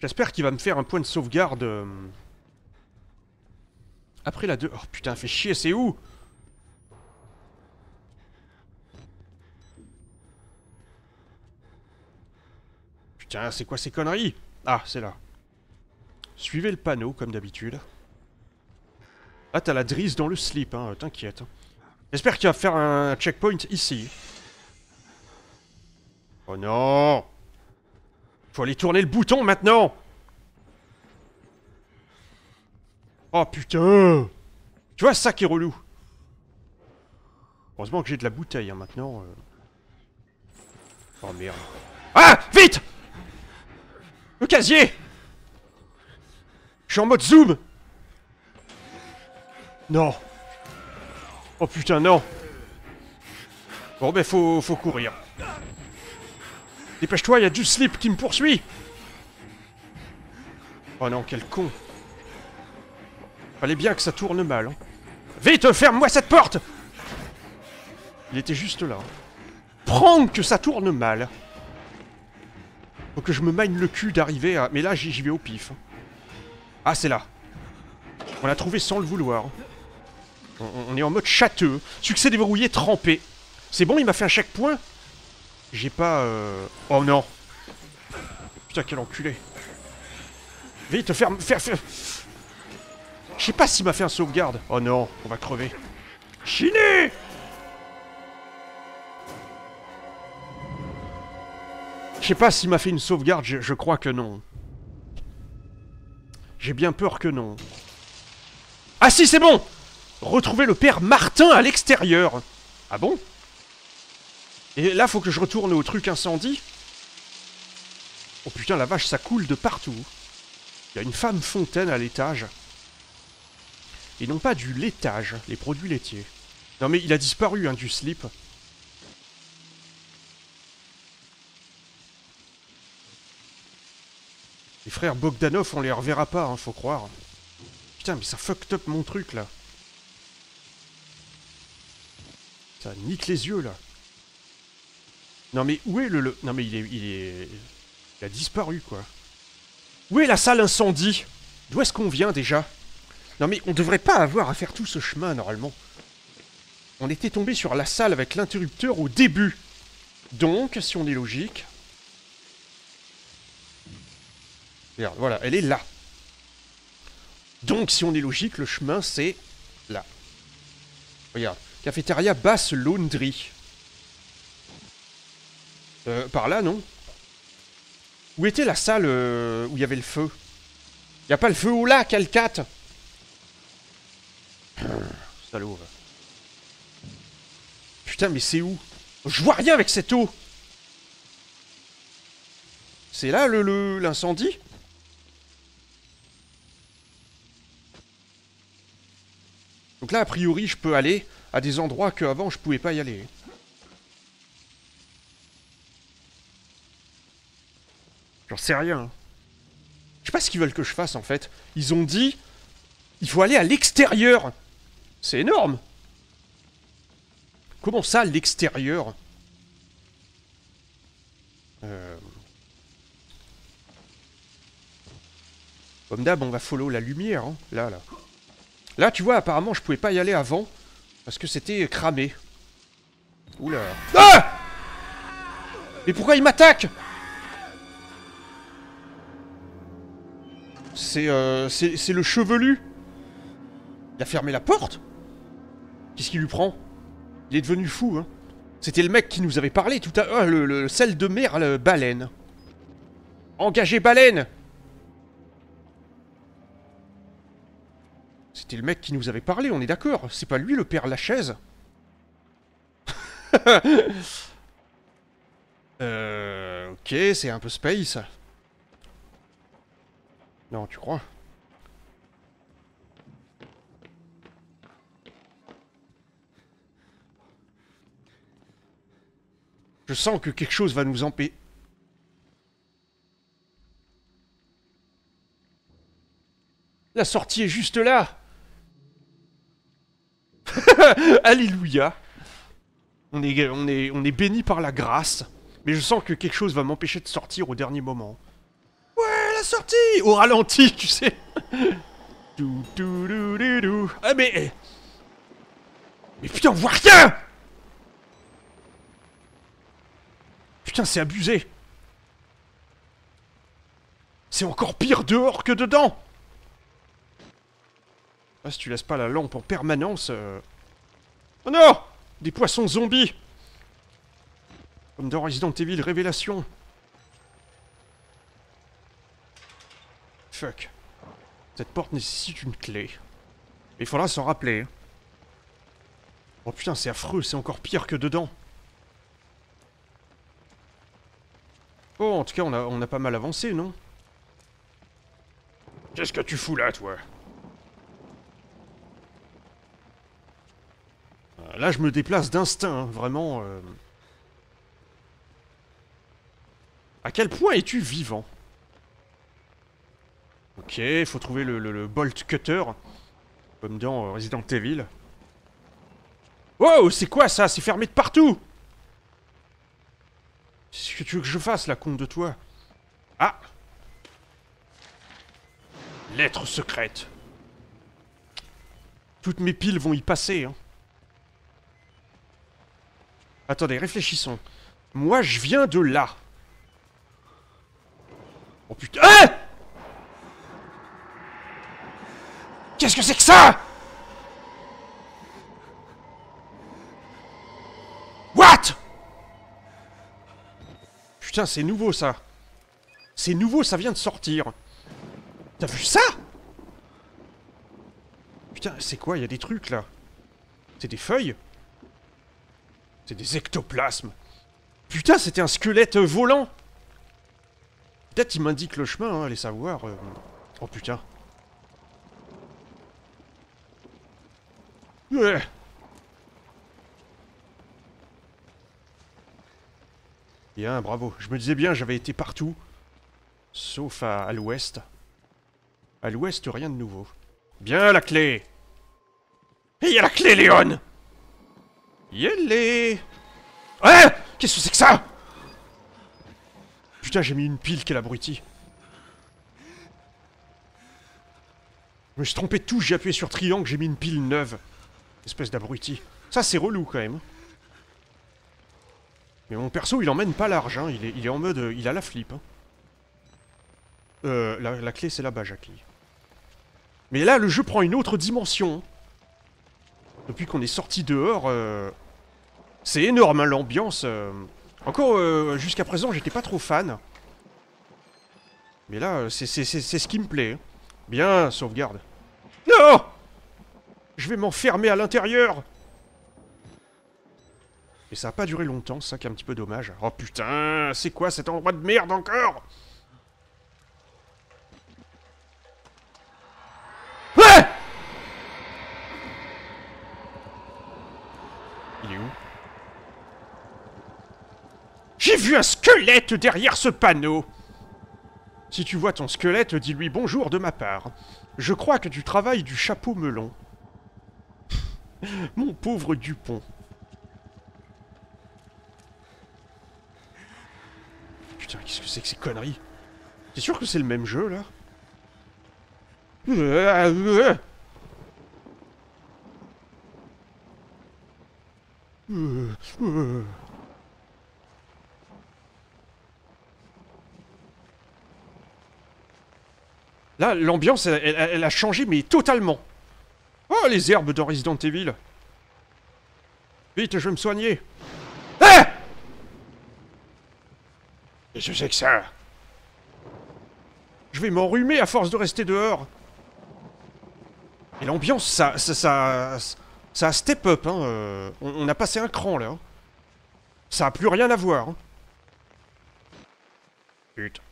J'espère qu'il va me faire un point de sauvegarde... Euh, après la 2... Oh putain, fait chier, c'est où Putain, c'est quoi ces conneries Ah, c'est là. Suivez le panneau, comme d'habitude. Ah, t'as la drisse dans le slip, hein, t'inquiète. Hein. J'espère qu'il va faire un checkpoint ici. Oh non Faut aller tourner le bouton maintenant Oh putain Tu vois ça qui est relou Heureusement que j'ai de la bouteille hein, maintenant. Euh. Oh merde. Ah Vite Le casier Je suis en mode zoom non. Oh putain, non. Bon, ben faut, courir. Dépêche-toi, il y a du slip qui me poursuit. Oh non, quel con. Fallait bien que ça tourne mal. Hein. Vite, ferme-moi cette porte Il était juste là. Prends que ça tourne mal. Faut que je me mine le cul d'arriver à... Mais là, j'y vais au pif. Hein. Ah, c'est là. On l'a trouvé sans le vouloir. On, est en mode châteux. Succès déverrouillé, trempé. C'est bon, il m'a fait un chaque point J'ai pas... Euh, oh non Putain, quel enculé. Vite, ferme, ferme, ferme. Je sais pas s'il m'a fait un sauvegarde. Oh non, on va crever. Chiné Je sais pas s'il m'a fait une sauvegarde, je crois que non. J'ai bien peur que non. Ah si, c'est bon retrouver le père Martin à l'extérieur. Ah bon Et là, faut que je retourne au truc incendie. Oh putain, la vache, ça coule de partout. Il y a une femme fontaine à l'étage. Et non pas du laitage, les produits laitiers. Non mais il a disparu, hein, du slip. Les frères Bogdanov, on les reverra pas, hein, faut croire. Putain, mais ça fucked up mon truc, là. Ça nique les yeux, là. Non, mais où est le... le... Non, mais il est, il est... Il a disparu, quoi. Où est la salle incendie D'où est-ce qu'on vient, déjà Non, mais on devrait pas avoir à faire tout ce chemin, normalement. On était tombé sur la salle avec l'interrupteur au début. Donc, si on est logique... Regarde, voilà, elle est là. Donc, si on est logique, le chemin, c'est là. Regarde. Cafétéria basse laundry. Euh, par là, non Où était la salle euh, où il y avait le feu Y a pas le feu au là, ça Salaud. Putain, mais c'est où Je vois rien avec cette eau C'est là, le l'incendie Donc là, a priori, je peux aller à des endroits qu'avant je pouvais pas y aller. J'en sais rien. Je sais pas ce qu'ils veulent que je fasse en fait. Ils ont dit, il faut aller à l'extérieur. C'est énorme. Comment ça, l'extérieur euh... Comme d'hab, on va follow la lumière, hein. là, là. Là, tu vois, apparemment, je pouvais pas y aller avant. Parce que c'était euh, cramé. Oula. Ah ah Mais pourquoi il m'attaque euh, C'est c'est le chevelu. Il a fermé la porte Qu'est-ce qu'il lui prend Il est devenu fou, hein. C'était le mec qui nous avait parlé tout à l'heure, le, sel de mer, le euh, baleine. Engagez baleine C'était le mec qui nous avait parlé, on est d'accord. C'est pas lui le père Lachaise. euh, ok, c'est un peu space. Non, tu crois Je sens que quelque chose va nous empêcher. La sortie est juste là Alléluia. On est, on est, on est béni par la grâce. Mais je sens que quelque chose va m'empêcher de sortir au dernier moment. Ouais, la sortie Au ralenti, tu sais. Ah mais... Eh. Mais putain, on voit rien Putain, c'est abusé. C'est encore pire dehors que dedans ah, si tu laisses pas la lampe en permanence... Euh. Oh non Des poissons zombies Comme dans Resident Evil Révélation. Fuck. Cette porte nécessite une clé. Il faudra s'en rappeler. Hein. Oh putain, c'est affreux, c'est encore pire que dedans. Oh, en tout cas, on on a pas mal avancé, non Qu'est-ce que tu fous là, toi Là, je me déplace d'instinct, hein, vraiment. Euh. À quel point es-tu vivant Ok, il faut trouver le, bolt cutter. Comme dans résident euh, Resident Evil. oh c'est quoi ça C'est fermé de partout C'est ce que tu veux que je fasse, la con de toi Ah Lettre secrète. Toutes mes piles vont y passer, hein. Attendez, réfléchissons. Moi, je viens de là. Oh putain. Hein Qu'est-ce que c'est que ça What Putain, c'est nouveau ça. C'est nouveau, ça vient de sortir. T'as vu ça Putain, c'est quoi Il y a des trucs là. C'est des feuilles c'est des ectoplasmes. Putain, c'était un squelette euh, volant Peut-être il m'indique le chemin, hein, allez savoir. Euh. Oh putain. Ouais. Bien, bravo. Je me disais bien, j'avais été partout. Sauf à, l'ouest. À l'ouest, rien de nouveau. Bien, la clé Et il y a la clé, Léon Yellé Ouais eh, Qu'est-ce que c'est que ça Putain, j'ai mis une pile, quel abruti. Je me suis trompé de tout, j'ai appuyé sur triangle, j'ai mis une pile neuve. Espèce d'abruti. Ça, c'est relou, quand même. Mais mon perso, il emmène pas large, hein. Il est, il est en mode... Euh, il a la flip, hein. Euh, la, clé, c'est là-bas, Jackie. Mais là, le jeu prend une autre dimension. Hein. Depuis qu'on est sorti dehors, euh, c'est énorme hein, l'ambiance. Euh. Encore euh, jusqu'à présent, j'étais pas trop fan. Mais là, c'est ce qui me plaît. Hein. Bien, sauvegarde. Non Je vais m'enfermer à l'intérieur Et ça a pas duré longtemps, ça qui est un petit peu dommage. Oh putain, c'est quoi cet endroit de merde encore Ouais J'ai vu un squelette derrière ce panneau Si tu vois ton squelette, dis-lui bonjour de ma part. Je crois que tu travailles du chapeau melon. Mon pauvre Dupont. Putain, qu'est-ce que c'est que ces conneries T'es sûr que c'est le même jeu, là euh, euh, euh. Là, l'ambiance, elle, a changé, mais totalement. Oh, les herbes dans Resident Evil. Vite, je vais me soigner. Qu'est-ce hein je sais que ça... Je vais m'enrhumer à force de rester dehors. Et l'ambiance, ça, ça, ça, a step up. Hein, euh, on, a passé un cran là. Hein. Ça a plus rien à voir. Putain.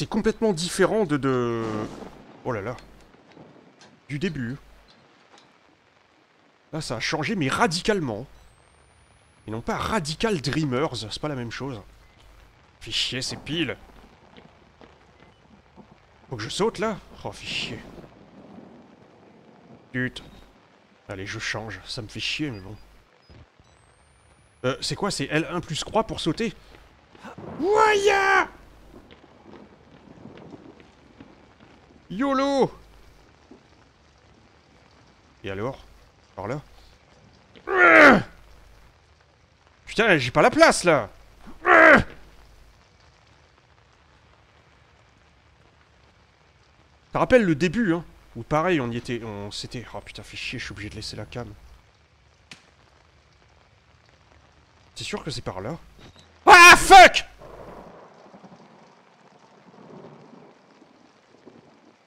C'est complètement différent de, de... Oh là là. Du début. Là, ça a changé, mais radicalement. Et non pas Radical Dreamers, c'est pas la même chose. fichier c'est pile. piles. Faut que je saute, là Oh, fichu. Put. Allez, je change. Ça me fait chier, mais bon. Euh, c'est quoi C'est L1 plus croix pour sauter ouais. YOLO Et alors Par là Putain, j'ai pas la place là Ça rappelle le début, hein Ou pareil, on y était... On s'était... Oh putain, fait chier, je suis obligé de laisser la canne. C'est sûr que c'est par là Ah, fuck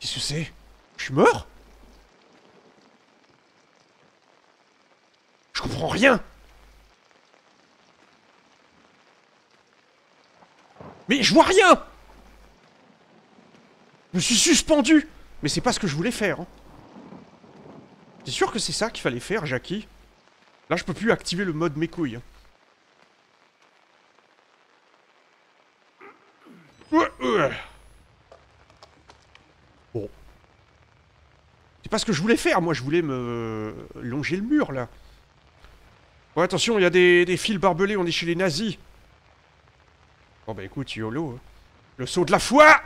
Qu'est-ce que c'est Je suis mort Je comprends rien Mais je vois rien Je me suis suspendu Mais c'est pas ce que je voulais faire. C'est hein. sûr que c'est ça qu'il fallait faire, Jackie Là, je peux plus activer le mode mes couilles. Hein. pas ce que je voulais faire, moi je voulais me... longer le mur, là. Bon, attention, il y a des, fils barbelés, on est chez les nazis. Bon, bah écoute, YOLO. Hein. Le saut de la foi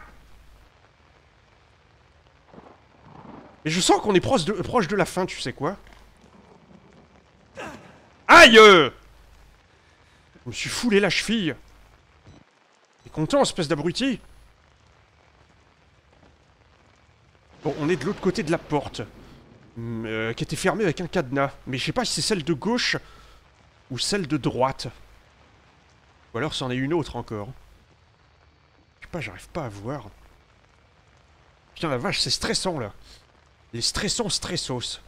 Et je sens qu'on est proche de, proche de la fin, tu sais quoi. Aïe euh! Je me suis foulé la cheville. T'es content, espèce d'abruti Bon, on est de l'autre côté de la porte. Mm, euh, qui était fermée avec un cadenas. Mais je sais pas si c'est celle de gauche ou celle de droite. Ou alors c'en est une autre encore. Je sais pas, j'arrive pas à voir. Putain la vache, c'est stressant là. Les stressant stressos.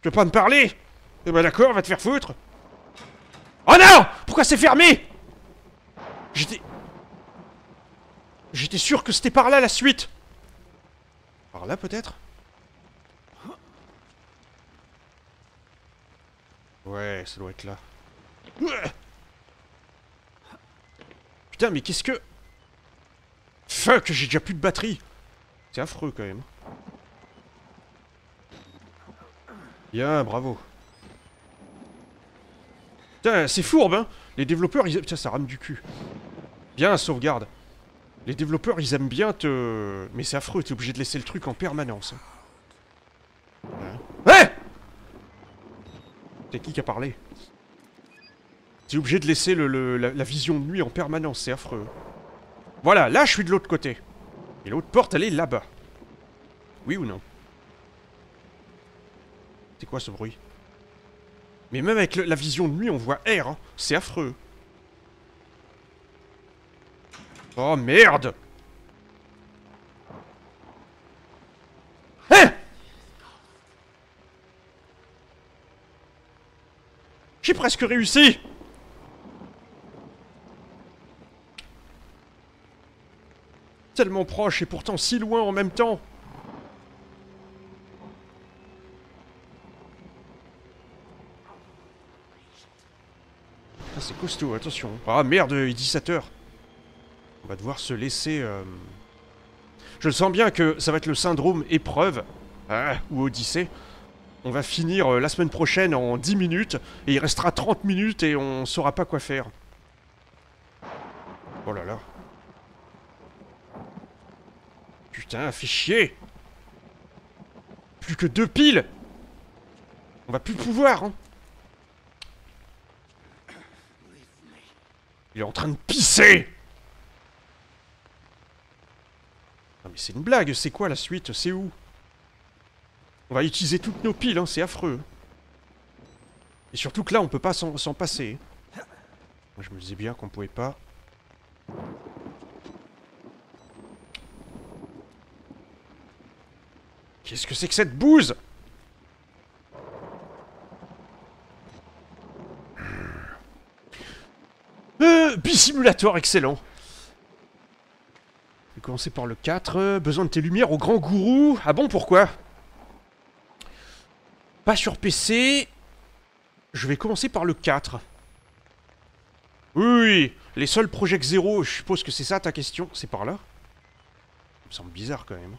Tu veux pas me parler Eh ben d'accord, va te faire foutre. Oh non Pourquoi c'est fermé J'étais... J'étais sûr que c'était par là la suite par là peut-être Ouais, ça doit être là. Putain, mais qu'est-ce que... Fuck, j'ai déjà plus de batterie C'est affreux quand même. Bien, bravo. Putain, c'est fourbe, hein Les développeurs, ils... Putain, ça rame du cul. Bien, sauvegarde. Les développeurs, ils aiment bien te... Mais c'est affreux, t'es obligé de laisser le truc en permanence. Ouais. Hein hein t'es qui qui a parlé T'es obligé de laisser le, la, vision de nuit en permanence, c'est affreux. Voilà, là je suis de l'autre côté. Et l'autre porte, elle est là-bas. Oui ou non C'est quoi ce bruit Mais même avec la vision de nuit, on voit R, hein. c'est affreux. Oh merde Hé hein J'ai presque réussi Tellement proche et pourtant si loin en même temps ah, C'est costaud, attention. Ah merde, il est 17h. On va devoir se laisser... Euh, Je sens bien que ça va être le syndrome épreuve, hein, ou odyssée. On va finir euh, la semaine prochaine en 10 minutes, et il restera 30 minutes et on saura pas quoi faire. Oh là là. Putain, fait chier Plus que deux piles On va plus pouvoir, hein Il est en train de pisser Non mais c'est une blague, c'est quoi la suite C'est où On va utiliser toutes nos piles, hein, c'est affreux. Et surtout que là, on peut pas s'en passer. Moi, je me disais bien qu'on pouvait pas. Qu'est-ce que c'est que cette bouse euh, Bisimulator, excellent vais commencer par le 4. Besoin de tes lumières au grand gourou. Ah bon, pourquoi Pas sur PC. Je vais commencer par le 4. Oui, les seuls Project Zéro, je suppose que c'est ça ta question. C'est par là Ça me semble bizarre quand même.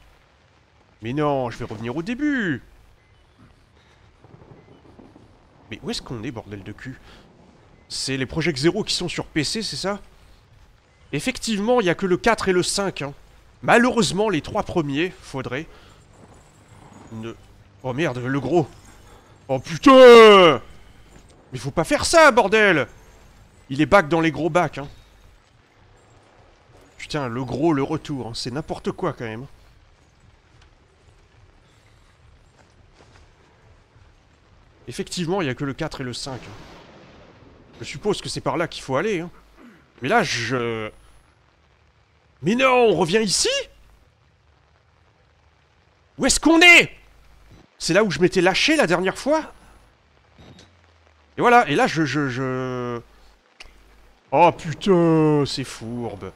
Mais non, je vais revenir au début. Mais où est-ce qu'on est, bordel de cul C'est les Project Zéro qui sont sur PC, c'est ça Effectivement, il n'y a que le 4 et le 5. Hein. Malheureusement, les trois premiers, faudrait... Oh merde, le gros Oh putain Mais faut pas faire ça, bordel Il est back dans les gros bacs, hein. Putain, le gros, le retour, hein. c'est n'importe quoi, quand même. Effectivement, il n'y a que le 4 et le 5. Je suppose que c'est par là qu'il faut aller, Mais là, je... Mais non, on revient ici Où est-ce qu'on est C'est là où je m'étais lâché la dernière fois Et voilà, et là je... je, je... Oh putain, c'est fourbe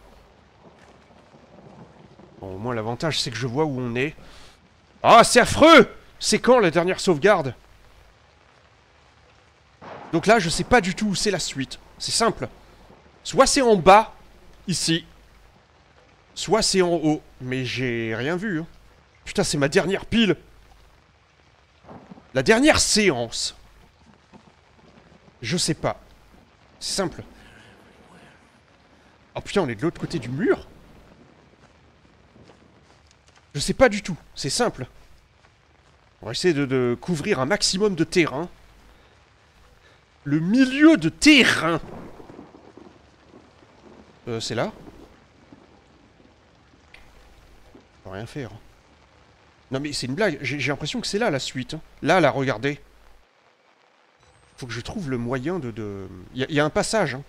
Bon, au moins l'avantage c'est que je vois où on est. Ah, c'est affreux C'est quand la dernière sauvegarde Donc là, je sais pas du tout où c'est la suite. C'est simple. Soit c'est en bas, ici, Soit c'est en haut, mais j'ai rien vu. Hein. Putain, c'est ma dernière pile. La dernière séance. Je sais pas. C'est simple. Oh putain, on est de l'autre côté du mur Je sais pas du tout. C'est simple. On va essayer de, couvrir un maximum de terrain. Le milieu de terrain euh, c'est là rien faire. Hein. Non mais c'est une blague, j'ai l'impression que c'est là la suite. Hein. Là, là, regardez. Faut que je trouve le moyen de... Il Y, a un passage. Hein.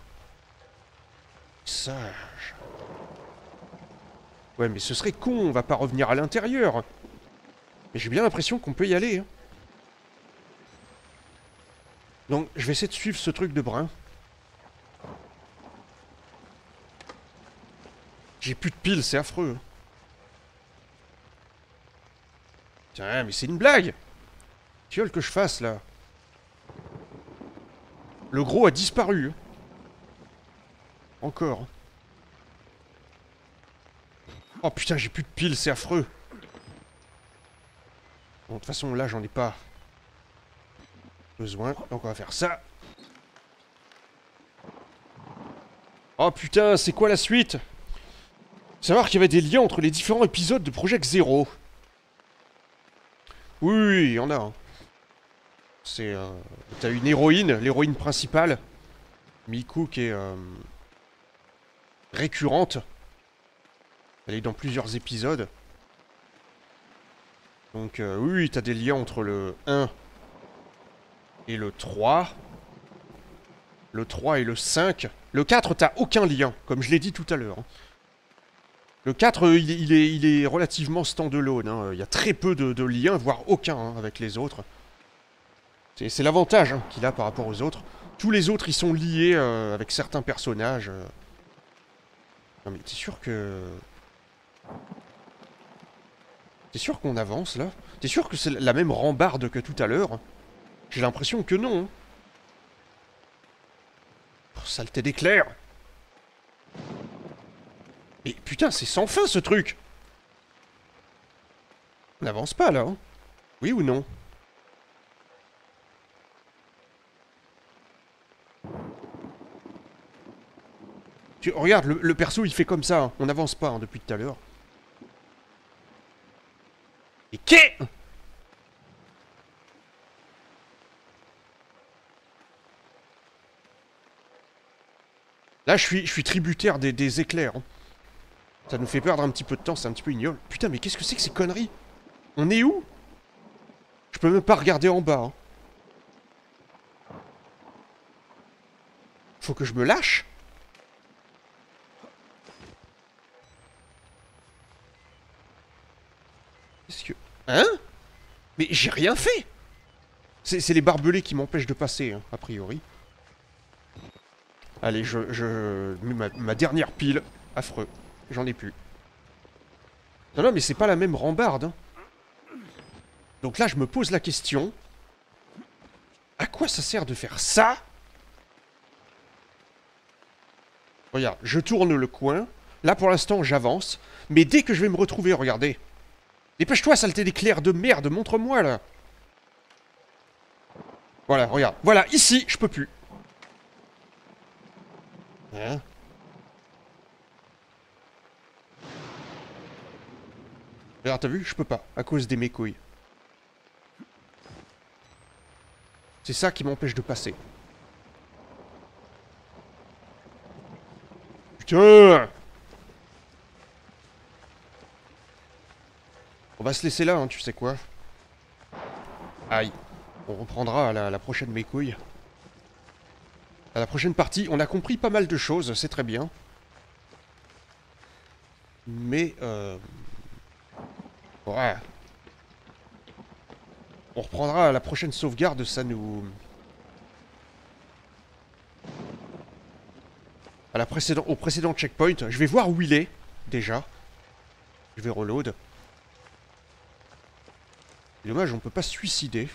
Passage. Ouais mais ce serait con, on va pas revenir à l'intérieur. Mais j'ai bien l'impression qu'on peut y aller. Donc je vais essayer de suivre ce truc de brin. J'ai plus de piles, c'est affreux. mais c'est une blague Tu veux que je fasse, là Le gros a disparu. Hein. Encore. Oh putain, j'ai plus de piles, c'est affreux. Bon, de toute façon, là, j'en ai pas besoin. Donc on va faire ça. Oh putain, c'est quoi la suite Savoir qu'il y avait des liens entre les différents épisodes de Project Zero. Oui, oui, il y en a. Hein. C'est. Euh... T'as une héroïne, l'héroïne principale. Miku qui est. Euh, récurrente. Elle est dans plusieurs épisodes. Donc, euh, oui oui, t'as des liens entre le 1 et le 3. Le 3 et le 5. Le 4, t'as aucun lien, comme je l'ai dit tout à l'heure. Hein. Le 4, euh, il, est, relativement standalone. Hein. Il y a très peu de, liens, voire aucun hein, avec les autres. C'est l'avantage hein, qu'il a par rapport aux autres. Tous les autres, ils sont liés euh, avec certains personnages. Euh. Non mais t'es sûr que... T'es sûr qu'on avance, là T'es sûr que c'est la même rambarde que tout à l'heure J'ai l'impression que non. Oh, saleté d'éclair putain, c'est sans fin ce truc On n'avance pas là, hein Oui ou non Regarde, le, perso il fait comme ça, hein. on n'avance pas hein, depuis tout à l'heure. Et qu'est Là, je suis, je suis tributaire des éclairs. Hein. Ça nous fait perdre un petit peu de temps, c'est un petit peu ignoble. Putain, mais qu'est-ce que c'est que ces conneries On est où Je peux même pas regarder en bas. Hein. Faut que je me lâche Qu'est-ce que... Hein Mais j'ai rien fait C'est les barbelés qui m'empêchent de passer, hein, a priori. Allez, je... je... ma dernière pile. Affreux j'en ai plus. Non, non, mais c'est pas la même rambarde. Hein. Donc là, je me pose la question. À quoi ça sert de faire ça Regarde, je tourne le coin. Là, pour l'instant, j'avance. Mais dès que je vais me retrouver, regardez. Dépêche-toi, saleté d'éclair de merde, montre-moi, là. Voilà, regarde. Voilà, ici, je peux plus. Hein t'as vu, je peux pas, à cause des mécouilles. C'est ça qui m'empêche de passer. Putain On va se laisser là, hein, tu sais quoi. Aïe. On reprendra à la, prochaine mécouille. À la prochaine partie, on a compris pas mal de choses, c'est très bien. Mais... Euh... On reprendra la prochaine sauvegarde, ça nous... À la Au précédent checkpoint. Je vais voir où il est, déjà. Je vais reload. Dommage, on peut pas se suicider.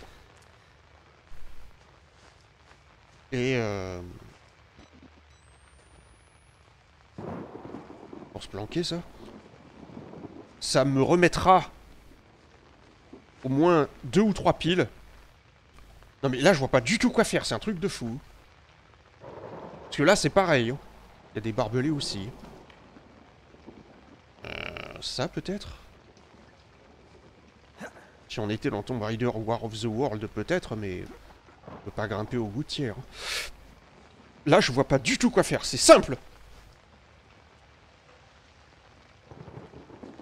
Et... Euh... Pour se planquer, ça Ça me remettra au moins deux ou trois piles. Non mais là, je vois pas du tout quoi faire, c'est un truc de fou. Parce que là, c'est pareil. Hein. Il y a des barbelés aussi. Euh, ça, peut-être Si on était dans Tomb Raider War of the World, peut-être, mais... On peut pas grimper aux gouttières. Hein. Là, je vois pas du tout quoi faire, c'est simple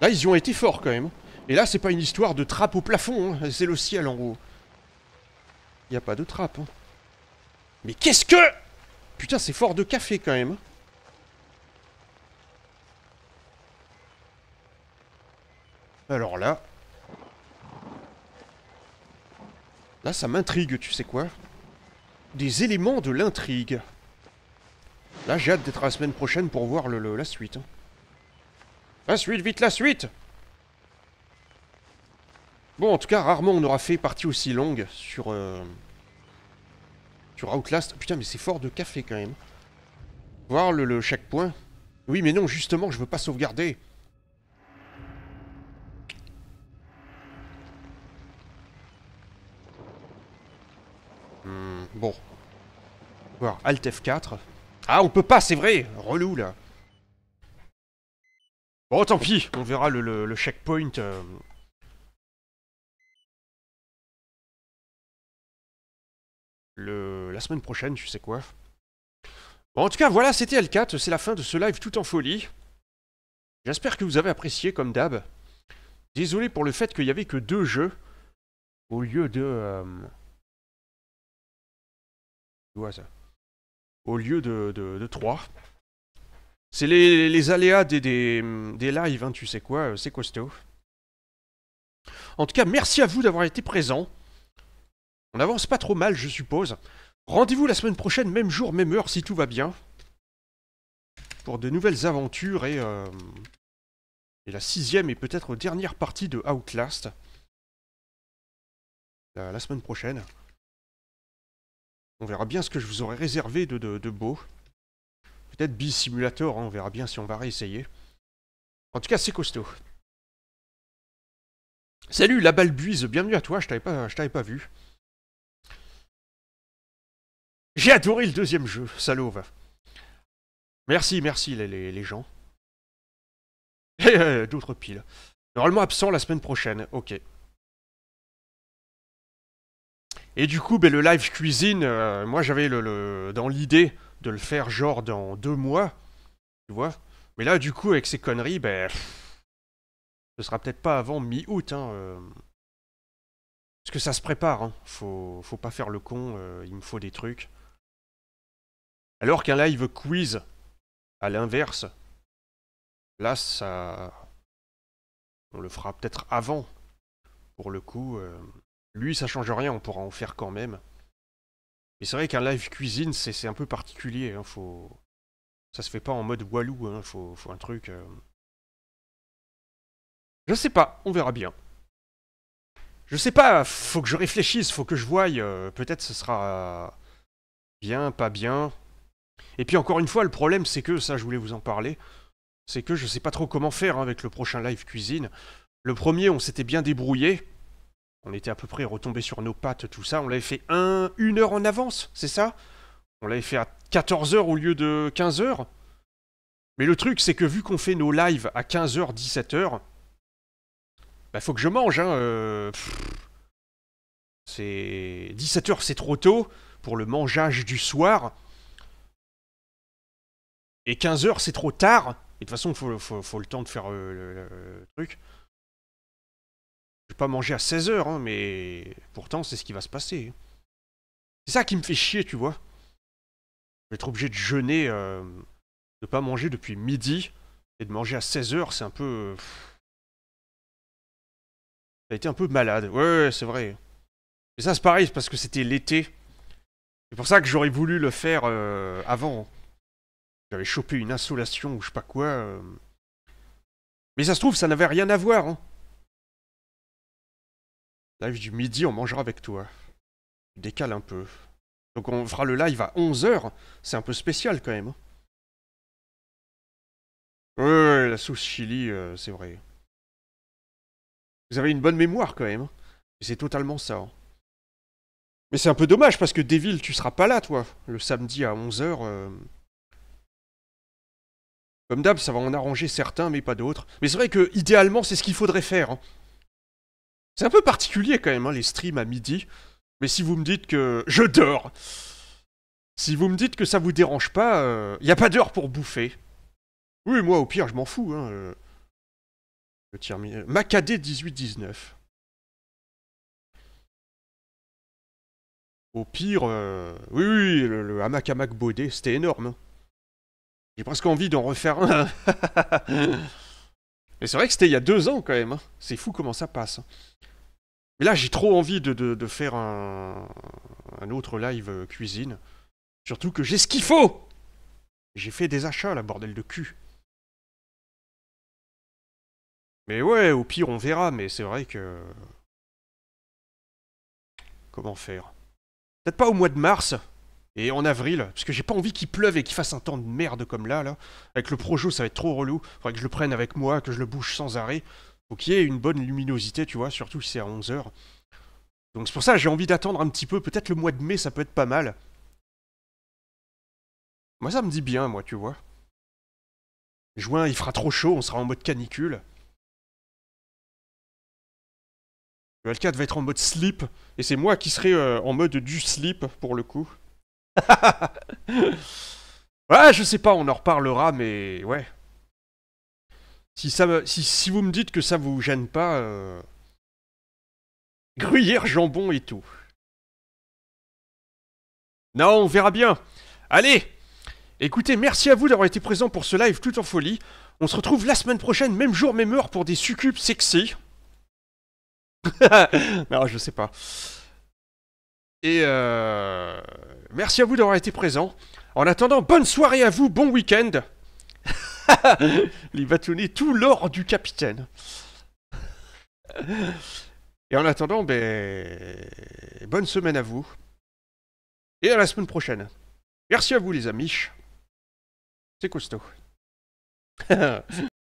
Là, ils y ont été forts, quand même. Et là, c'est pas une histoire de trappe au plafond, hein. c'est le ciel en haut. Il a pas de trappe. Hein. Mais qu'est-ce que Putain, c'est fort de café quand même. Hein. Alors là... Là, ça m'intrigue, tu sais quoi Des éléments de l'intrigue. Là, j'ai hâte d'être la semaine prochaine pour voir le, la suite. La suite, vite la suite Bon, en tout cas, rarement on aura fait partie aussi longue sur, euh, Outlast. Putain, mais c'est fort de café quand même. Voir le, checkpoint. Oui, mais non, justement, je veux pas sauvegarder. Hmm, bon. Voir, Alt F4. Ah, on peut pas, c'est vrai Relou, là. Bon, tant pis, on verra le, checkpoint... Euh, la semaine prochaine, tu sais quoi. en tout cas, voilà, c'était L4, c'est la fin de ce live tout en folie. J'espère que vous avez apprécié, comme d'hab. Désolé pour le fait qu'il n'y avait que deux jeux, au lieu de... Euh, ça. Au lieu de, de, trois. C'est les, les, aléas des, des, des lives, hein, tu sais quoi, euh, c'est costaud. En tout cas, merci à vous d'avoir été présents. On avance pas trop mal, je suppose. Rendez-vous la semaine prochaine, même jour, même heure, si tout va bien. Pour de nouvelles aventures et, euh, et la sixième et peut-être dernière partie de Outlast. Euh, la, semaine prochaine. On verra bien ce que je vous aurais réservé de, de, beau. Peut-être B-Simulator, hein, on verra bien si on va réessayer. En tout cas, c'est costaud. Salut, la balbuise, bienvenue à toi, je t'avais pas vu. J'ai adoré le deuxième jeu, ça Merci, merci les, gens. d'autres piles. Normalement absent la semaine prochaine, ok. Et du coup, ben, le live cuisine, euh, moi j'avais le, dans l'idée de le faire genre dans deux mois, tu vois. Mais là, du coup, avec ces conneries, ben, ce sera peut-être pas avant mi-août, hein. Euh. parce que ça se prépare, hein. Faut, pas faire le con, euh, il me faut des trucs. Alors qu'un live quiz, à l'inverse, là, ça... On le fera peut-être avant. Pour le coup, euh, lui, ça change rien, on pourra en faire quand même. Mais c'est vrai qu'un live cuisine, c'est un peu particulier. Hein, faut... Ça se fait pas en mode Walou, hein, faut, un truc... Euh. Je sais pas, on verra bien. Je sais pas, faut que je réfléchisse, faut que je voie. Euh, peut-être ce sera bien, pas bien. Et puis encore une fois, le problème, c'est que, ça je voulais vous en parler, c'est que je sais pas trop comment faire hein, avec le prochain live cuisine. Le premier, on s'était bien débrouillé. On était à peu près retombé sur nos pattes, tout ça. On l'avait fait un, une heure en avance, c'est ça On l'avait fait à 14h au lieu de 15h. Mais le truc, c'est que vu qu'on fait nos lives à 15h, 17h, bah faut que je mange, hein. Euh, c'est. 17h, c'est trop tôt pour le mangeage du soir. Et 15 h c'est trop tard. Et de toute façon, faut, faut, le temps de faire euh, le, truc. Je vais pas manger à 16 h hein, mais pourtant, c'est ce qui va se passer. Hein. C'est ça qui me fait chier, tu vois. Je vais être obligé de jeûner, De euh, de pas manger depuis midi, et de manger à 16 h c'est un peu... Ça a été un peu malade. Ouais, c'est vrai. Mais ça, c'est pareil, parce que c'était l'été. C'est pour ça que j'aurais voulu le faire euh, avant. J'avais chopé une insolation ou je sais pas quoi. Euh. Mais ça se trouve, ça n'avait rien à voir. Hein. Live du midi, on mangera avec toi. Tu décales un peu. Donc on fera le live à 11h. C'est un peu spécial quand même. Hein. Ouais, la sauce chili, euh, c'est vrai. Vous avez une bonne mémoire quand même. Hein. C'est totalement ça. Mais c'est un peu dommage parce que Devil, tu seras pas là, toi. Le samedi à 11h. Comme d'hab, ça va en arranger certains, mais pas d'autres. Mais c'est vrai que, idéalement, c'est ce qu'il faudrait faire. Hein. C'est un peu particulier quand même, hein, les streams à midi. Mais si vous me dites que... Je dors Si vous me dites que ça vous dérange pas, il euh, n'y a pas d'heure pour bouffer. Oui, moi, au pire, je m'en fous. Hein, euh. euh, Macadé 18-19. Au pire, oui, oui, le, hamac bodé, c'était énorme. Hein. J'ai presque envie d'en refaire un. Mais c'est vrai que c'était il y a deux ans quand même. Hein. C'est fou comment ça passe. Hein. Mais là, j'ai trop envie de, de, faire un, un, autre live euh, cuisine. Surtout que j'ai ce qu'il faut J'ai fait des achats, la bordel de cul. Mais ouais, au pire, on verra, mais c'est vrai que... Comment faire Peut-être pas au mois de mars, et en avril, parce que j'ai pas envie qu'il pleuve et qu'il fasse un temps de merde comme là, là. Avec le Projo, ça va être trop relou. Faudrait que je le prenne avec moi, que je le bouge sans arrêt. Faut qu'il y ait une bonne luminosité, tu vois, surtout si c'est à 11h. Donc c'est pour ça, que j'ai envie d'attendre un petit peu. Peut-être le mois de mai, ça peut être pas mal. Moi, ça me dit bien, moi, tu vois. Juin, il fera trop chaud, on sera en mode canicule. Le L4 va être en mode sleep, et c'est moi qui serai euh, en mode du slip, pour le coup. ouais, je sais pas, on en reparlera, mais ouais. Si, ça, si, si vous me dites que ça vous gêne pas, euh, gruyère, jambon et tout. Non, on verra bien. Allez Écoutez, merci à vous d'avoir été présent pour ce live tout en folie. On se retrouve la semaine prochaine, même jour, même heure, pour des succubes sexy. non, je sais pas. Et euh... Merci à vous d'avoir été présent. En attendant, bonne soirée à vous, bon week-end. Les bâtonnets, tout l'or du capitaine. Et en attendant, ben, bonne semaine à vous. Et à la semaine prochaine. Merci à vous les amis. C'est costaud.